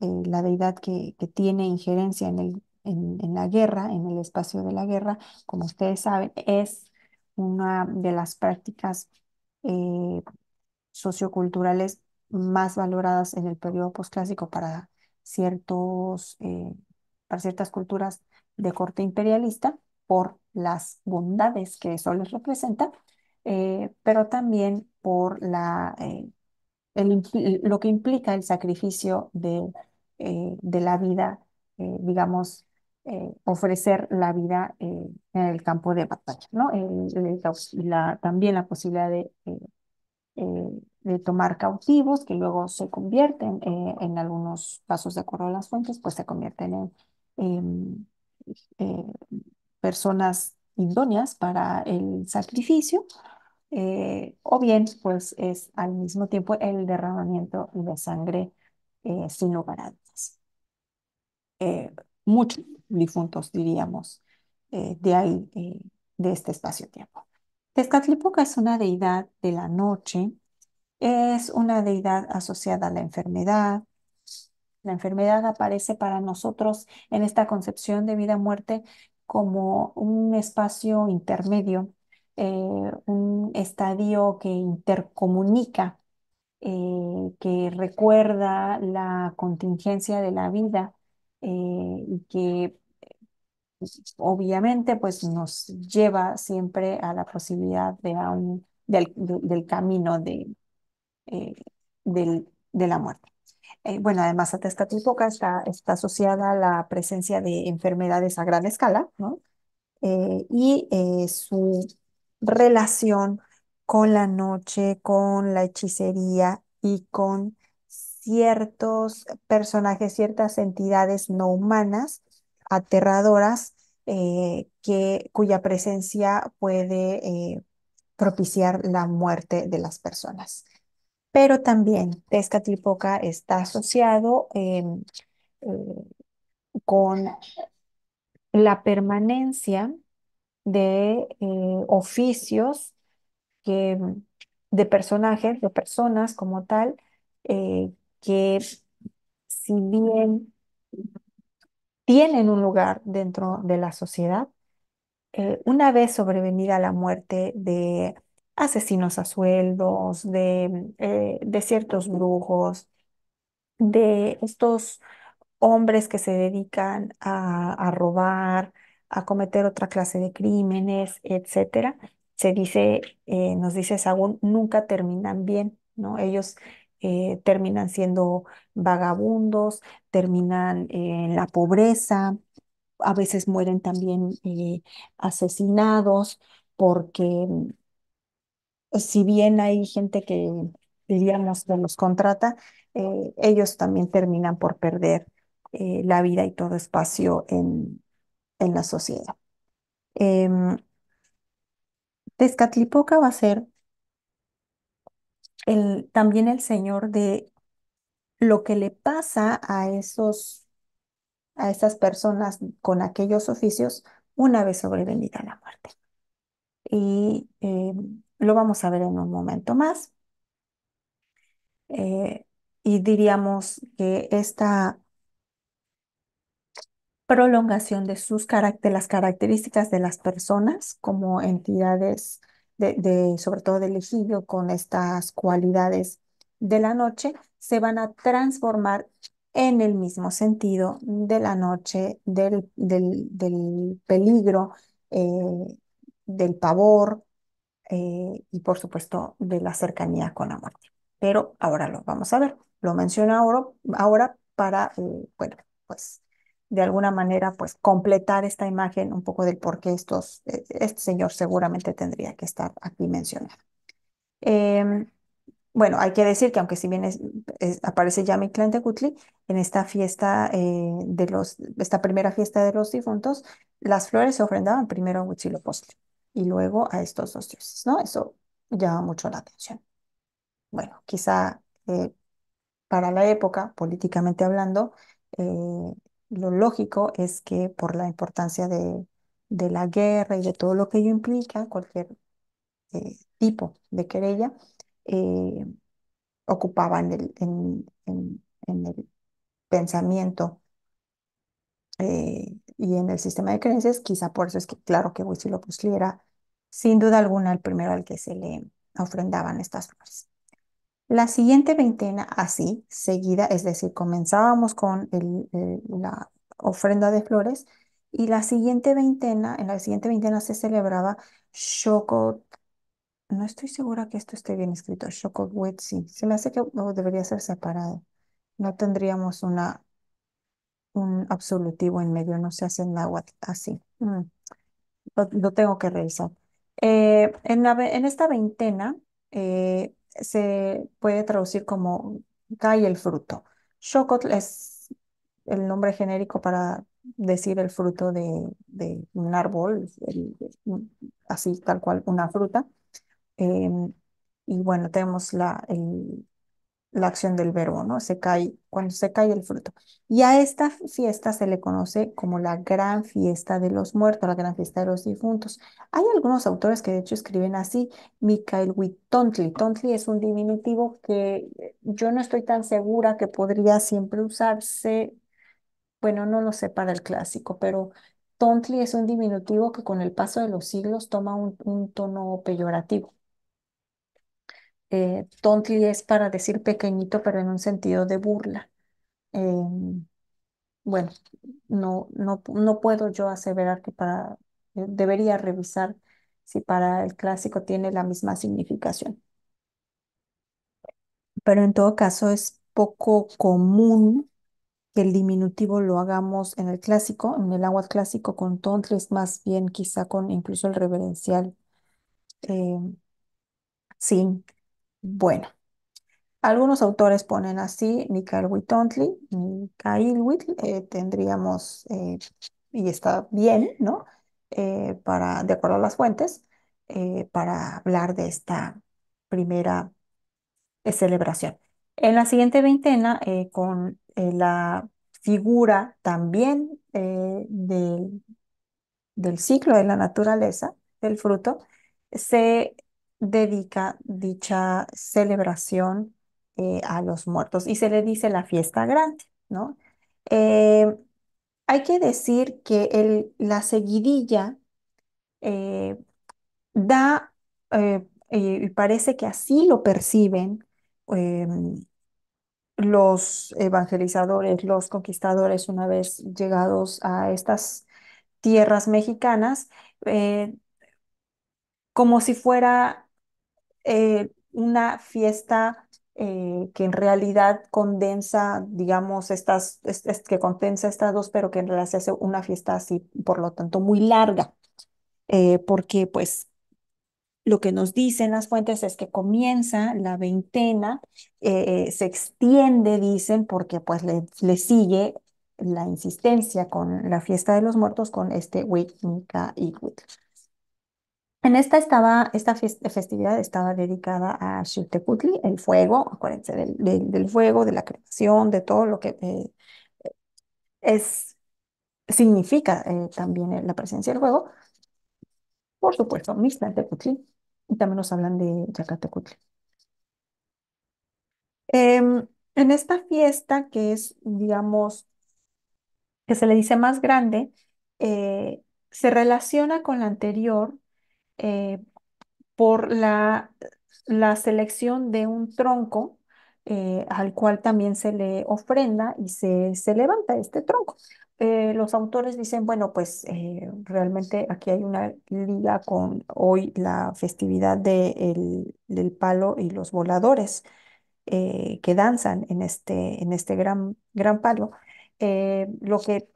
eh, la deidad que, que, tiene injerencia en, el, en, la guerra, en el espacio de la guerra, como ustedes saben, es una de las prácticas socioculturales más valoradas en el periodo posclásico para ciertos para ciertas culturas de corte imperialista por las bondades que eso les representa, eh, pero también por la, eh, lo que implica el sacrificio de, eh, la vida, digamos, ofrecer la vida en el campo de batalla, ¿no? también la posibilidad de, de tomar cautivos que luego se convierten, en algunos casos de acuerdo a las fuentes, pues se convierten en Em, eh, personas idóneas para el sacrificio, eh, o bien pues es al mismo tiempo el derramamiento de sangre eh, sin lugar a dudas. muchos difuntos diríamos de ahí, de este espacio-tiempo. Tezcatlipoca es una deidad de la noche, es una deidad asociada a la enfermedad, la enfermedad aparece para nosotros en esta concepción de vida-muerte como un espacio intermedio, eh, un estadio que intercomunica, eh, que recuerda la contingencia de la vida eh, y que obviamente pues nos lleva siempre a la posibilidad de del, camino de, de la muerte. Eh, bueno, además a está, está asociada a la presencia de enfermedades a gran escala, eh, y eh, su relación con la noche, con la hechicería y con ciertos personajes, ciertas entidades no humanas, aterradoras, que, cuya presencia puede propiciar la muerte de las personas pero también Tezcatlipoca está asociado em, eh, con la permanencia de eh, oficios de personajes, de personas como tal, eh, que si bien tienen un lugar dentro de la sociedad, una vez sobrevenida la muerte de asesinos a sueldos, de, eh, de ciertos brujos, de estos hombres que se dedican a, robar, a cometer otra clase de crímenes, etcétera. Se dice, eh, nos dice Sagún, nunca terminan bien, ¿no? Ellos eh, terminan siendo vagabundos, terminan en la pobreza, a veces mueren también asesinados porque si bien hay gente que, diríamos, que los contrata, eh, ellos también terminan por perder eh, la vida y todo espacio en, en la sociedad. Eh, Tezcatlipoca va a ser el, también el señor de lo que le pasa a esos a esas personas con aquellos oficios una vez sobrevenida la muerte. Y em, lo vamos a ver en un momento más. Eh, y diríamos que esta prolongación de sus las características de las personas como entidades, de, sobre todo del ejido, con estas cualidades de la noche, se van a transformar en el mismo sentido de la noche, del, del, peligro, eh, del pavor, eh, y por supuesto de la cercanía con la muerte. Pero ahora lo vamos a ver. Lo menciono ahora, para, eh, bueno, pues de alguna manera, pues completar esta imagen un poco del por qué estos, eh, este señor seguramente tendría que estar aquí mencionado. Em, bueno, hay que decir que aunque si bien aparece ya mi cliente Gutli, en esta fiesta de los, esta primera fiesta de los difuntos, las flores se ofrendaban primero a Huitzilopochtli y luego a estos dos dioses, ¿no? Eso llama mucho la atención. Bueno, quizá eh, para la época, políticamente hablando, eh, lo lógico es que por la importancia de, la guerra y de todo lo que ello implica, cualquier eh, tipo de querella, ocupaba en el, en, en, en el pensamiento eh, y en el sistema de creencias, quizá por eso es que, claro, que lo era sin duda alguna el primero al que se le ofrendaban estas flores. La siguiente veintena, así, seguida, es decir, comenzábamos con la ofrenda de flores y la siguiente veintena, en la siguiente veintena se celebraba Shokot, no estoy segura que esto esté bien escrito, Shokot sí se me hace que debería ser separado, no tendríamos una un absolutivo en medio, no se hace en agua así. Mm. Lo, tengo que revisar. Eh, en, la, en, esta veintena eh, se puede traducir como cae el fruto. shokot es el nombre genérico para decir el fruto de, de un árbol, el, así tal cual, una fruta. Em, y bueno, tenemos la, el, la acción del verbo, ¿no? Se cae, cuando se cae el fruto. Y a esta fiesta se le conoce como la gran fiesta de los muertos, la gran fiesta de los difuntos. Hay algunos autores que de hecho escriben así, Mikael Tontli. Tontli es un diminutivo que eh, yo no estoy tan segura que podría siempre usarse, bueno, no lo sé para el clásico, pero Tontli es un diminutivo que con el paso de los siglos toma un tono peyorativo. Eh, tontli es para decir pequeñito, pero en un sentido de burla. Em, bueno, no, no, no puedo yo aseverar que para, eh, debería revisar si para el clásico tiene la misma significación. Pero en todo caso es poco común que el diminutivo lo hagamos en el clásico, en el agua clásico con tontli, es más bien quizá con incluso el reverencial. Em, sí, bueno, algunos autores ponen así, ni Huitontli, ni Huitl, eh, tendríamos, eh, y está bien, ¿no? Eh, para, de acuerdo a las fuentes, para hablar de esta primera celebración. En la siguiente veintena, con la figura también del ciclo de la naturaleza, del fruto, se dedica dicha celebración eh, a los muertos y se le dice la fiesta grande, ¿no? Eh, hay que decir que el, la seguidilla eh, da, y parece que así lo perciben los evangelizadores, los conquistadores, una vez llegados a estas tierras mexicanas, como si fuera eh, una fiesta eh, que en realidad condensa, digamos, estas, que condensa estas dos, pero que en realidad se hace una fiesta así, por lo tanto, muy larga, eh, porque pues lo que nos dicen las fuentes es que comienza la veintena, se extiende, dicen, porque pues le, sigue la insistencia con la fiesta de los muertos con este Wicca y Wicca. En esta estaba, esta festividad estaba dedicada a Xiltecutli, el fuego, acuérdense del, fuego, de la creación, de todo lo que eh, es, significa eh, también la presencia del fuego. Por supuesto, Tecutli. y también nos hablan de Yacatecutli. Em, en esta fiesta, que es, digamos, que se le dice más grande, eh, se relaciona con la anterior eh, por la, la, selección de un tronco eh, al cual también se le ofrenda y se, se levanta este tronco. Eh, los autores dicen, bueno, pues realmente aquí hay una liga con hoy la festividad de del palo y los voladores que danzan en este, en este gran, gran palo. lo que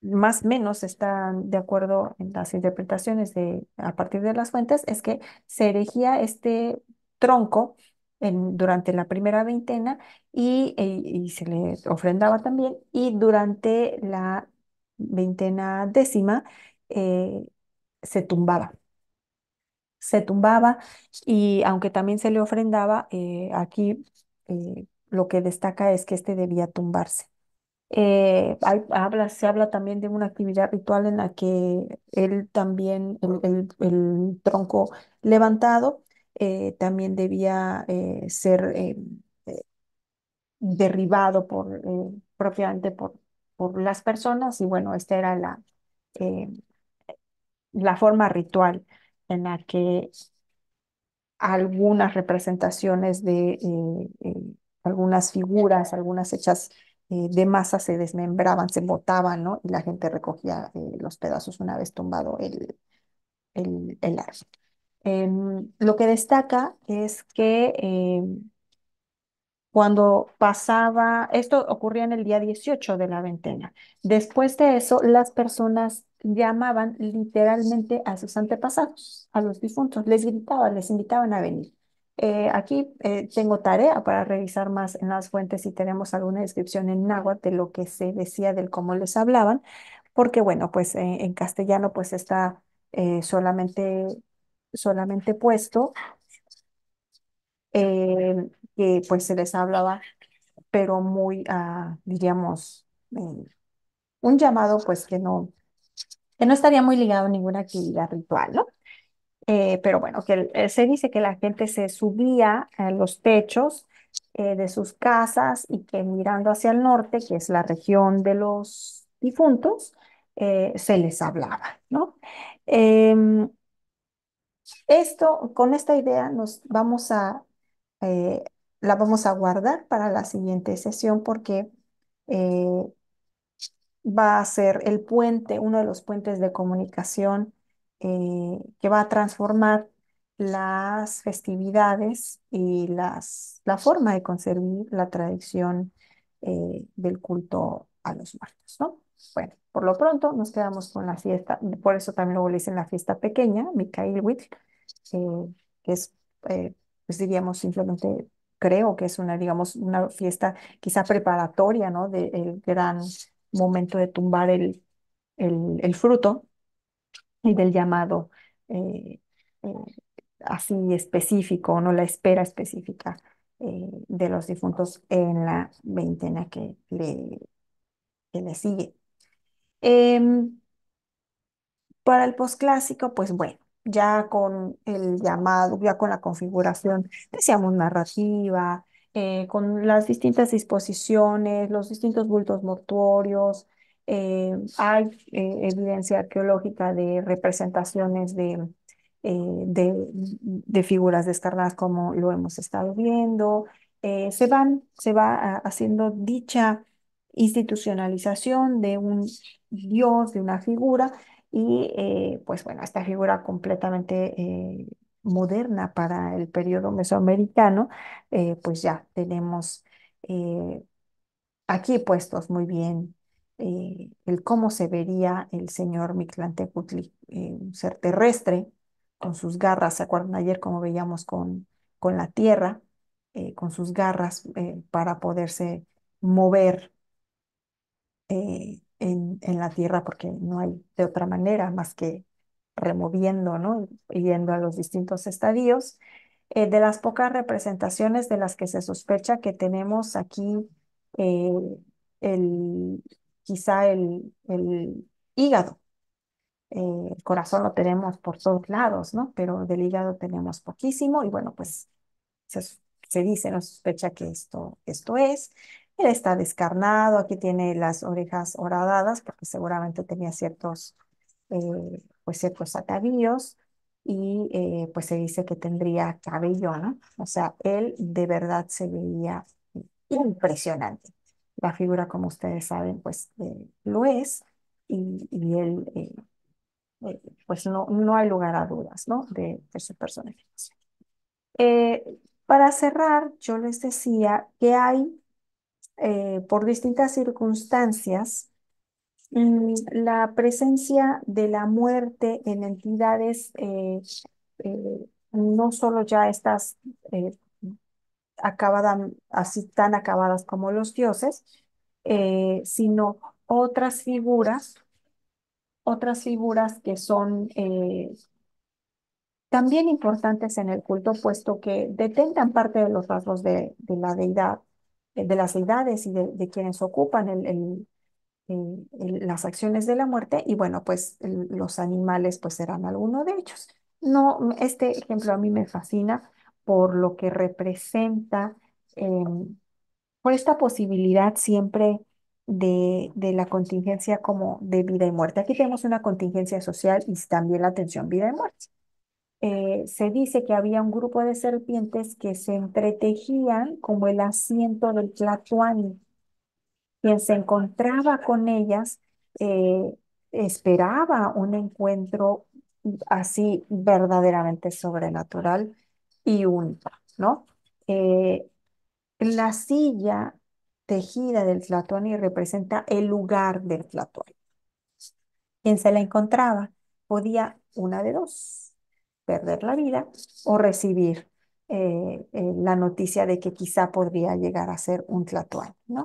más o menos están de acuerdo en las interpretaciones de, a partir de las fuentes, es que se erigía este tronco en, durante la primera veintena y, eh, se le ofrendaba también, y durante la veintena décima eh, se tumbaba. Se tumbaba y aunque también se le ofrendaba, eh, aquí lo que destaca es que este debía tumbarse. Eh, habla, se habla también de una actividad ritual en la que él también, el, tronco levantado, eh, también debía eh, ser derribado por, propiamente por, las personas. Y bueno, esta era la, la forma ritual en la que algunas representaciones de algunas figuras, algunas hechas. Eh, de masa se desmembraban, se botaban, ¿no? Y la gente recogía eh, los pedazos una vez tumbado el, el, em, lo que destaca es que em, cuando pasaba, esto ocurría en el día 18 de la ventena, Después de eso, las personas llamaban literalmente a sus antepasados, a los difuntos, les gritaban, les invitaban a venir. Eh, aquí eh, tengo tarea para revisar más en las fuentes si tenemos alguna descripción en náhuatl de lo que se decía, del cómo les hablaban, porque bueno, pues eh, en, castellano pues está solamente, solamente puesto que pues se les hablaba, pero muy, ah, diríamos, un llamado pues que no, que no estaría muy ligado a ninguna actividad ritual, ¿no? Eh, pero bueno, que eh, se dice que la gente se subía a los techos eh, de sus casas y que mirando hacia el norte, que es la región de los difuntos, se les hablaba, ¿no? Em, esto, con esta idea nos vamos a, la vamos a guardar para la siguiente sesión porque va a ser el puente, uno de los puentes de comunicación eh, que va a transformar las festividades y las, la forma de conservar la tradición eh, del culto a los muertos, ¿no? Bueno, por lo pronto nos quedamos con la fiesta, por eso también lo le dicen la fiesta pequeña, Mikhail Witt, eh, que es, pues diríamos simplemente, creo que es una, digamos, una fiesta quizá preparatoria, ¿no? Del gran momento de tumbar el, el fruto y del llamado eh, eh, así específico, no la espera específica eh, de los difuntos en la veintena que le, le sigue. Em, para el posclásico, pues bueno, ya con el llamado, ya con la configuración, decíamos narrativa, con las distintas disposiciones, los distintos bultos mortuorios, eh, hay eh, evidencia arqueológica de representaciones eh, de, de, figuras descarnadas como lo hemos estado viendo. se, van, se va ah, haciendo dicha institucionalización de un dios, de una figura, y pues bueno, esta figura completamente moderna para el periodo mesoamericano, pues ya tenemos aquí puestos muy bien eh, el cómo se vería el señor Mictlantecutli, eh, un ser terrestre, con sus garras, ¿se acuerdan ayer cómo veíamos con, con la tierra? Eh, con sus garras para poderse mover en, en, la tierra, porque no hay de otra manera más que removiendo, ¿no? Yendo a los distintos estadios. de las pocas representaciones de las que se sospecha que tenemos aquí el, quizá el, hígado. Eh, el corazón lo tenemos por todos lados, ¿no? Pero del hígado tenemos poquísimo y bueno, pues se, dice, no sospecha que esto, esto es. Él está descarnado, aquí tiene las orejas horadadas porque seguramente tenía ciertos, eh, pues atavíos y eh, pues se dice que tendría cabello, ¿no? O sea, él de verdad se veía impresionante. La figura, como ustedes saben, pues eh, lo es y, él, eh, eh, pues no, no hay lugar a dudas, ¿no? De, su personificación. para cerrar, yo les decía que hay, por distintas circunstancias, mm, la presencia de la muerte en entidades no solo ya estas acabadas así tan acabadas como los dioses, eh, sino otras figuras, otras figuras que son eh, también importantes en el culto, puesto que detentan parte de los rasgos de, la deidad, eh, de las deidades y de, quienes ocupan las acciones de la muerte y bueno, pues los animales pues serán alguno de ellos. No, este ejemplo a mí me fascina por lo que representa, em, por esta posibilidad siempre de, la contingencia como de vida y muerte. Aquí tenemos una contingencia social y también la atención vida y muerte. Eh, se dice que había un grupo de serpientes que se entretejían como el asiento del Tlatuani. Quien se encontraba con ellas eh, esperaba un encuentro así verdaderamente sobrenatural y una, ¿no? Eh, la silla tejida del tlatuani representa el lugar del Tlatoani. Quien se la encontraba podía una de dos, perder la vida o recibir eh, eh, la noticia de que quizá podría llegar a ser un Tlatoani, ¿no?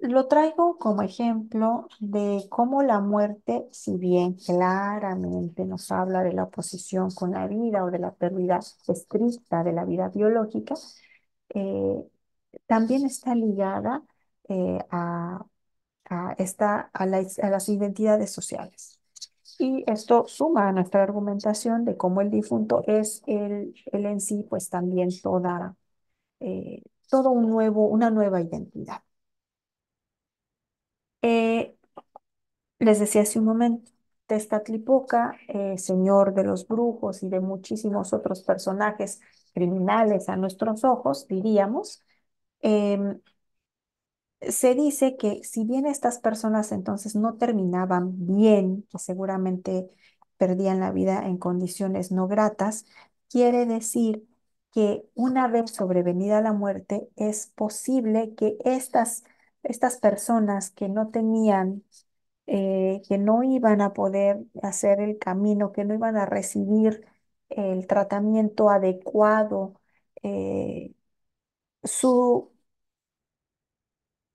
Lo traigo como ejemplo de cómo la muerte, si bien claramente nos habla de la oposición con la vida o de la pérdida estricta de la vida biológica, eh, también está ligada eh, a, esta, las identidades sociales. Y esto suma a nuestra argumentación de cómo el difunto es el, el en sí, pues también toda, eh, todo un nuevo, una nueva identidad. Eh, les decía hace un momento, Testa eh, señor de los brujos y de muchísimos otros personajes criminales a nuestros ojos, diríamos, em, se dice que si bien estas personas entonces no terminaban bien, que seguramente perdían la vida en condiciones no gratas, quiere decir que una vez sobrevenida la muerte es posible que estas estas personas que no tenían, eh, que no iban a poder hacer el camino, que no iban a recibir el tratamiento adecuado, eh, su,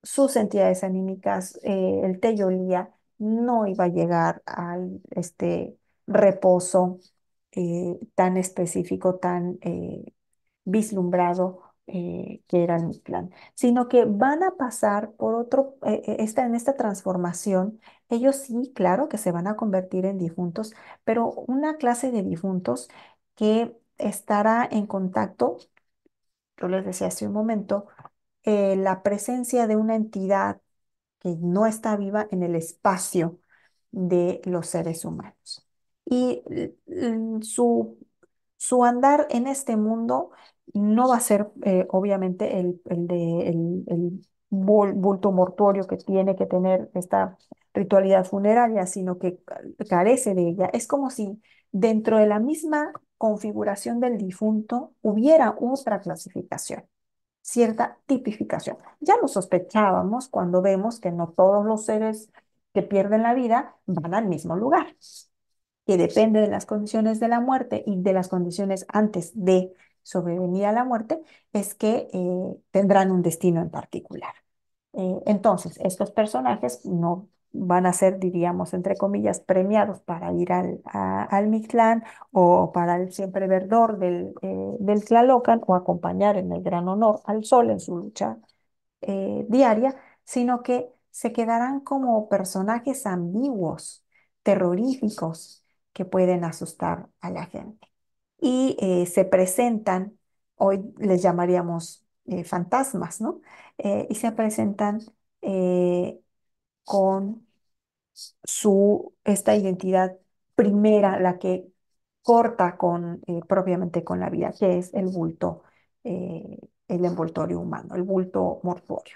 sus entidades anímicas, eh, el teyolía, no iba a llegar al este, reposo tan específico, tan vislumbrado eh, que era mi plan, sino que van a pasar por otro, eh, eh, esta, en esta transformación, ellos sí, claro que se van a convertir en difuntos, pero una clase de difuntos que estará en contacto, yo les decía hace un momento, la presencia de una entidad que no está viva en el espacio de los seres humanos. Y su, su andar en este mundo no va a ser eh, obviamente el, de, el, el bulto mortuorio que tiene que tener esta ritualidad funeraria, sino que carece de ella. Es como si dentro de la misma configuración del difunto hubiera otra clasificación, cierta tipificación. Ya lo sospechábamos cuando vemos que no todos los seres que pierden la vida van al mismo lugar, que depende de las condiciones de la muerte y de las condiciones antes de sobrevenida la muerte, es que eh, tendrán un destino en particular. Eh, entonces, estos personajes no van a ser, diríamos, entre comillas, premiados para ir al, Mictlán o para el siempre verdor del, eh, del, Tlalocan o acompañar en el gran honor al sol en su lucha diaria, sino que se quedarán como personajes ambiguos, terroríficos, que pueden asustar a la gente y eh, se presentan, hoy les llamaríamos eh, fantasmas, ¿no? Eh, y se presentan con su, esta identidad primera, la que corta con, propiamente con la vida, que es el bulto, el envoltorio humano, el bulto mortuorio.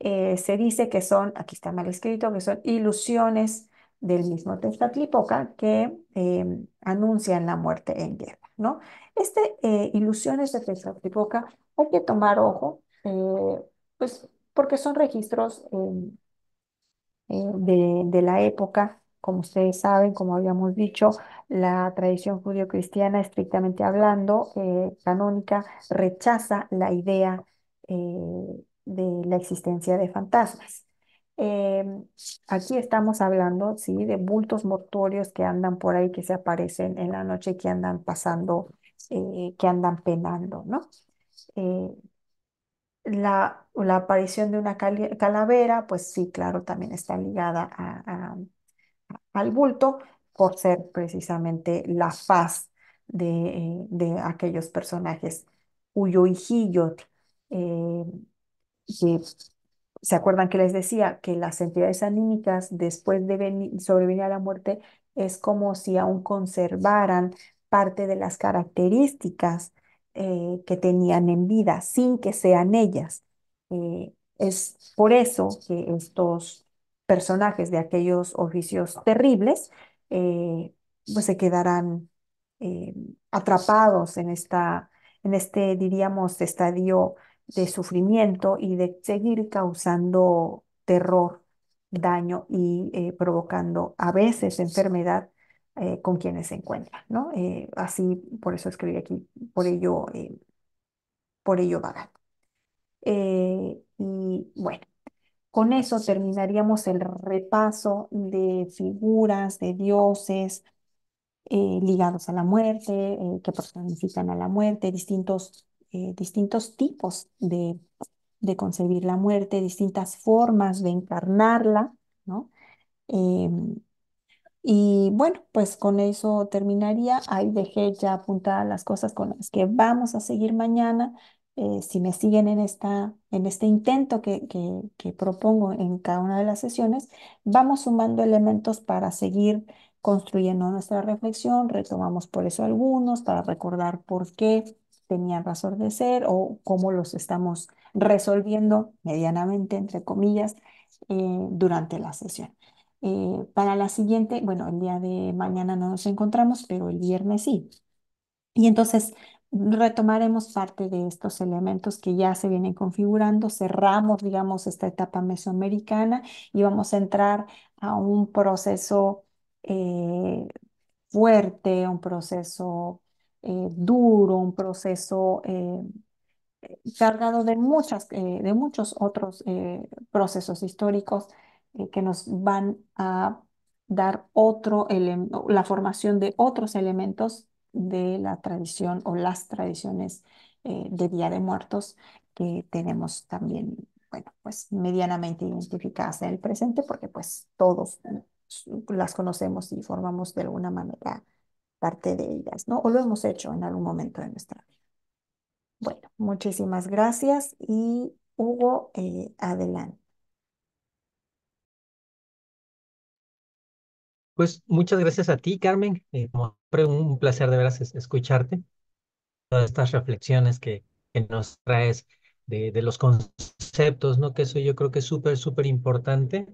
se dice que son, aquí está mal escrito, que son ilusiones del mismo Tezcatlipoca que em, anuncian la muerte en guerra. ¿no? Este eh, ilusiones de boca hay que tomar ojo, eh, pues porque son registros em, eh, de, la época como ustedes saben, como habíamos dicho, la tradición judio-cristiana, estrictamente hablando, canónica, rechaza la idea de la existencia de fantasmas. Em, aquí estamos hablando, ¿sí? De bultos mortuorios que andan por ahí, que se aparecen en la noche, que andan pasando, eh, que andan penando, ¿no? Eh, la, aparición de una calavera, pues sí, claro, también está ligada al bulto por ser precisamente la faz de, eh, aquellos personajes cuyo hijillo que ¿Se acuerdan que les decía que las entidades anímicas después de sobrevivir sobrevenir a la muerte es como si aún conservaran parte de las características eh, que tenían en vida sin que sean ellas? Eh, es por eso que estos personajes de aquellos oficios terribles eh, pues se quedarán atrapados en, esta, en este, diríamos, estadio de sufrimiento y de seguir causando terror, daño y eh, provocando a veces enfermedad eh, con quienes se encuentran, ¿no? Eh, así, por eso escribí aquí, por ello, por ello vagar. y bueno, con eso terminaríamos el repaso de figuras, de dioses ligados a la muerte, que personifican a la muerte, distintos eh, distintos tipos de, de, concebir la muerte, distintas formas de encarnarla, ¿no? Em, y bueno, pues con eso terminaría. Ahí dejé ya apuntadas las cosas con las que vamos a seguir mañana. Eh, si me siguen en, esta, en este intento que, que, que, propongo en cada una de las sesiones, vamos sumando elementos para seguir construyendo nuestra reflexión, retomamos por eso algunos, para recordar por qué tenían razón de ser o cómo los estamos resolviendo medianamente, entre comillas, eh, durante la sesión. Eh, para la siguiente, bueno, el día de mañana no nos encontramos, pero el viernes sí. Y entonces retomaremos parte de estos elementos que ya se vienen configurando, cerramos, digamos, esta etapa mesoamericana y vamos a entrar a un proceso eh, fuerte, un proceso eh, duro, un proceso eh, cargado de, muchas, eh, de muchos otros procesos históricos que nos van a dar otro la formación de otros elementos de la tradición o las tradiciones de Día de Muertos que tenemos también, bueno, pues medianamente identificadas en el presente porque pues todos las conocemos y formamos de alguna manera parte de ellas, ¿no? O lo hemos hecho en algún momento de nuestra vida. Bueno, muchísimas gracias y Hugo, eh, adelante. Pues muchas gracias a ti, Carmen. Eh, un placer de veras escucharte. Todas estas reflexiones que, que nos traes de, de, los conceptos, ¿no? Que eso yo creo que es súper, súper importante.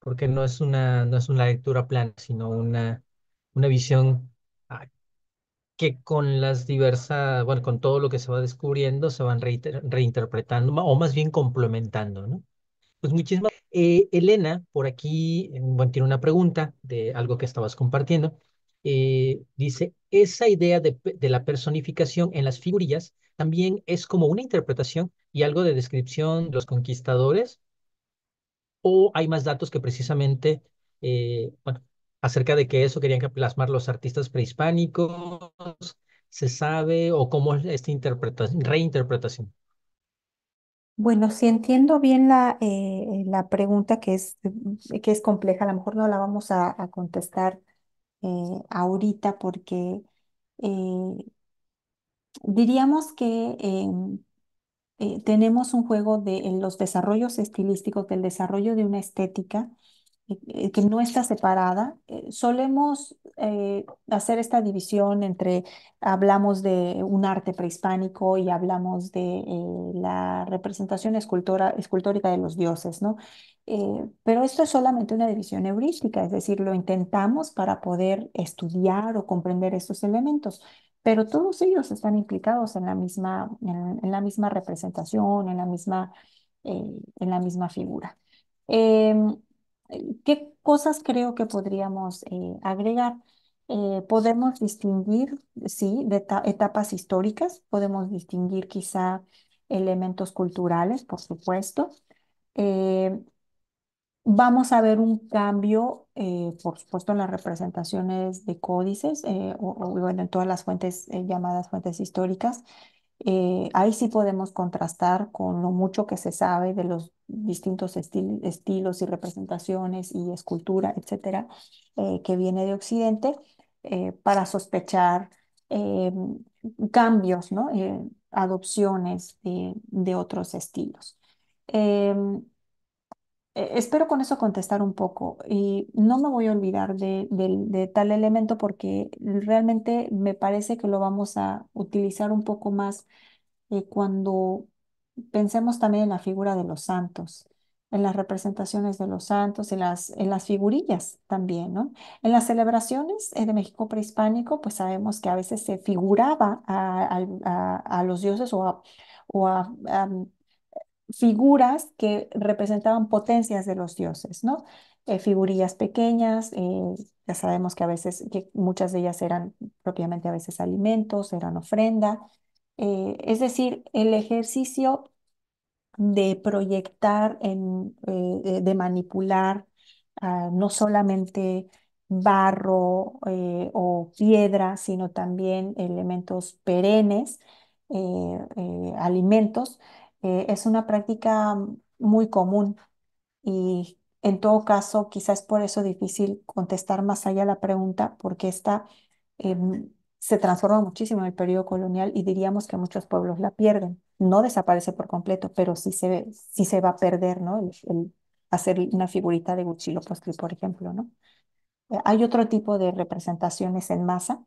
Porque no es una, no es una lectura plana, sino una, una visión ah, que con las diversas, bueno, con todo lo que se va descubriendo, se van reinterpretando o más bien complementando, ¿no? Pues muchísimas eh, Elena, por aquí, bueno, tiene una pregunta de algo que estabas compartiendo. Eh, dice, esa idea de, la personificación en las figurillas también es como una interpretación y algo de descripción de los conquistadores, o hay más datos que precisamente, eh, bueno, acerca de que eso querían plasmar los artistas prehispánicos, se sabe o cómo es esta reinterpretación. Bueno, si entiendo bien la, eh, la pregunta que es, que es compleja, a lo mejor no la vamos a, contestar eh, ahorita porque eh, diríamos que em, tenemos un juego de en los desarrollos estilísticos, del desarrollo de una estética eh, que no está separada. Eh, solemos eh, hacer esta división entre, hablamos de un arte prehispánico y hablamos de la representación escultora, escultórica de los dioses, ¿no? pero esto es solamente una división heurística, es decir, lo intentamos para poder estudiar o comprender estos elementos, pero todos ellos están implicados en la misma, en, en la misma representación, en la misma, en la misma figura. Em, ¿Qué cosas creo que podríamos eh, agregar? Eh, podemos distinguir, sí, de etapas históricas, podemos distinguir quizá elementos culturales, por supuesto. Eh, vamos a ver un cambio, por supuesto, en las representaciones de códices o, o, en todas las fuentes llamadas fuentes históricas. Eh, ahí sí podemos contrastar con lo mucho que se sabe de los distintos estilos y representaciones y escultura, etcétera, eh, que viene de Occidente eh, para sospechar cambios, ¿no? adopciones de, otros estilos. Em, eh, espero con eso contestar un poco y no me voy a olvidar de, tal elemento porque realmente me parece que lo vamos a utilizar un poco más eh, cuando pensemos también en la figura de los santos, en las representaciones de los santos, en las, en las figurillas también, ¿no? En las celebraciones eh, de México prehispánico, pues sabemos que a veces se figuraba a, los dioses o a, figuras que representaban potencias de los dioses, ¿no? Eh, figurillas pequeñas, eh, ya sabemos que a veces, que muchas de ellas eran propiamente a veces alimentos, eran ofrenda. Eh, es decir, el ejercicio de proyectar, de manipular ah, no solamente barro o piedra, sino también elementos perennes, alimentos, eh, es una práctica muy común y en todo caso, quizás por eso difícil contestar más allá la pregunta, porque esta em, se transforma muchísimo en el periodo colonial y diríamos que muchos pueblos la pierden. No desaparece por completo, pero sí se, sí se va a perder, ¿no? El, hacer una figurita de Huitzilopochtli, por ejemplo, ¿no? Eh, hay otro tipo de representaciones en masa,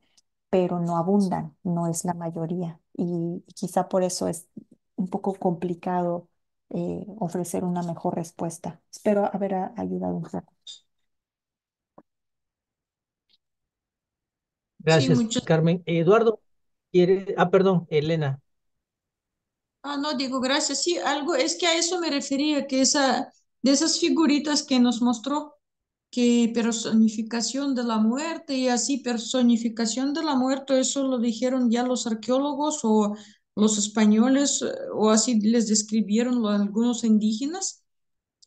pero no abundan, no es la mayoría. Y quizá por eso es un poco complicado eh, ofrecer una mejor respuesta. Espero haber ayudado un poco. Gracias, Carmen. Eduardo, ¿quiere? Ah, perdón, Elena. Ah, no, digo, gracias. Sí, algo, es que a eso me refería, que esa, de esas figuritas que nos mostró, que personificación de la muerte y así, personificación de la muerte, eso lo dijeron ya los arqueólogos o los españoles, eh, o así les describieron algunos indígenas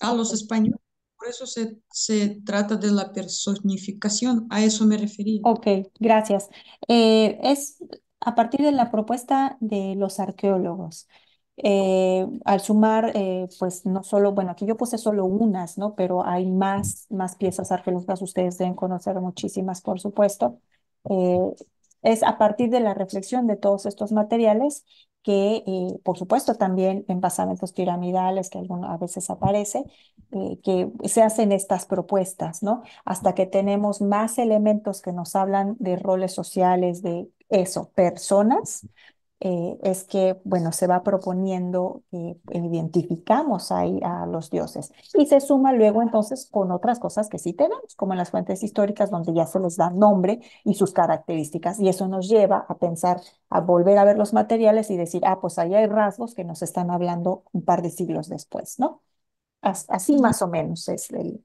a los españoles. Por eso se, se, trata de la personificación, a eso me refería. Ok, gracias. Eh, es a partir de la propuesta de los arqueólogos. Eh, al sumar, pues no solo, bueno, aquí yo puse solo unas, ¿no? Pero hay más, más piezas arqueológicas, ustedes deben conocer muchísimas, por supuesto. Es a partir de la reflexión de todos estos materiales que, eh, por supuesto, también en basamentos piramidales, que alguna, a veces aparece, eh, que se hacen estas propuestas, ¿no? Hasta que tenemos más elementos que nos hablan de roles sociales, de eso, personas, eh, es que, bueno, se va proponiendo, que eh, identificamos ahí a los dioses y se suma luego entonces con otras cosas que sí tenemos, como en las fuentes históricas donde ya se les da nombre y sus características y eso nos lleva a pensar, a volver a ver los materiales y decir, ah, pues ahí hay rasgos que nos están hablando un par de siglos después, ¿no? Así más o menos es el,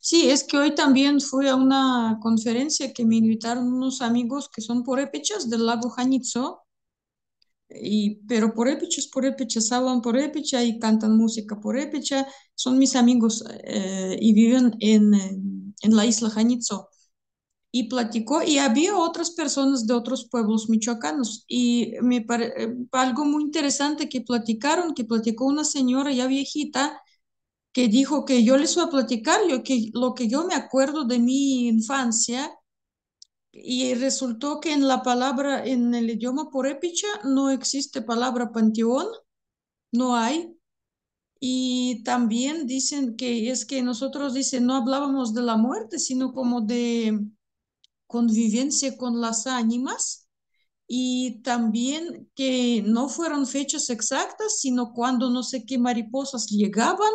Sí, es que hoy también fui a una conferencia que me invitaron unos amigos que son porépechas del lago Janitzó, y, pero por porépechas, hablan epicha y cantan música epicha son mis amigos eh, y viven en, en la isla Janitzó. Y platicó, y había otras personas de otros pueblos michoacanos, y me eh, algo muy interesante que platicaron, que platicó una señora ya viejita, que dijo que yo les voy a platicar lo que, lo que yo me acuerdo de mi infancia y resultó que en la palabra, en el idioma épica no existe palabra panteón, no hay. Y también dicen que es que nosotros dicen no hablábamos de la muerte, sino como de convivencia con las ánimas y también que no fueron fechas exactas, sino cuando no sé qué mariposas llegaban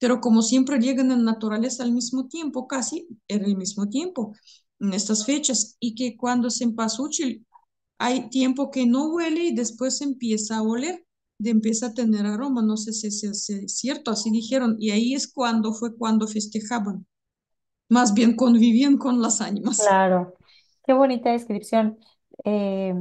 pero como siempre llegan en naturaleza al mismo tiempo, casi en el mismo tiempo, en estas fechas, y que cuando se útil, hay tiempo que no huele y después empieza a oler, de empieza a tener aroma, no sé si es cierto, así dijeron, y ahí es cuando fue cuando festejaban, más bien convivían con las ánimas. Claro, qué bonita descripción. Eh,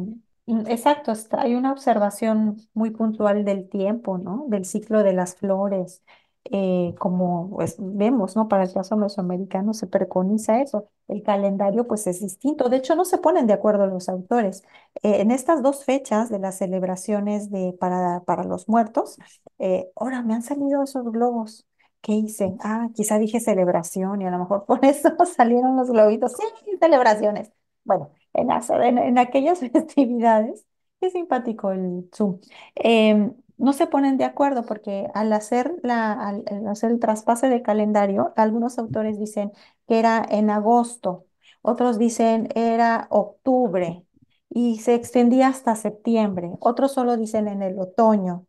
exacto, hay una observación muy puntual del tiempo, ¿no? Del ciclo de las flores, eh, como pues, vemos, ¿no? Para el caso mesoamericano se preconiza eso. El calendario pues es distinto. De hecho, no se ponen de acuerdo los autores. Eh, en estas dos fechas de las celebraciones de, para, para los muertos, eh, ahora me han salido esos globos. ¿Qué hice? Ah, quizá dije celebración y a lo mejor por (laughs) eso salieron los globitos. Sí, celebraciones. Bueno, en, en, en aquellas (laughs) festividades, qué simpático el Zoom. Em, no se ponen de acuerdo porque al hacer, el traspase de calendario, algunos autores dicen que era en agosto, otros dicen era octubre y se extendía hasta septiembre, otros solo dicen en el otoño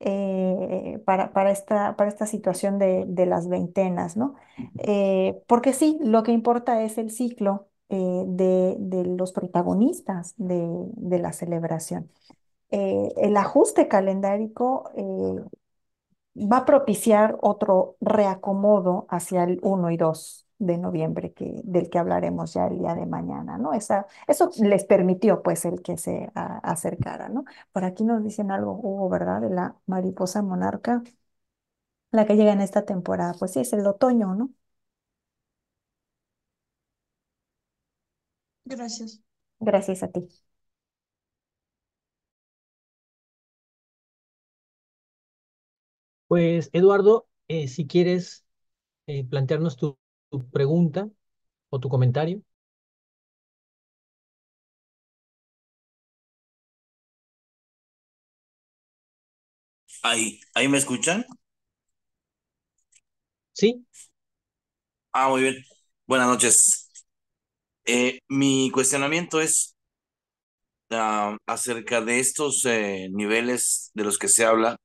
eh, para, esta, situación de, las veintenas, ¿no? Eh, porque sí, lo que importa es el ciclo eh, de, los protagonistas de la celebración. Eh, el ajuste calendárico eh, va a propiciar otro reacomodo hacia el 1 y 2 de noviembre, que, del que hablaremos ya el día de mañana, ¿no? eso les permitió, pues, el que se acercara, ¿no? Por aquí nos dicen algo, Hugo, ¿verdad? De la mariposa monarca, la que llega en esta temporada. Pues sí, es el otoño, ¿no? Gracias. Gracias a ti. Pues Eduardo, eh, si quieres eh, plantearnos tu, pregunta o tu comentario. Ahí, ahí me escuchan. Sí. Ah, muy bien. Buenas noches. Eh, mi cuestionamiento es ah, acerca de estos niveles de los que se habla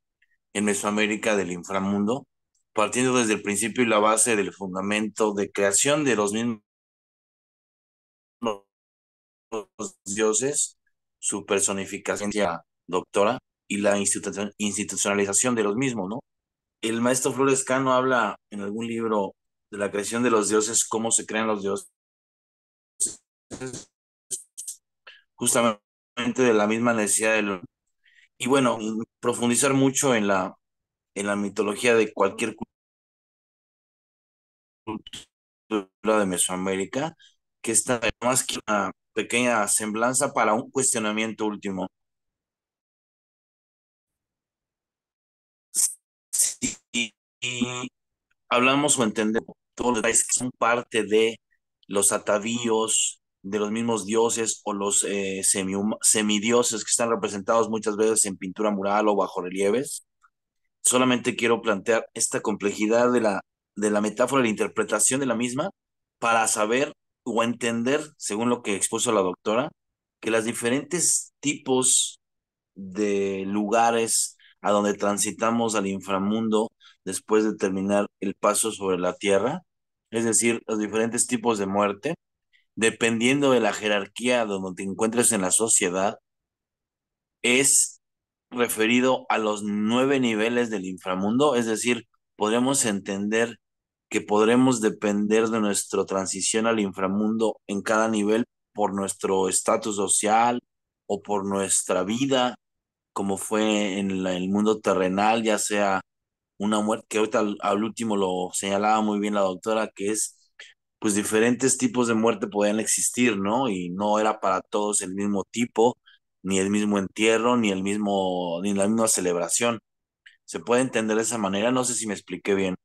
en Mesoamérica del inframundo, partiendo desde el principio y la base del fundamento de creación de los mismos dioses, su personificación doctora y la institucionalización de los mismos, ¿no? El maestro Flores Cano habla en algún libro de la creación de los dioses, cómo se crean los dioses, justamente de la misma necesidad del y bueno, profundizar mucho en la, en la mitología de cualquier cultura de Mesoamérica, que está más que una pequeña semblanza para un cuestionamiento último. Si hablamos o entendemos todos los detalles que son parte de los atavíos, de los mismos dioses o los eh, semidioses que están representados muchas veces en pintura mural o bajo relieves. Solamente quiero plantear esta complejidad de la, de la metáfora, la interpretación de la misma, para saber o entender, según lo que expuso la doctora, que los diferentes tipos de lugares a donde transitamos al inframundo después de terminar el paso sobre la tierra, es decir, los diferentes tipos de muerte, dependiendo de la jerarquía donde te encuentres en la sociedad, es referido a los nueve niveles del inframundo, es decir, podremos entender que podremos depender de nuestra transición al inframundo en cada nivel por nuestro estatus social o por nuestra vida, como fue en el mundo terrenal, ya sea una muerte, que ahorita al último lo señalaba muy bien la doctora, que es pues diferentes tipos de muerte podían existir, ¿no? Y no era para todos el mismo tipo, ni el mismo entierro, ni el mismo, ni la misma celebración. Se puede entender de esa manera, no sé si me expliqué bien.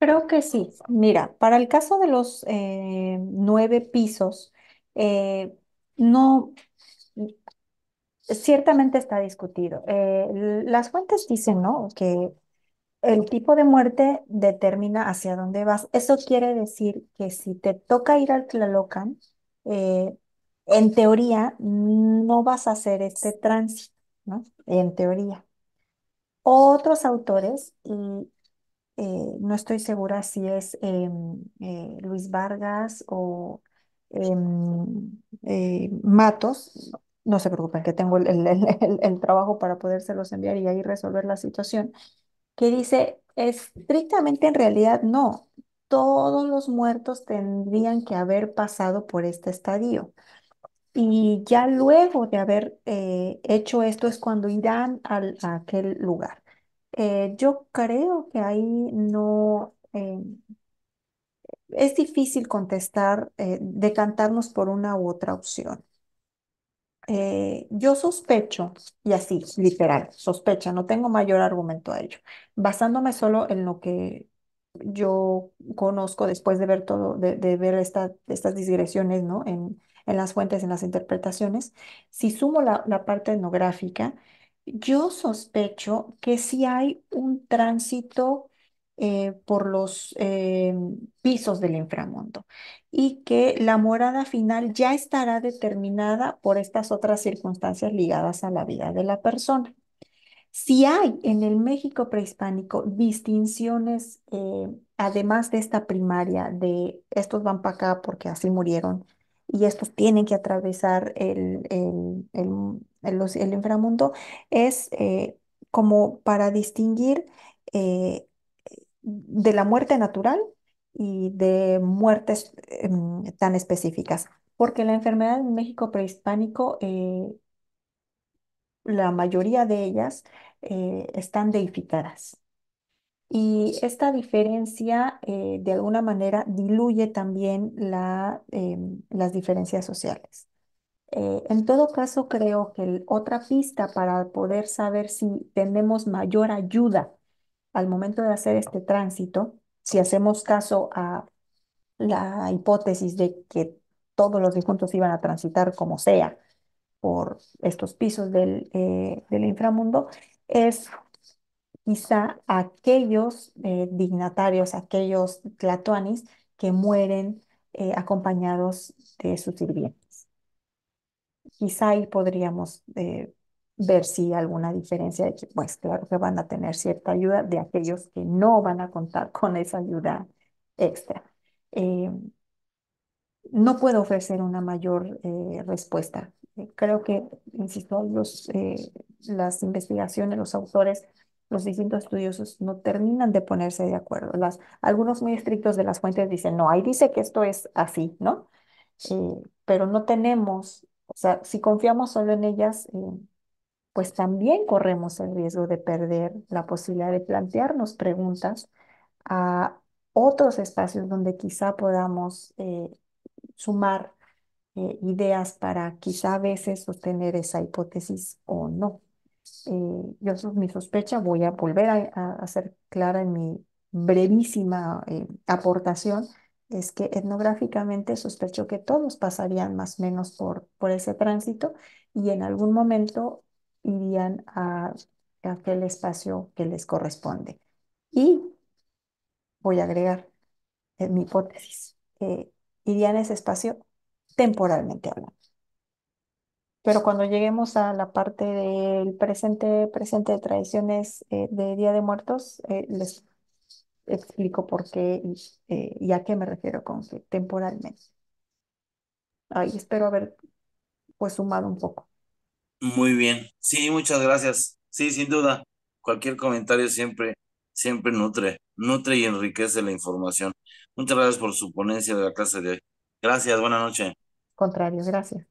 Creo que sí. Mira, para el caso de los eh, nueve pisos, eh, no, ciertamente está discutido. Eh, las fuentes dicen, ¿no? Que el tipo de muerte determina hacia dónde vas. Eso quiere decir que si te toca ir al Tlalocan, eh, en teoría no vas a hacer este tránsito, ¿no? En teoría. Otros autores, y eh, no estoy segura si es em, eh, Luis Vargas o em, Matos, no se preocupen que tengo el, trabajo para podérselos enviar y ahí resolver la situación que dice, estrictamente en realidad no, todos los muertos tendrían que haber pasado por este estadio. Y ya luego de haber eh, hecho esto es cuando irán a aquel lugar. Eh, yo creo que ahí no... Eh, es difícil contestar, decantarnos por una u otra opción. Eh, yo sospecho, y así, literal, sospecha, no tengo mayor argumento a ello, basándome solo en lo que yo conozco después de ver todo, de, ver estas digresiones, ¿no? En, en, las fuentes, en las interpretaciones, si sumo la, la parte etnográfica, yo sospecho que si hay un tránsito eh, por los eh, pisos del inframundo y que la morada final ya estará determinada por estas otras circunstancias ligadas a la vida de la persona. Si hay en el México prehispánico distinciones, eh, además de esta primaria, de estos van para acá porque así murieron y estos tienen que atravesar el, el, inframundo, es como para distinguir de la muerte natural y de muertes em, tan específicas, porque la enfermedad en México prehispánico, eh, la mayoría de ellas eh, están deificadas. Y esta diferencia, eh, de alguna manera, diluye también em, las diferencias sociales. en todo caso, creo que otra pista para poder saber si tenemos mayor ayuda al momento de hacer este tránsito, si hacemos caso a la hipótesis de que todos los difuntos iban a transitar como sea por estos pisos del, eh, inframundo, es quizá aquellos eh, dignatarios, aquellos tlatoanis que mueren eh, acompañados de sus sirvientes. Quizá ahí podríamos ver si alguna diferencia de que, pues claro que van a tener cierta ayuda de aquellos que no van a contar con esa ayuda extra. Eh, no puedo ofrecer una mayor eh, respuesta. Creo que, insisto, los, eh, las investigaciones, los autores, los distintos estudiosos no terminan de ponerse de acuerdo. Las, algunos muy estrictos de las fuentes dicen, no, ahí dice que esto es así, ¿no? pero no tenemos, o sea, si confiamos solo en ellas, pues también corremos el riesgo de perder la posibilidad de plantearnos preguntas a otros espacios donde quizá podamos eh, sumar eh, ideas para quizá a veces sostener esa hipótesis o no. Eh, yo mi sospecha, voy a volver a, hacer clara en mi brevísima aportación, es que etnográficamente sospecho que todos pasarían más o menos por, por ese tránsito y en algún momento irían a, aquel espacio que les corresponde. Y voy a agregar en mi hipótesis, irían a ese espacio temporalmente hablando. Pero cuando lleguemos a la parte del presente, presente de tradiciones eh, de Día de Muertos, eh, les explico por qué eh, y a qué me refiero con que temporalmente. Ahí espero haber pues sumado un poco. Muy bien. Sí, muchas gracias. Sí, sin duda. Cualquier comentario siempre, siempre nutre, nutre y enriquece la información. Muchas gracias por su ponencia de la clase de hoy. Gracias, buena noche. Contrario, gracias.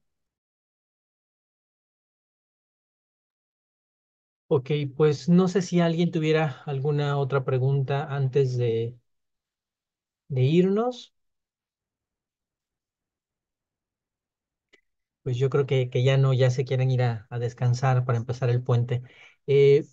Ok, pues no sé si alguien tuviera alguna otra pregunta antes de, de irnos. pues yo creo que, que ya no, ya se quieren ir a, descansar para empezar el puente. Eh,